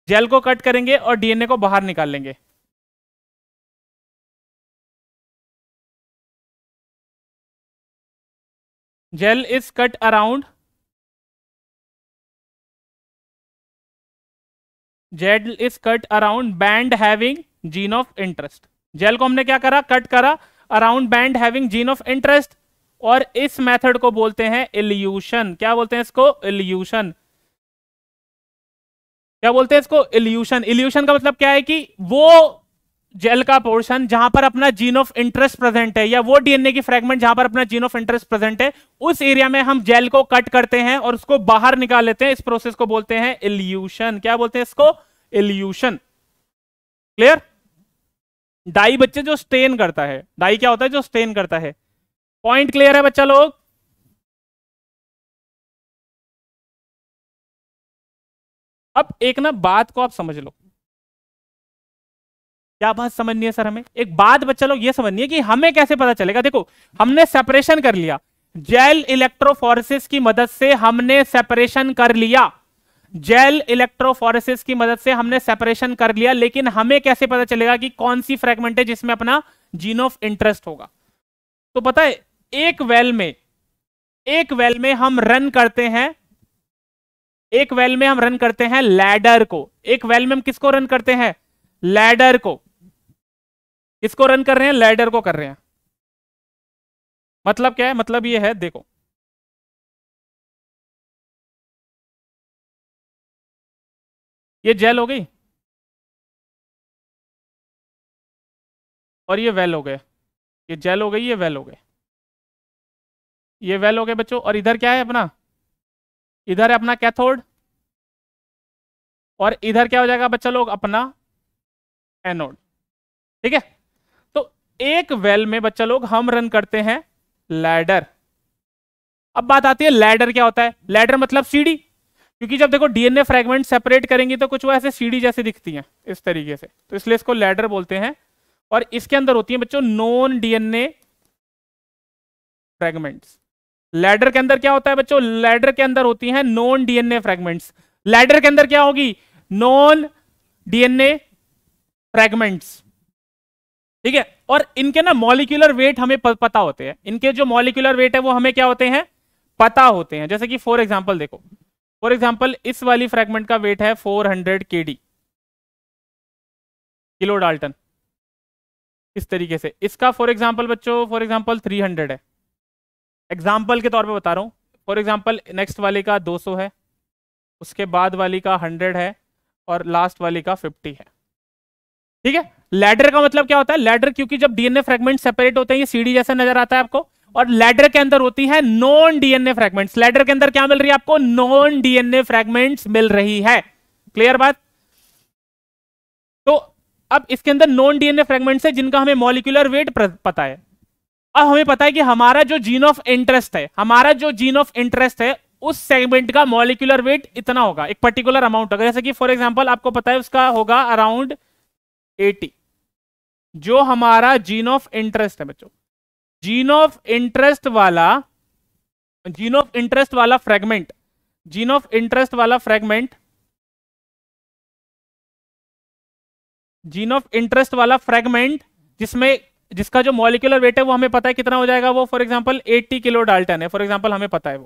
जेल को कट करेंगे और डीएनए को बाहर निकाल लेंगे gel is cut around gel is cut around band having gene of interest gel को हमने क्या करा कट करा around band having gene of interest और इस मेथड को बोलते हैं इल्यूशन क्या बोलते हैं इसको इल्यूशन क्या बोलते हैं इसको इल्यूशन इल्यूशन का मतलब क्या है कि वो जेल का पोर्शन जहां पर अपना जीन ऑफ इंटरेस्ट प्रेजेंट है या वो डीएनए की फ्रेगमेंट जहां पर अपना जीन ऑफ इंटरेस्ट प्रेजेंट है उस एरिया में हम जेल को कट करते हैं और उसको बाहर निकाल लेते हैं इस प्रोसेस को बोलते हैं इल्यूशन क्या बोलते हैं इसको इल्यूशन क्लियर डाई बच्चे जो स्टेन करता है डाई क्या होता है जो स्टेन करता है पॉइंट क्लियर है बच्चा लोग अब एक ना बात को आप समझ लो क्या बात समझनी है सर हमें एक बात बच्चा लोग ये समझनी है कि हमें कैसे पता चलेगा देखो हमने सेपरेशन कर लिया जेल इलेक्ट्रोफोरेसिस की मदद से हमने सेपरेशन कर लिया जेल इलेक्ट्रोफोरेसिस की मदद से हमने सेपरेशन कर लिया लेकिन हमें कैसे पता चलेगा कि कौन सी फ्रेगमेंट है जिसमें अपना जीन ऑफ इंटरेस्ट होगा तो पता है एक वेल में एक वेल में हम रन करते हैं एक वेल में हम रन करते हैं लैडर को एक वेल में हम किसको रन करते हैं लैडर को किसको रन कर रहे हैं लैडर को कर रहे हैं मतलब क्या है मतलब ये है देखो ये जेल हो गई और ये वेल हो गए ये जेल हो गई ये वेल हो गए ये वेल हो गए बच्चों और इधर क्या है अपना इधर है अपना कैथोड और इधर क्या हो जाएगा बच्चा लोग अपना एनोड ठीक है एक वेल में बच्चा लोग हम रन करते हैं लैडर अब बात आती है लैडर क्या होता है लैडर मतलब सीढ़ी क्योंकि जब देखो डीएनए फ्रेगमेंट सेपरेट करेंगी तो कुछ वो ऐसे सीढ़ी जैसे दिखती हैं इस तरीके से तो इसलिए इसको लैडर बोलते हैं और इसके अंदर होती है बच्चों नॉन डीएनए फ्रेगमेंट्स लैडर के अंदर क्या होता है बच्चों लैडर के अंदर होती है नॉन डीएनए फ्रेगमेंट्स लैडर के अंदर क्या होगी नॉन डीएनए फ्रेगमेंट्स ठीक है और इनके ना मॉलिक्यूलर वेट हमें पता होते हैं इनके जो मॉलिक्यूलर वेट है वो हमें क्या होते हैं पता होते हैं जैसे कि फॉर एग्जाम्पल देखो फॉर एग्जाम्पल इस वाली फ्रेगमेंट का वेट है four hundred K D kilo dalton इस तरीके से इसका फॉर एग्जाम्पल बच्चों फॉर एग्जाम्पल थ्री हंड्रेड है एग्जाम्पल के तौर पे बता रहा हूँ फॉर एग्जाम्पल नेक्स्ट वाले का दो सौ है उसके बाद वाली का हंड्रेड है और लास्ट वाली का फिफ्टी है ठीक है लैडर का मतलब क्या होता है लैडर क्योंकि जब डीएनए फ्रेगमेंट सेपरेट होते हैं ये सीढ़ी जैसा नजर आता है आपको और लैडर के अंदर होती है नॉन डीएनए फ्रेगमेंट्स लैडर के अंदर क्या मिल रही है आपको नॉन डीएनए फ्रेगमेंट्स मिल रही है क्लियर बात तो अब इसके अंदर नॉन डीएनए फ्रेगमेंट है जिनका हमें मोलिकुलर वेट पता है अब हमें पता है कि हमारा जो जीन ऑफ इंटरेस्ट है हमारा जो जीन ऑफ इंटरेस्ट है उस सेगमेंट का मॉलिकुलर वेट इतना होगा एक पर्टिकुलर अमाउंट होगा जैसे कि फॉर एग्जांपल आपको पता है उसका होगा अराउंड एटी जो हमारा जीन ऑफ इंटरेस्ट है बच्चों जीन ऑफ इंटरेस्ट वाला जीन ऑफ इंटरेस्ट वाला फ्रेगमेंट जीन ऑफ इंटरेस्ट वाला फ्रेगमेंट जीन ऑफ इंटरेस्ट वाला फ्रेगमेंट जिसमें जिसका जो मॉलिकुलर वेट है वो हमें पता है कितना हो जाएगा वो फॉर एग्जांपल 80 किलो डाल्टन है फॉर एग्जांपल हमें पता है वो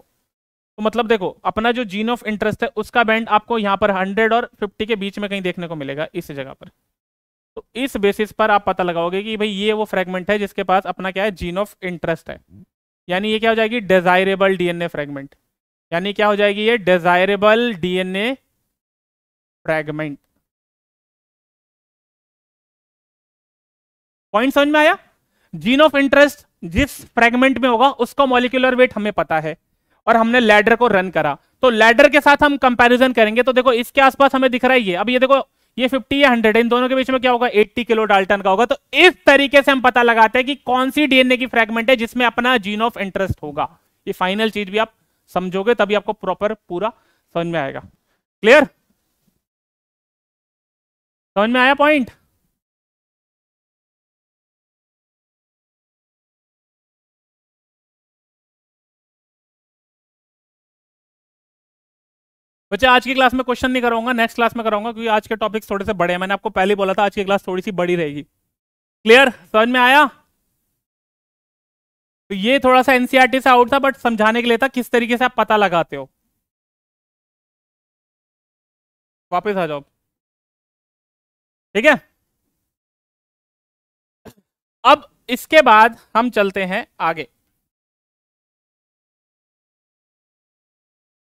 तो मतलब देखो अपना जो जीन ऑफ इंटरेस्ट है उसका बैंड आपको यहां पर 100 और 50 के बीच में कहीं देखने को मिलेगा इस जगह पर तो इस बेसिस पर आप पता लगाओगे कि भाई ये वो फ्रेगमेंट है जिसके पास अपना क्या है जीन ऑफ इंटरेस्ट है यानी ये क्या हो जाएगी डिजायरेबल डीएनए फ्रेगमेंट यानी क्या हो जाएगी ये डिजायरेबल डीएनए फ्रेगमेंट पॉइंट समझ में आया जीन ऑफ इंटरेस्ट जिस फ्रेगमेंट में होगा उसका मॉलिकुलर वेट हमें पता है और हमने लैडर को रन करा तो लैडर के साथ हम कंपैरिजन करेंगे तो देखो इसके आसपास हमें दिख रहा है ये अब ये देखो ये 50 या 100 है इन दोनों के बीच में क्या होगा 80 किलो डाल्टन का होगा तो इस तरीके से हम पता लगाते हैं कि कौन सी डीएनए की फ्रेगमेंट है जिसमें अपना जीन ऑफ इंटरेस्ट होगा ये फाइनल चीज भी आप समझोगे तभी आपको प्रॉपर पूरा समझ में आएगा क्लियर समझ में आया पॉइंट बच्चे आज की क्लास में क्वेश्चन नहीं कराऊंगा नेक्स्ट क्लास में कराऊंगा क्योंकि आज के टॉपिक्स थोड़े से बड़े हैं मैंने आपको पहले बोला था आज की क्लास थोड़ी सी बड़ी रहेगी क्लियर समझ में आया तो ये थोड़ा सा एनसीआरटी e से आउट था बट समझाने के लिए था किस तरीके से आप पता लगाते हो वापस आ जाओ ठीक है अब इसके बाद हम चलते हैं आगे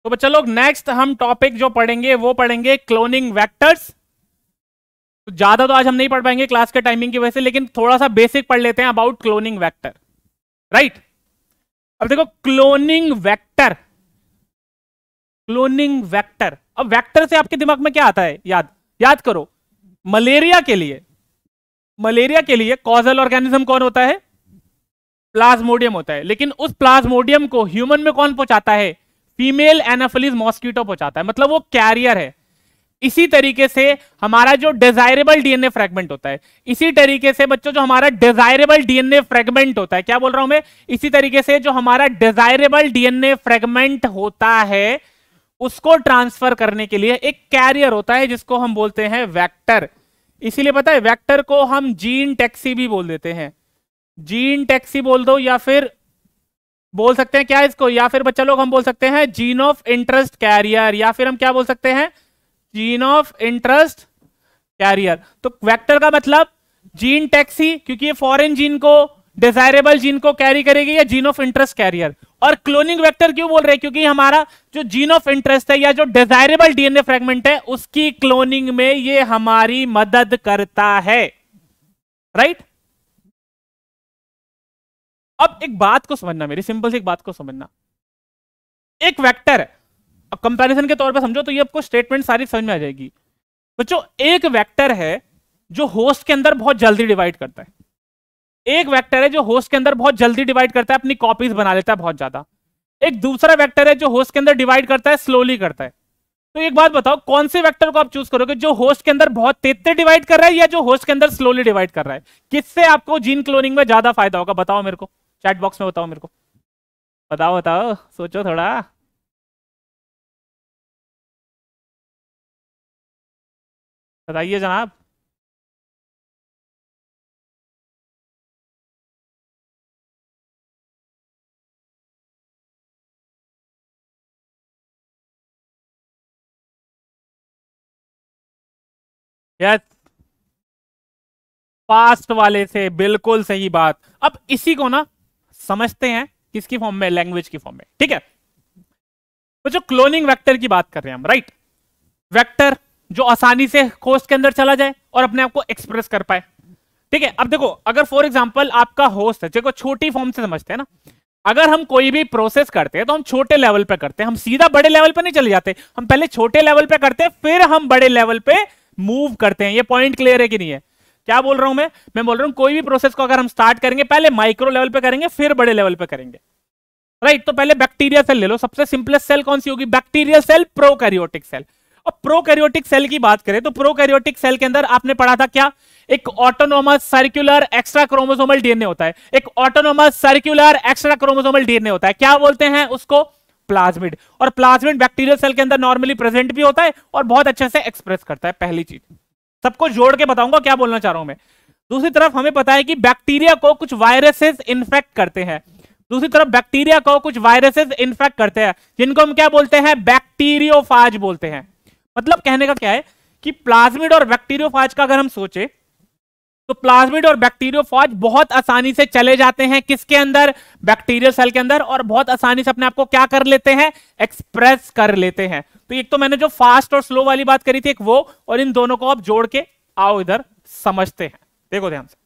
तो बच्चा लोग नेक्स्ट हम टॉपिक जो पढ़ेंगे वो पढ़ेंगे क्लोनिंग वेक्टर्स तो ज्यादा तो आज हम नहीं पढ़ पाएंगे क्लास के टाइमिंग की वजह से लेकिन थोड़ा सा बेसिक पढ़ लेते हैं अबाउट क्लोनिंग वैक्टर राइट अब देखो क्लोनिंग वैक्टर क्लोनिंग वैक्टर अब वैक्टर से आपके दिमाग में क्या आता है याद याद करो मलेरिया के लिए मलेरिया के लिए कॉजल ऑर्गेनिज्म कौन होता है प्लाज्मोडियम होता है लेकिन उस प्लाज्मोडियम को ह्यूमन में कौन पहुंचाता है फीमेल एनाफलिस मॉस्किटो पहुंचाता है मतलब वो कैरियर है इसी तरीके से हमारा जो डिजायरेबल डीएनए फ्रेगमेंट होता है इसी तरीके से बच्चों जो हमारा डिजायरेबल डीएनए फ्रेगमेंट होता है क्या बोल रहा हूं मैं इसी तरीके से जो हमारा डिजायरेबल डीएनए फ्रेगमेंट होता है उसको ट्रांसफर करने के लिए एक कैरियर होता है जिसको हम बोलते हैं वैक्टर इसीलिए पता है वैक्टर को हम जीन टैक्सी भी बोल देते हैं जीन टैक्सी बोल दो या फिर बोल सकते हैं क्या इसको या फिर बच्चा लोग हम बोल सकते हैं जीन ऑफ इंटरेस्ट कैरियर या फिर हम क्या बोल सकते हैं जीन ऑफ इंटरेस्ट कैरियर तो वेक्टर का मतलब जीन टैक्सी क्योंकि ये फॉरेन जीन को डिजायरेबल जीन को कैरी करेगी या जीन ऑफ इंटरेस्ट कैरियर और क्लोनिंग वेक्टर क्यों बोल रहे हैं क्योंकि हमारा जो जीन ऑफ इंटरेस्ट है या जो डिजायरेबल डीएनए फ्रेगमेंट है उसकी क्लोनिंग में ये हमारी मदद करता है राइट right? अब एक बात को समझना मेरी सिंपल सी एक बात को समझना एक वेक्टर है अब कंपैरिजन के तौर पर समझो तो ये आपको स्टेटमेंट सारी समझ में आ जाएगी बच्चों एक वेक्टर है जो होस्ट के अंदर बहुत जल्दी डिवाइड करता है एक वेक्टर है जो होस्ट के अंदर बहुत जल्दी डिवाइड करता है अपनी कॉपीज बना लेता है बहुत ज्यादा एक दूसरा वेक्टर है जो होस्ट के अंदर डिवाइड करता है स्लोली करता है तो एक बात बताओ कौन से वेक्टर को आप चूज करोगे जो होस्ट के अंदर बहुत तेज डिवाइड कर रहा है या जो होस्ट के अंदर स्लोली डिवाइड कर रहा है किससे आपको जीन क्लोनिंग में ज्यादा फायदा होगा बताओ मेरे को चैट बॉक्स में बताओ मेरे को बताओ बताओ सोचो थोड़ा बताइए जनाब यस पास्ट वाले से बिल्कुल सही बात अब इसी को ना समझते हैं किसकी फॉर्म में लैंग्वेज की फॉर्म में ठीक है तो जो क्लोनिंग वेक्टर की बात कर रहे हैं हम राइट वेक्टर जो आसानी से होस्ट के अंदर चला जाए और अपने आप को एक्सप्रेस कर पाए ठीक है अब देखो अगर फॉर एग्जाम्पल आपका होस्ट है जो छोटी फॉर्म से समझते हैं ना अगर हम कोई भी प्रोसेस करते हैं तो हम छोटे लेवल पे करते हैं हम सीधा बड़े लेवल पे नहीं चले जाते हम पहले छोटे लेवल पे करते हैं फिर हम बड़े लेवल पे मूव करते हैं ये पॉइंट क्लियर है कि नहीं है क्या बोल रहा हूं मैं मैं बोल रहा हूं कोई भी प्रोसेस को अगर हम स्टार्ट करेंगे पहले माइक्रो लेवल पे करेंगे फिर बड़े लेवल पे करेंगे राइट तो पहले बैक्टीरिया सेल ले लो सबसे सिंपलेस्ट सेल कौन सी होगी बैक्टीरियल सेल प्रोकैरियोटिक सेल और प्रोकैरियोटिक सेल की बात करें तो प्रोकैरियोटिक सेल के अंदर आपने पढ़ा था क्या एक autonomous circular extra chromosomal DNA होता है एक autonomous circular extra chromosomal DNA होता है क्या बोलते हैं उसको प्लाज्मिड और प्लाज्मिड बैक्टीरियल सेल के अंदर नॉर्मली प्रेजेंट भी होता है और बहुत अच्छे से एक्सप्रेस करता है पहली चीज सबको जोड़ के बताऊंगा क्या बोलना चाह रहा हूं मैं दूसरी तरफ हमें पता है कि बैक्टीरिया को कुछ वायरसेस इन्फेक्ट करते हैं दूसरी तरफ बैक्टीरिया को कुछ वायरसेस इन्फेक्ट करते हैं जिनको हम क्या बोलते हैं बैक्टीरियोफाज बोलते हैं मतलब कहने का क्या है कि प्लाज्मिड और बैक्टीरियोफाज का अगर हम सोचे तो प्लाज्मिड और बैक्टीरियोफाज बहुत आसानी से चले जाते हैं किसके अंदर बैक्टीरियल सेल के अंदर और बहुत आसानी से अपने आप को क्या कर लेते हैं एक्सप्रेस कर लेते हैं तो एक तो मैंने जो फास्ट और स्लो वाली बात करी थी एक वो और इन दोनों को आप जोड़ के आओ इधर समझते हैं देखो ध्यान से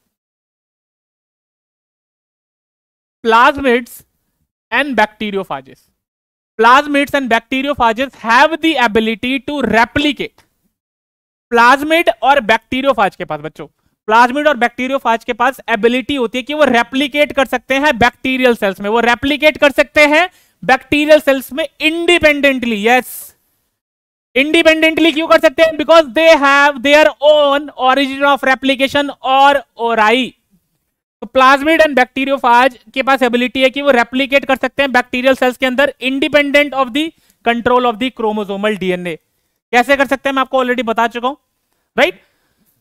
plasmids and bacteriophages plasmids and bacteriophages have the ability to replicate plasmid और फाज के पास बच्चों प्लाज्मिड और फाज के पास एबिलिटी होती है कि वो रेप्लीकेट कर सकते हैं बैक्टीरियल सेल्स में वो रेप्लीकेट कर सकते हैं बैक्टीरियल सेल्स में इंडिपेंडेंटली यस yes. इंडिपेंडेंटली क्यों कर सकते हैं because they have their own origin of replication और ओराई तो प्लाज्मिड एंड बैक्टीरियोफाज के पास एबिलिटी है कि वो रेप्लीकेट कर सकते हैं बैक्टीरियल सेल्स के अंदर independent of the control of the chromosomal DNA कैसे कर सकते हैं मैं आपको ऑलरेडी बता चुका हूं राइट right?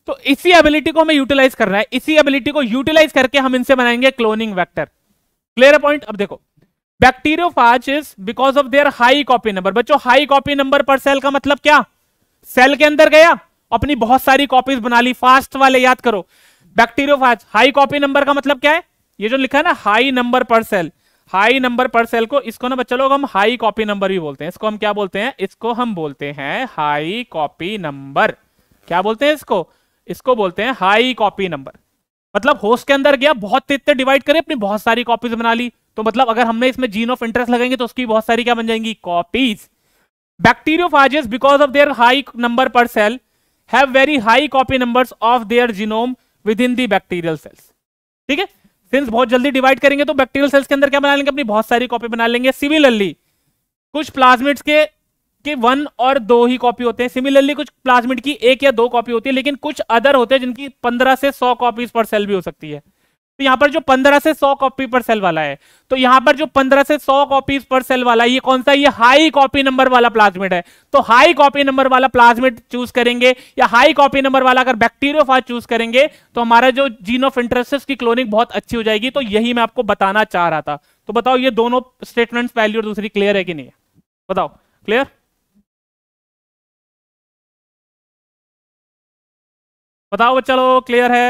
तो इसी एबिलिटी को हमें यूटिलाइज करना है इसी एबिलिटी को यूटिलाइज करके हम इनसे बनाएंगे क्लोनिंग वैक्टर क्लियर पॉइंट अब देखो bacteriophage is because of their high copy number बच्चों high copy number per cell का मतलब क्या सेल के अंदर गया अपनी बहुत सारी कॉपीज बना ली फास्ट वाले याद करो बैक्टीरियोफाज हाई कॉपी नंबर का मतलब क्या है ये जो लिखा है ना high number per cell high number per cell को इसको ना बच्चा लोग हम हाई कॉपी नंबर भी बोलते हैं इसको हम क्या बोलते हैं इसको हम बोलते हैं हाई कॉपी नंबर क्या बोलते हैं इसको इसको बोलते हैं हाई कॉपी नंबर मतलब होस्ट के अंदर गया बहुत तेज तेज डिवाइड करे अपनी बहुत सारी कॉपीज बना ली तो मतलब अगर हमने इसमें जीन ऑफ इंटरेस्ट लगाएंगे तो उसकी बहुत सारी क्या बन जाएंगी copies bacteriophages because of their high number per cell have very high copy numbers of their genome within the bacterial cells ठीक है सिंस बहुत जल्दी डिवाइड करेंगे तो बैक्टीरियल सेल्स के अंदर क्या बना लेंगे अपनी बहुत सारी कॉपी बना लेंगे सिमिलरली कुछ प्लाज्मिट्स के कि वन और दो ही कॉपी होते हैं सिमिलरली कुछ प्लाजमिट की एक या दो कॉपी होती है लेकिन कुछ अदर होते हैं जिनकी पंद्रह से सौ कॉपीज पर सेल भी हो सकती है तो यहां पर जो पंद्रह से सौ कॉपी पर सेल वाला है तो यहां पर जो पंद्रह से सौ कॉपीज पर सेल वाला है ये कौन सा ये हाई कॉपी नंबर वाला प्लाजमेट है तो हाई कॉपी नंबर वाला प्लाजमेट चूज करेंगे या हाई कॉपी नंबर वाला अगर बैक्टीरियो चूज करेंगे तो हमारा जो जीन ऑफ इंटरेस्ट की क्लोनिंग बहुत अच्छी हो जाएगी तो यही मैं आपको बताना चाह रहा था तो बताओ ये दोनों स्टेटमेंट पहली और दूसरी क्लियर है कि नहीं बताओ क्लियर बताओ बच्चा लोग क्लियर है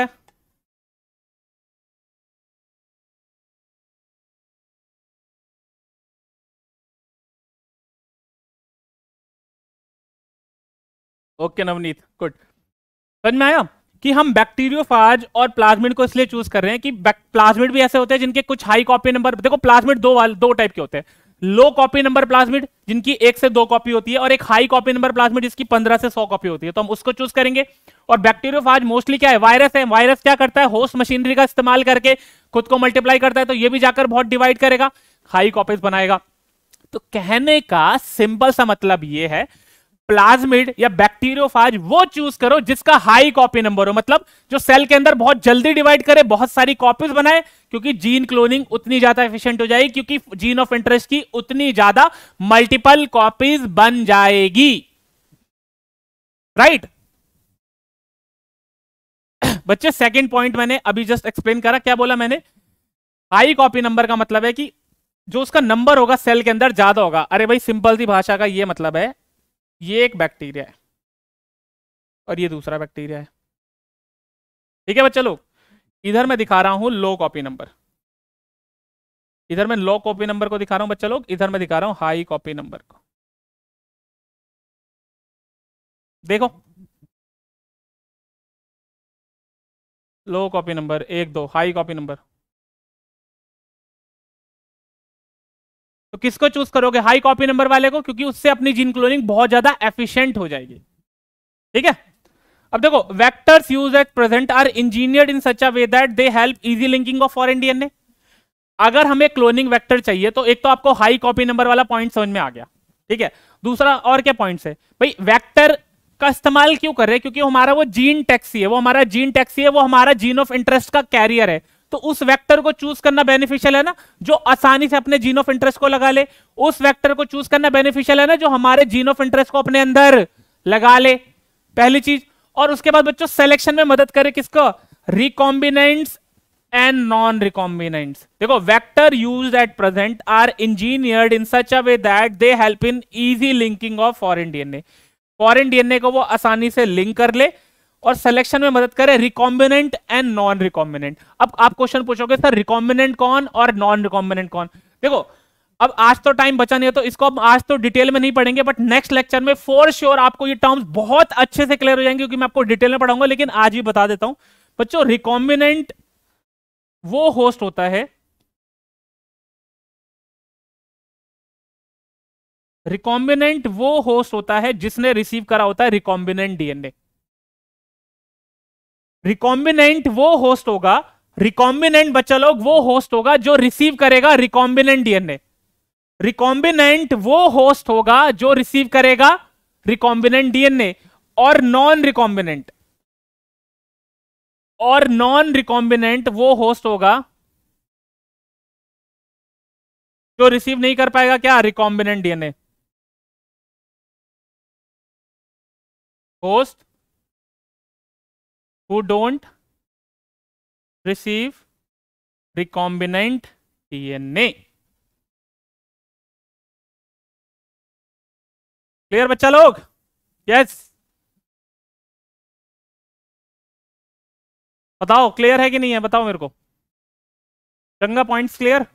ओके नवनीत गुड समझ में आया कि हम बैक्टीरियोफाज और प्लाज्मिड को इसलिए चूज कर रहे हैं कि प्लाज्मिड भी ऐसे होते हैं जिनके कुछ हाई कॉपी नंबर देखो प्लाज्मिड दो वाले दो टाइप के होते हैं लो कॉपी नंबर प्लाज्मिड जिनकी एक से दो कॉपी होती है और एक हाई कॉपी नंबर प्लाज्मिड जिसकी पंद्रह से सौ कॉपी होती है तो हम उसको चूज करेंगे और बैक्टीरियोफाज मोस्टली क्या है वायरस है वायरस क्या करता है होस्ट मशीनरी का इस्तेमाल करके खुद को मल्टीप्लाई करता है तो ये भी जाकर बहुत डिवाइड करेगा हाई कॉपीज बनाएगा तो कहने का सिंपल सा मतलब यह है प्लाज्मिड या बैक्टीरियोफाज वो चूज करो जिसका हाई कॉपी नंबर हो मतलब जो सेल के अंदर बहुत जल्दी डिवाइड करे बहुत सारी कॉपीज बनाए क्योंकि जीन क्लोनिंग उतनी ज्यादा एफिशिएंट हो जाएगी क्योंकि जीन ऑफ इंटरेस्ट की उतनी ज्यादा मल्टीपल कॉपीज बन जाएगी राइट बच्चे सेकंड पॉइंट मैंने अभी जस्ट एक्सप्लेन करा क्या बोला मैंने हाई कॉपी नंबर का मतलब है कि जो उसका नंबर होगा सेल के अंदर ज्यादा होगा अरे भाई सिंपल सी भाषा का ये मतलब है ये एक बैक्टीरिया है और ये दूसरा बैक्टीरिया है ठीक है बच्चे लोग इधर मैं दिखा रहा हूं लो कॉपी नंबर इधर मैं लो कॉपी नंबर को दिखा रहा हूं बच्चे लोग इधर मैं दिखा रहा हूं हाई कॉपी नंबर को देखो लो कॉपी नंबर एक दो हाई कॉपी नंबर तो किसको चूज करोगे हाई कॉपी नंबर वाले को क्योंकि उससे अपनी जीन क्लोनिंग बहुत ज्यादा एफिशिएंट हो जाएगी ठीक है अब देखो vectors use at present are engineered in such a way that they help easy linking of foreign DNA अगर हमें क्लोनिंग वैक्टर चाहिए तो एक तो आपको हाई कॉपी नंबर वाला पॉइंट समझ में आ गया ठीक है दूसरा और क्या पॉइंट है भाई वैक्टर का इस्तेमाल क्यों कर रहे हैं क्योंकि हमारा वो जीन टैक्सी है वो हमारा जीन टैक्सी है वो हमारा जीन ऑफ इंटरेस्ट का कैरियर है तो उस वेक्टर को चूज करना बेनिफिशियल है ना जो आसानी से अपने जीन ऑफ इंटरेस्ट को लगा ले उस वेक्टर को चूज करना बेनिफिशियल है ना जो हमारे जीन ऑफ इंटरेस्ट को अपने अंदर लगा ले पहली चीज और उसके बाद बच्चों सेलेक्शन में मदद करे किसको रिकॉम्बिनेंट्स एंड नॉन रिकॉम्बिनेंट्स देखो vector used at present are engineered in such a way that they help in easy linking of foreign DNA an DNA को वो आसानी से लिंक कर ले और सिलेक्शन में मदद करे रिकॉम्बिनेंट एंड नॉन रिकॉम्बिनेंट अब आप क्वेश्चन पूछोगे सर रिकॉम्बिनेंट कौन और नॉन रिकॉम्बिनेंट कौन देखो अब आज तो टाइम बचा नहीं है तो इसको अब आज तो डिटेल में नहीं पढ़ेंगे बट नेक्स्ट लेक्चर में फोर श्योर sure आपको ये टर्म्स बहुत अच्छे से क्लियर हो जाएंगे क्योंकि मैं आपको डिटेल में पढ़ाऊंगा लेकिन आज ही बता देता हूं बच्चों रिकॉम्बिनेंट वो होस्ट होता है रिकॉम्बिनेंट वो होस्ट होता है जिसने रिसीव करा होता है रिकॉम्बिनेंट डीएनए रिकॉम्बिनेंट वो होस्ट होगा रिकॉम्बिनेंट बच्चा लोग वो होस्ट होगा जो रिसीव करेगा रिकॉम्बिनेंट डीएनए रिकॉम्बिनेंट वो होस्ट होगा जो रिसीव करेगा रिकॉम्बिनेंट डीएनए और नॉन रिकॉम्बिनेंट और नॉन रिकॉम्बिनेंट वो होस्ट होगा जो रिसीव नहीं कर पाएगा क्या recombinant DNA host who don't receive recombinant DNA. Clear बच्चा लोग यस yes. बताओ क्लियर है कि नहीं है बताओ मेरे को रंगा points clear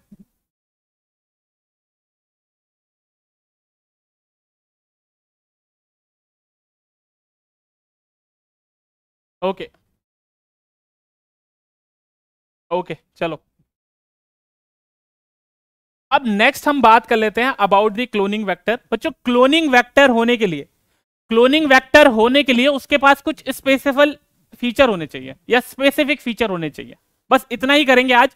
okay okay. Okay चलो अब नेक्स्ट हम बात कर लेते हैं अबाउट दी क्लोनिंग वेक्टर बच्चों क्लोनिंग वेक्टर होने के लिए क्लोनिंग वेक्टर होने के लिए उसके पास कुछ स्पेसिफल फीचर होने चाहिए या स्पेसिफिक फीचर होने चाहिए बस इतना ही करेंगे आज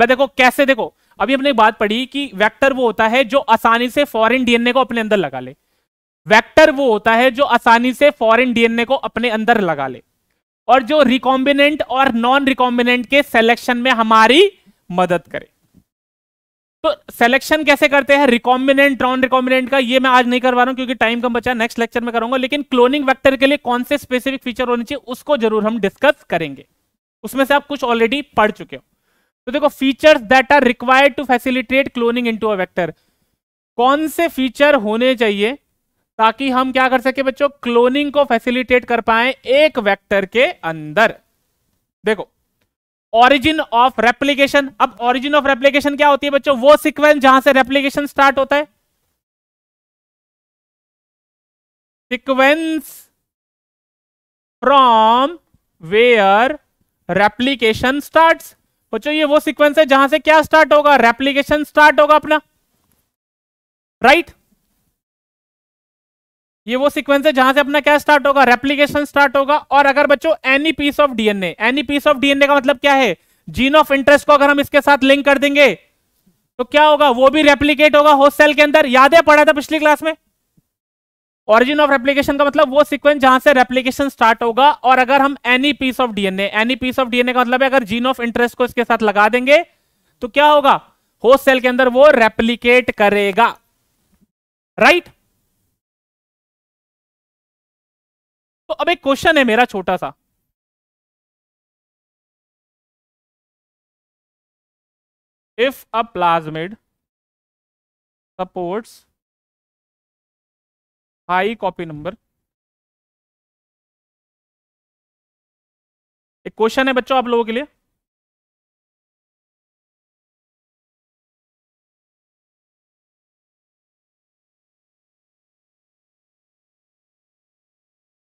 मैं देखो कैसे देखो अभी हमने बात पढ़ी कि वेक्टर वो होता है जो आसानी से फॉरेन डीएनए को अपने अंदर लगा ले वेक्टर वो होता है जो आसानी से फॉरेन डीएनए को अपने अंदर लगा ले और जो रिकॉम्बिनेंट और नॉन रिकॉम्बिनेंट के सिलेक्शन में हमारी मदद करे तो सेलेक्शन कैसे करते हैं रिकॉम्बिनेंट नॉन रिकॉम्बिनेंट का ये मैं आज नहीं करवा रहा हूं क्योंकि टाइम कम बचा नेक्स्ट लेक्चर में करूंगा लेकिन क्लोनिंग वेक्टर के लिए कौन से स्पेसिफिक फीचर होने चाहिए उसको जरूर हम डिस्कस करेंगे उसमें से आप कुछ ऑलरेडी पढ़ चुके हो तो देखो features that are required to facilitate cloning into a vector कौन से फीचर होने चाहिए ताकि हम क्या कर सके बच्चों क्लोनिंग को फैसिलिटेट कर पाए एक वेक्टर के अंदर देखो ऑरिजिन ऑफ रेप्लीकेशन अब ऑरिजिन ऑफ रेप्लीकेशन क्या होती है बच्चों वो सीक्वेंस जहां से रेप्लीकेशन स्टार्ट होता है sequence from where replication start बच्चों ये वो सीक्वेंस है जहां से क्या स्टार्ट होगा रेप्लीकेशन स्टार्ट होगा अपना राइट right? ये वो सीक्वेंस है जहां से अपना क्या स्टार्ट होगा रेप्लीकेशन स्टार्ट होगा और अगर बच्चों any piece of DNA any piece of DNA का मतलब क्या है जीन ऑफ इंटरेस्ट को अगर हम इसके साथ लिंक कर देंगे तो क्या होगा वो भी रेप्लीकेट होगा होस्ट सेल के अंदर याद है पढ़ा था पिछली क्लास में ऑरिजिन ऑफ रेप्लीकेशन का मतलब वो सिक्वेंस जहां से रेप्लीकेशन स्टार्ट होगा और अगर हम any piece of DNA any piece of DNA का मतलब है अगर जीन ऑफ इंटरेस्ट को इसके साथ लगा देंगे तो क्या होगा होस्ट सेल के अंदर वो रेप्लीकेट करेगा राइट right? तो अब एक क्वेश्चन है मेरा छोटा सा if a plasmid supports high copy number एक क्वेश्चन है बच्चों आप लोगों के लिए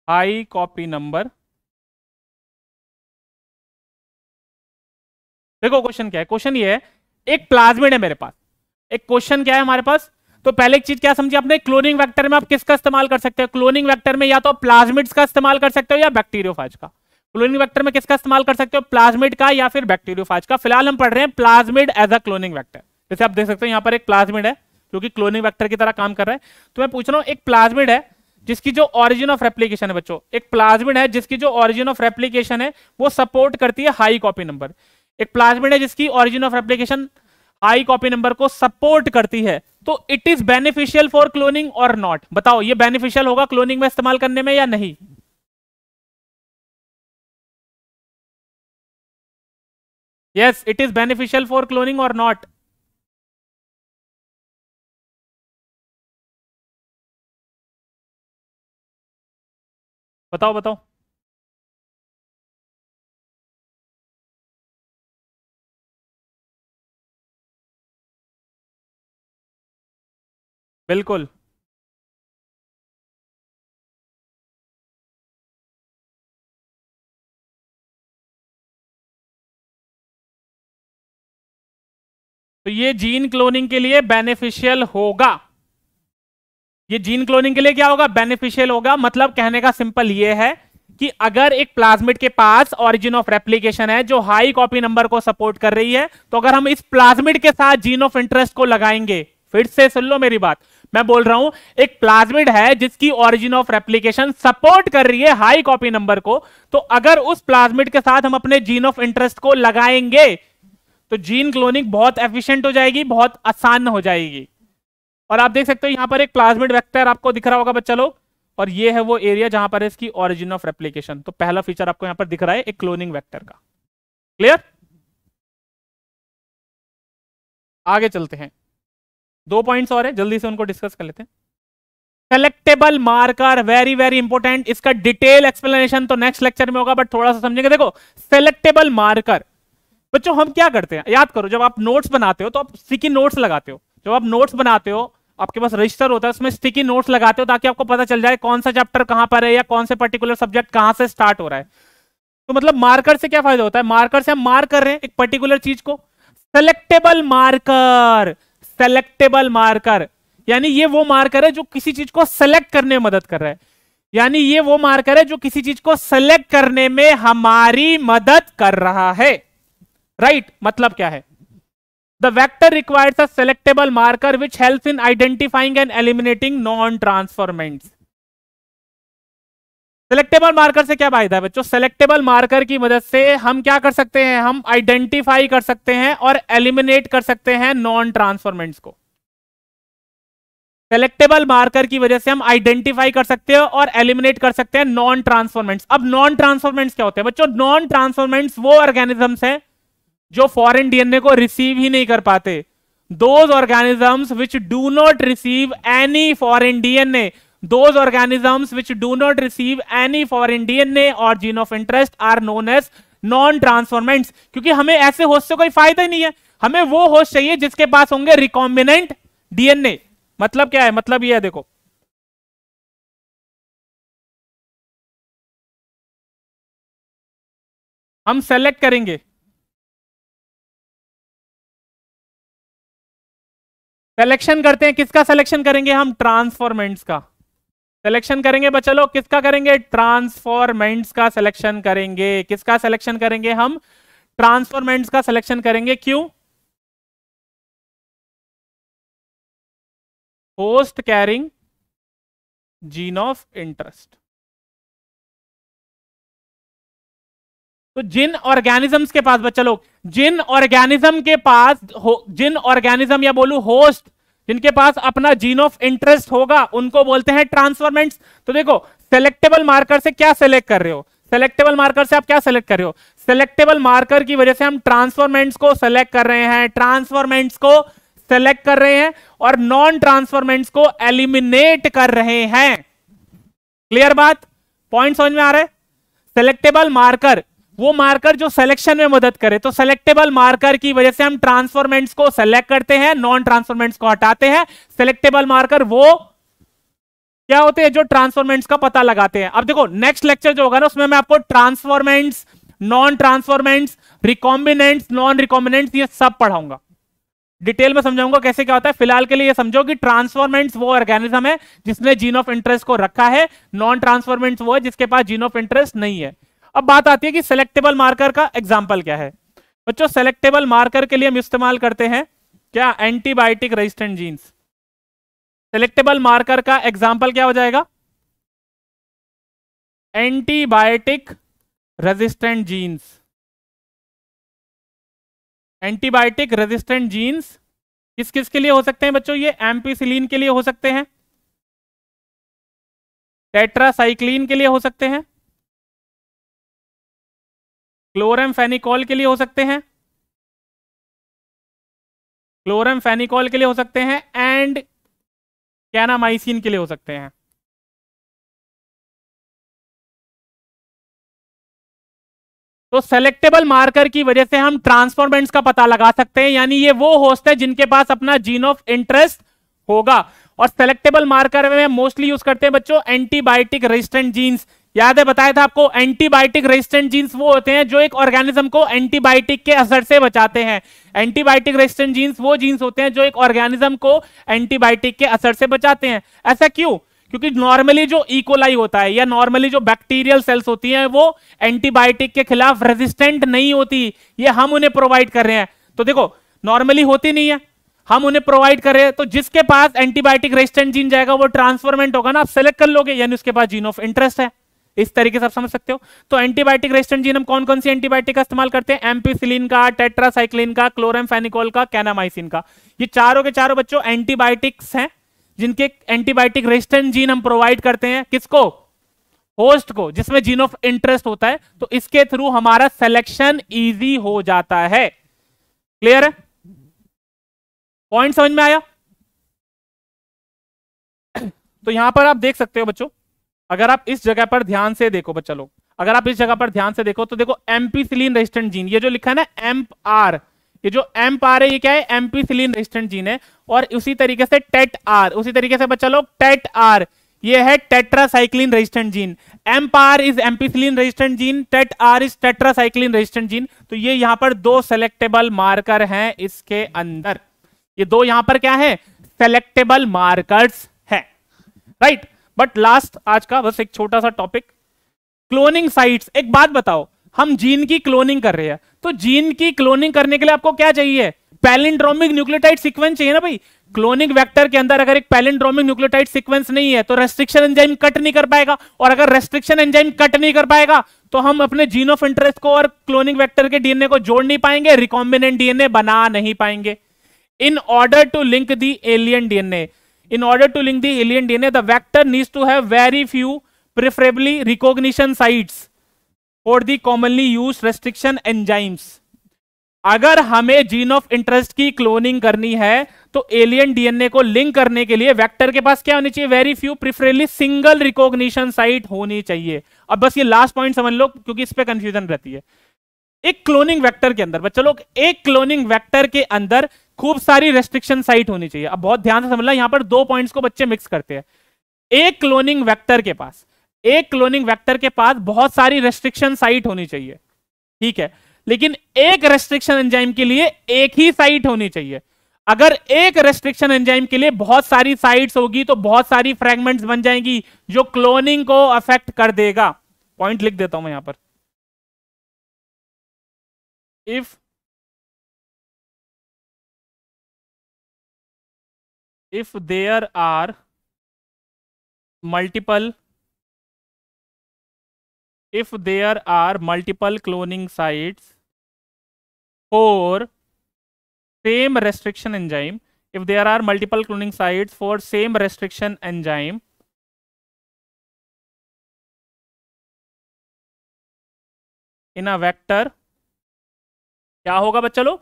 हाई कॉपी नंबर देखो क्वेश्चन क्या है क्वेश्चन ये है एक प्लाज्मिड है मेरे पास एक क्वेश्चन क्या है हमारे पास तो पहले एक चीज क्या समझिए आपने क्लोनिंग वेक्टर में आप किसका इस्तेमाल कर सकते हो क्लोनिंग वेक्टर में या तो प्लाज्मिड्स का इस्तेमाल कर सकते हो या बैक्टीरियोफाज का क्लोनिंग वेक्टर में किसका इस्तेमाल कर सकते हो प्लाज्मिड का या फिर बैक्टीरियोफाज का फिलहाल हम पढ़ रहे हैं plasmid as a cloning vector जैसे आप देख सकते हो यहाँ पर एक प्लाज्मिड है जो कि क्लोनिंग वैक्टर की तरह काम कर रहा है तो मैं पूछ रहा हूं एक प्लाज्मिड है जिसकी जो ऑरिजिन ऑफ रेप्लीकेशन है बच्चों एक प्लाज्मिड है जिसकी जो ऑरिजिन ऑफ रेप्लीकेशन है वो सपोर्ट करती है हाई कॉपी नंबर एक प्लाज्मिड है जिसकी origin of replication high copy number को सपोर्ट करती है तो it is beneficial for cloning और नॉट बताओ ये बेनिफिशियल होगा क्लोनिंग में इस्तेमाल करने में या नहीं yes it is beneficial for cloning और नॉट बताओ बताओ बिल्कुल तो ये जीन क्लोनिंग के लिए बेनिफिशियल होगा ये जीन क्लोनिंग के लिए क्या होगा बेनिफिशियल होगा मतलब कहने का सिंपल ये है कि अगर एक प्लाज्मिड के पास ऑरिजिन ऑफ रेप्लीकेशन है जो हाई कॉपी नंबर को सपोर्ट कर रही है तो अगर हम इस प्लाज्मिड के साथ जीन ऑफ इंटरेस्ट को लगाएंगे फिर से सुन लो मेरी बात मैं बोल रहा हूं एक प्लाज्मिड है जिसकी ओरिजिन ऑफ रेप्लीकेशन सपोर्ट कर रही है हाई कॉपी नंबर को तो अगर उस प्लाज्मिड के साथ हम अपने जीन ऑफ इंटरेस्ट को लगाएंगे तो जीन क्लोनिंग बहुत एफिशियंट हो जाएगी बहुत आसान हो जाएगी और आप देख सकते हो यहाँ पर एक प्लाज्मिड वेक्टर आपको दिख रहा होगा बच्चा लोग और ये है वो एरिया जहां पर इसकी ओरिजिन ऑफ रेप्लीकेशन तो पहला फीचर आपको यहां पर दिख रहा है एक क्लोनिंग वेक्टर का क्लियर आगे चलते हैं दो पॉइंट्स और हैं जल्दी से उनको डिस्कस कर लेते हैं selectable marker very very important इसका डिटेल एक्सप्लेनेशन तो नेक्स्ट लेक्चर में होगा बट थोड़ा सा समझेंगे देखो सेलेक्टेबल मार्कर बच्चों हम क्या करते हैं याद करो जब आप नोट्स बनाते हो तो आप सीखी नोट्स लगाते हो जब आप नोट्स बनाते हो आपके पास रजिस्टर होता है उसमें स्टिकी नोट्स लगाते हो ताकि आपको पता चल जाए कौन सा चैप्टर कहां पर है या कौन से पर्टिकुलर सब्जेक्ट कहां से स्टार्ट हो रहा है तो मतलब मार्कर से क्या फायदा होता है मार्कर से हम मार्क कर रहे हैं एक पर्टिकुलर चीज को सेलेक्टेबल मार्कर सेलेक्टेबल मार्कर यानी ये वो मार्कर है जो किसी चीज को सेलेक्ट करने में मदद कर रहा है यानी ये वो मार्कर है जो किसी चीज को सेलेक्ट करने में हमारी मदद कर रहा है राइट right? मतलब क्या है the vector requires a selectable marker which helps in identifying and eliminating non transformants selectable marker से क्या फायदा है बच्चों सेलेक्टेबल मार्कर की मदद से हम क्या कर सकते हैं हम आइडेंटिफाई कर सकते हैं और एलिमिनेट कर सकते हैं नॉन ट्रांसफॉर्मेंट्स को सेलेक्टेबल मार्कर की वजह से हम आइडेंटिफाई कर सकते हैं और एलिमिनेट कर सकते हैं नॉन ट्रांसफॉर्मेंट्स अब नॉन ट्रांसफॉर्मेंट्स क्या होते हैं बच्चों नॉन ट्रांसफॉर्मेंट्स वो ऑर्गेनिजम्स हैं जो फॉरेन डीएनए को रिसीव ही नहीं कर पाते those organisms which do not receive any foreign DNA those organisms which do not receive any foreign DNA और gene of interest are known as non transformant क्योंकि हमें ऐसे होस्ट से कोई फायदा ही नहीं है हमें वो होस्ट चाहिए जिसके पास होंगे रिकॉम्बिनेंट डीएनए मतलब क्या है मतलब ये है देखो हम सेलेक्ट करेंगे सिलेक्शन करते हैं किसका सिलेक्शन करेंगे हम ट्रांसफॉर्मेंट्स का सिलेक्शन करेंगे बच्चा लोग किसका करेंगे ट्रांसफॉर्मेंट्स का सिलेक्शन करेंगे किसका सिलेक्शन करेंगे हम ट्रांसफॉर्मेंट्स का सिलेक्शन करेंगे क्यों host carrying gene of interest तो जिन ऑर्गेनिजम्स के पास बच्चा लोग जिन ऑर्गेनिज्म के पास जिन ऑर्गेनिज्म या बोलू होस्ट जिनके पास अपना जीन ऑफ इंटरेस्ट होगा उनको बोलते हैं ट्रांसफॉर्मेंट्स तो देखो सेलेक्टेबल मार्कर से क्या सेलेक्ट कर रहे हो सेलेक्टेबल मार्कर से आप क्या सेलेक्ट कर रहे हो सेलेक्टेबल मार्कर की वजह से हम ट्रांसफॉर्मेंट्स को सेलेक्ट कर रहे हैं ट्रांसफॉर्मेंट्स को सेलेक्ट कर रहे हैं और नॉन ट्रांसफॉर्मेंट्स को एलिमिनेट कर रहे हैं क्लियर बात पॉइंट समझ में आ रहा है सेलेक्टेबल मार्कर वो मार्कर जो सिलेक्शन में मदद करे तो सेलेक्टेबल मार्कर की वजह से हम ट्रांसफॉर्मेंट्स को सेलेक्ट करते हैं नॉन ट्रांसफॉर्मेंट्स को हटाते हैं सेलेक्टेबल मार्कर वो क्या होते हैं जो ट्रांसफॉर्मेंट्स का पता लगाते हैं अब देखो नेक्स्ट लेक्चर जो होगा ना उसमें मैं आपको transformants non transformants recombinants non recombinants ये सब पढ़ाऊंगा डिटेल में समझाऊंगा कैसे क्या होता है फिलहाल के लिए ये समझो कि ट्रांसफॉर्मेंट्स वो ऑर्गेनिज्म है जिसने जीन ऑफ इंटरेस्ट को रखा है नॉन ट्रांसफॉर्मेंट्स वो है जिसके पास जीन ऑफ इंटरेस्ट नहीं है अब बात आती है कि सेलेक्टेबल मार्कर का एग्जाम्पल क्या है बच्चों सेलेक्टेबल मार्कर के लिए हम इस्तेमाल करते हैं क्या antibiotic resistant genes selectable marker का एग्जाम्पल क्या हो जाएगा antibiotic resistant genes antibiotic resistant genes किस किस के लिए हो सकते हैं बच्चों ये एम्पीसिलीन के लिए हो सकते हैं टेट्रासाइक्लीन के लिए हो सकते हैं क्लोरम फेनिकॉल के लिए हो सकते हैं क्लोरम फेनिकॉल के लिए हो सकते हैं एंड कैनामाइसिन के लिए हो सकते हैं तो सेलेक्टेबल मार्कर की वजह से हम ट्रांसफॉर्मेंट्स का पता लगा सकते हैं यानी ये वो होस्ट है जिनके पास अपना जीन ऑफ इंटरेस्ट होगा और सेलेक्टेबल मार्कर में मोस्टली यूज करते हैं बच्चों एंटीबायोटिक रेजिस्टेंट जीन्स याद है बताया था आपको एंटीबायोटिक रेजिस्टेंट जीन्स वो होते हैं जो एक ऑर्गेनिज्म को एंटीबायोटिक के असर से बचाते हैं एंटीबायोटिक रेजिस्टेंट जीन्स वो जीन्स होते हैं जो एक ऑर्गेनिज्म को एंटीबायोटिक के असर से बचाते हैं ऐसा क्यों क्योंकि नॉर्मली जो इकोलाई e. होता है या नॉर्मली जो बैक्टीरियल सेल्स होती हैं वो एंटीबायोटिक के खिलाफ रेजिस्टेंट नहीं होती ये हम उन्हें प्रोवाइड कर रहे हैं तो देखो नॉर्मली होती नहीं है हम उन्हें प्रोवाइड कर रहे हैं तो जिसके पास एंटीबायोटिक रेजिस्टेंट जीन जाएगा वो ट्रांसफॉर्मेंट होगा ना आप सेलेक्ट कर लोगे यानी उसके पास जीन ऑफ इंटरेस्ट है इस तरीके से आप समझ सकते हो तो एंटीबायोटिक रेस्टेंट जीन हम कौन कौन सी एंटीबायोटिक का इस्तेमाल करते हैं एम्पीसिलिन का टेट्रासाइक्लिन का क्लोरमफेनिकॉल का कैनामाइसिन का ये चारों के चारों बच्चों एंटीबायोटिक्स हैं जिनके एंटीबायोटिक रेस्टेंट जीन हम प्रोवाइड करते हैं किसको होस्ट को जिसमें जीन ऑफ इंटरेस्ट होता है तो इसके थ्रू हमारा सेलेक्शन ईजी हो जाता है क्लियर है पॉइंट समझ में आया तो यहां पर आप देख सकते हो बच्चों अगर आप इस जगह पर ध्यान से देखो बच्चा लोग अगर आप इस जगह पर ध्यान से देखो तो देखो एम्पीसिलीन रेजिस्टेंट जीन ये जो लिखा है ना एम्प आर ये जो एम्प आर है ये क्या है एम्पीसिलीन रेजिस्टेंट जीन है और उसी तरीके से टेट आर उसी तरीके से बच्चा लोग टेट आर ये है tetracycline resistant gene amp R is ampicillin resistant gene tet R is tetracycline resistant gene तो ये यहां पर दो सेलेक्टेबल मार्कर हैं इसके अंदर ये दो यहां पर क्या है सेलेक्टेबल मार्कर्स है राइट बट लास्ट आज का बस एक छोटा सा टॉपिक क्लोनिंग साइट्स एक बात बताओ हम जीन की क्लोनिंग कर रहे हैं तो जीन की क्लोनिंग करने के लिए आपको क्या चाहिए पैलिंड्रोमिक न्यूक्लियोटाइड सीक्वेंस चाहिए ना भाई क्लोनिंग वेक्टर के अंदर अगर एक पैलिंड्रोमिक न्यूक्लियोटाइड सीक्वेंस नहीं है तो रेस्ट्रिक्शन एंजाइम कट नहीं कर पाएगा और अगर रेस्ट्रिक्शन एंजाइम कट नहीं कर पाएगा तो हम अपने जीन ऑफ इंटरेस्ट को और क्लोनिंग वेक्टर के डीएनए को जोड़ नहीं पाएंगे रिकॉम्बिनेंट डीएनए बना नहीं पाएंगे in order to link the alien DNA in order to link the alien dna the vector needs to have very few preferably recognition sites for the commonly used restriction enzymes अगर हमें gene of interest की cloning करनी है तो alien DNA को link करने के लिए वेक्टर के पास क्या होनी चाहिए very few preferably single recognition site होनी चाहिए अब बस ये लास्ट पॉइंट समझ लो क्योंकि इस पे कंफ्यूजन रहती है एक क्लोनिंग वेक्टर के अंदर बच्चों लोग एक क्लोनिंग वेक्टर के अंदर खूब सारी रेस्ट्रिक्शन साइट होनी चाहिए अब बहुत ध्यान से समझना यहाँ पर दो पॉइंट्स को बच्चे मिक्स करते हैं एक क्लोनिंग वेक्टर के पास एक क्लोनिंग वेक्टर के पास बहुत सारी रेस्ट्रिक्शन साइट होनी चाहिए ठीक है लेकिन एक रेस्ट्रिक्शन एंजाइम के लिए एक ही साइट होनी चाहिए अगर एक रेस्ट्रिक्शन एंजाइम के लिए बहुत सारी साइट्स होगी तो बहुत सारी फ्रेगमेंट्स बन जाएंगी जो क्लोनिंग को अफेक्ट कर देगा पॉइंट लिख देता हूं मैं यहां पर if if there are multiple if there are multiple cloning sites for same restriction enzyme if there are multiple cloning sites for same restriction enzyme in a vector क्या होगा बच्चा लोग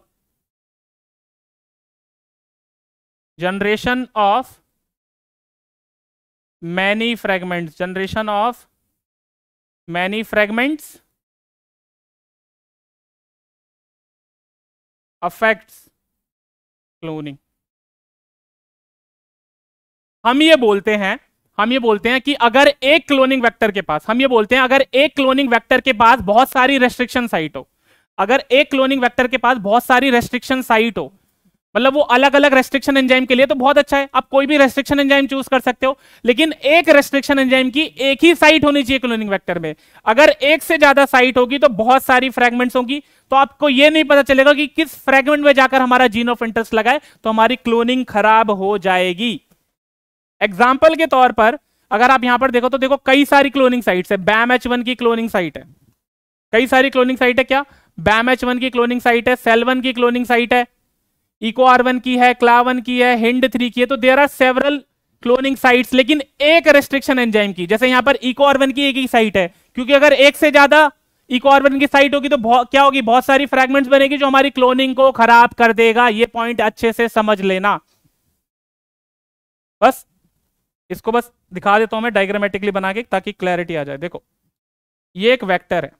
generation of many fragments generation of many fragments affects cloning हम ये बोलते हैं हम ये बोलते हैं कि अगर एक क्लोनिंग वेक्टर के पास हम ये बोलते हैं अगर एक क्लोनिंग वेक्टर के पास बहुत सारी रेस्ट्रिक्शन साइट हो अगर एक क्लोनिंग वेक्टर के पास बहुत सारी रेस्ट्रिक्शन साइट हो मतलब वो अलग अलग रेस्ट्रिक्शन एंजाइम के लिए तो बहुत अच्छा है आप कोई भी रेस्ट्रिक्शन एंजाइम चूज कर सकते हो लेकिन एक रेस्ट्रिक्शन एंजाइम की एक ही साइट होनी चाहिए क्लोनिंग वेक्टर में अगर एक से ज्यादा साइट होगी तो बहुत सारी फ्रेगमेंट्स होगी तो आपको ये नहीं पता चलेगा कि किस फ्रेगमेंट में जाकर हमारा जीन ऑफ इंटरेस्ट लगाए तो हमारी क्लोनिंग खराब हो जाएगी एग्जाम्पल के तौर पर अगर आप यहां पर देखो तो देखो कई सारी क्लोनिंग साइट है बैम एच की क्लोनिंग साइट है कई सारी क्लोनिंग साइट है क्या बैम एच की क्लोनिंग साइट है सेल की क्लोनिंग साइट है इको आर वन की है क्ला वन की है हिंड थ्री की है तो there are several cloning sites लेकिन एक रेस्ट्रिक्शन एंजाइम की जैसे यहां पर इको आर वन की एक ही साइट है क्योंकि अगर एक से ज्यादा इको आर वन की साइट होगी तो क्या होगी बहुत सारी फ्रेगमेंट बनेगी जो हमारी क्लोनिंग को खराब कर देगा ये पॉइंट अच्छे से समझ लेना बस इसको बस दिखा देता हूं मैं डायग्रामेटिकली बना के ताकि क्लैरिटी आ जाए देखो ये एक वेक्टर है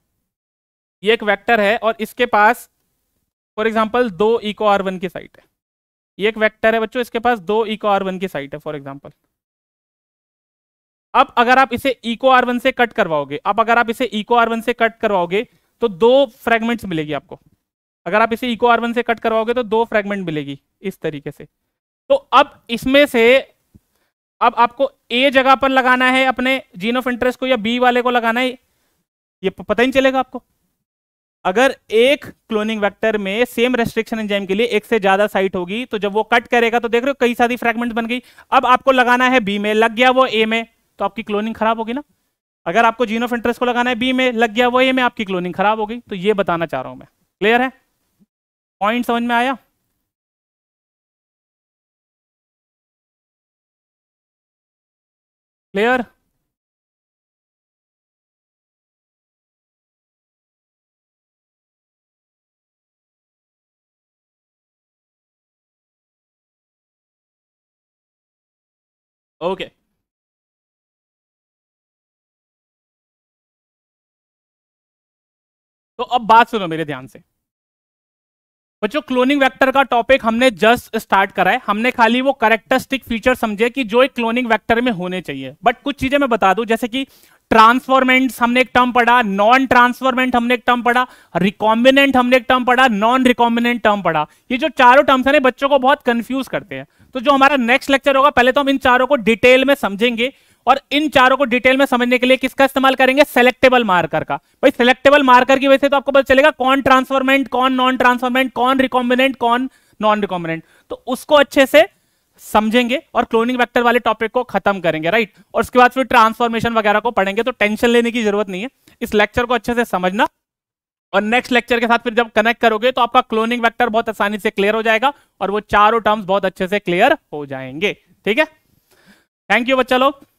ये एक वेक्टर है और इसके पास फॉर एग्जाम्पल दो इको आर वन की साइट है ये एक वेक्टर है बच्चों इसके पास दो इको आर वन की साइट है फॉर एग्जाम्पल अब अगर आप इसे इको आर वन से कट करवाओगे अब अगर आप इसे इको आर वन से कट करवाओगे तो दो फ्रेगमेंट्स मिलेगी आपको अगर आप इसे इको आर वन से कट करवाओगे तो दो फ्रेगमेंट मिलेगी इस तरीके से तो अब इसमें से अब आपको ए जगह पर लगाना है अपने जीन ऑफ इंटरेस्ट को या बी वाले को लगाना है ये पता ही नहीं चलेगा आपको अगर एक क्लोनिंग वेक्टर में सेम रेस्ट्रिक्शन एंजाइम के लिए एक से ज्यादा साइट होगी तो जब वो कट करेगा तो देख रहे हो कई सारी फ्रेगमेंट बन गई अब आपको लगाना है बी में लग गया वो ए में तो आपकी क्लोनिंग खराब होगी ना अगर आपको जीन ऑफ इंटरेस्ट को लगाना है बी में लग गया वो ए में आपकी क्लोनिंग खराब होगी तो ये बताना चाह रहा हूं मैं क्लियर है पॉइंट समझ में आया क्लियर Okay. तो अब बात सुनो मेरे ध्यान से बच्चों क्लोनिंग वेक्टर का टॉपिक हमने जस्ट स्टार्ट करा है हमने खाली वो करेक्टरिस्टिक फीचर समझे कि जो एक क्लोनिंग वेक्टर में होने चाहिए बट कुछ चीजें मैं बता दूं जैसे कि ट्रांसफॉर्मेंट हमने एक टर्म पढ़ा नॉन ट्रांसफॉर्मेंट हमने एक टर्म पढ़ा रिकॉम्बिनेंट हमने एक टर्म पढ़ा नॉन रिकॉम्बिनेंट टर्म पढ़ा ये जो चारों टर्म्स है बच्चों को बहुत कंफ्यूज करते हैं तो जो हमारा नेक्स्ट लेक्चर होगा पहले तो हम इन चारों को डिटेल में समझेंगे और इन चारों को डिटेल में समझने के लिए किसका इस्तेमाल करेंगे सेलेक्टेबल मार्कर का भाई सेलेक्टेबल मार्कर की वजह से तो आपको पता चलेगा कौन ट्रांसफॉर्मेंट कौन नॉन ट्रांसफॉर्मेंट कौन रिकॉम्बिनेंट कौन नॉन रिकॉम्बिनेंट तो उसको अच्छे से समझेंगे और क्लोनिंग वेक्टर वाले टॉपिक को खत्म करेंगे राइट और उसके बाद फिर ट्रांसफॉर्मेशन वगैरह को पढ़ेंगे तो टेंशन लेने की जरूरत नहीं है इस लेक्चर को अच्छे से समझना और नेक्स्ट लेक्चर के साथ फिर जब कनेक्ट करोगे तो आपका क्लोनिंग वेक्टर बहुत आसानी से क्लियर हो जाएगा और वो चारों टर्म्स बहुत अच्छे से क्लियर हो जाएंगे ठीक है थैंक यू बच्चा लोग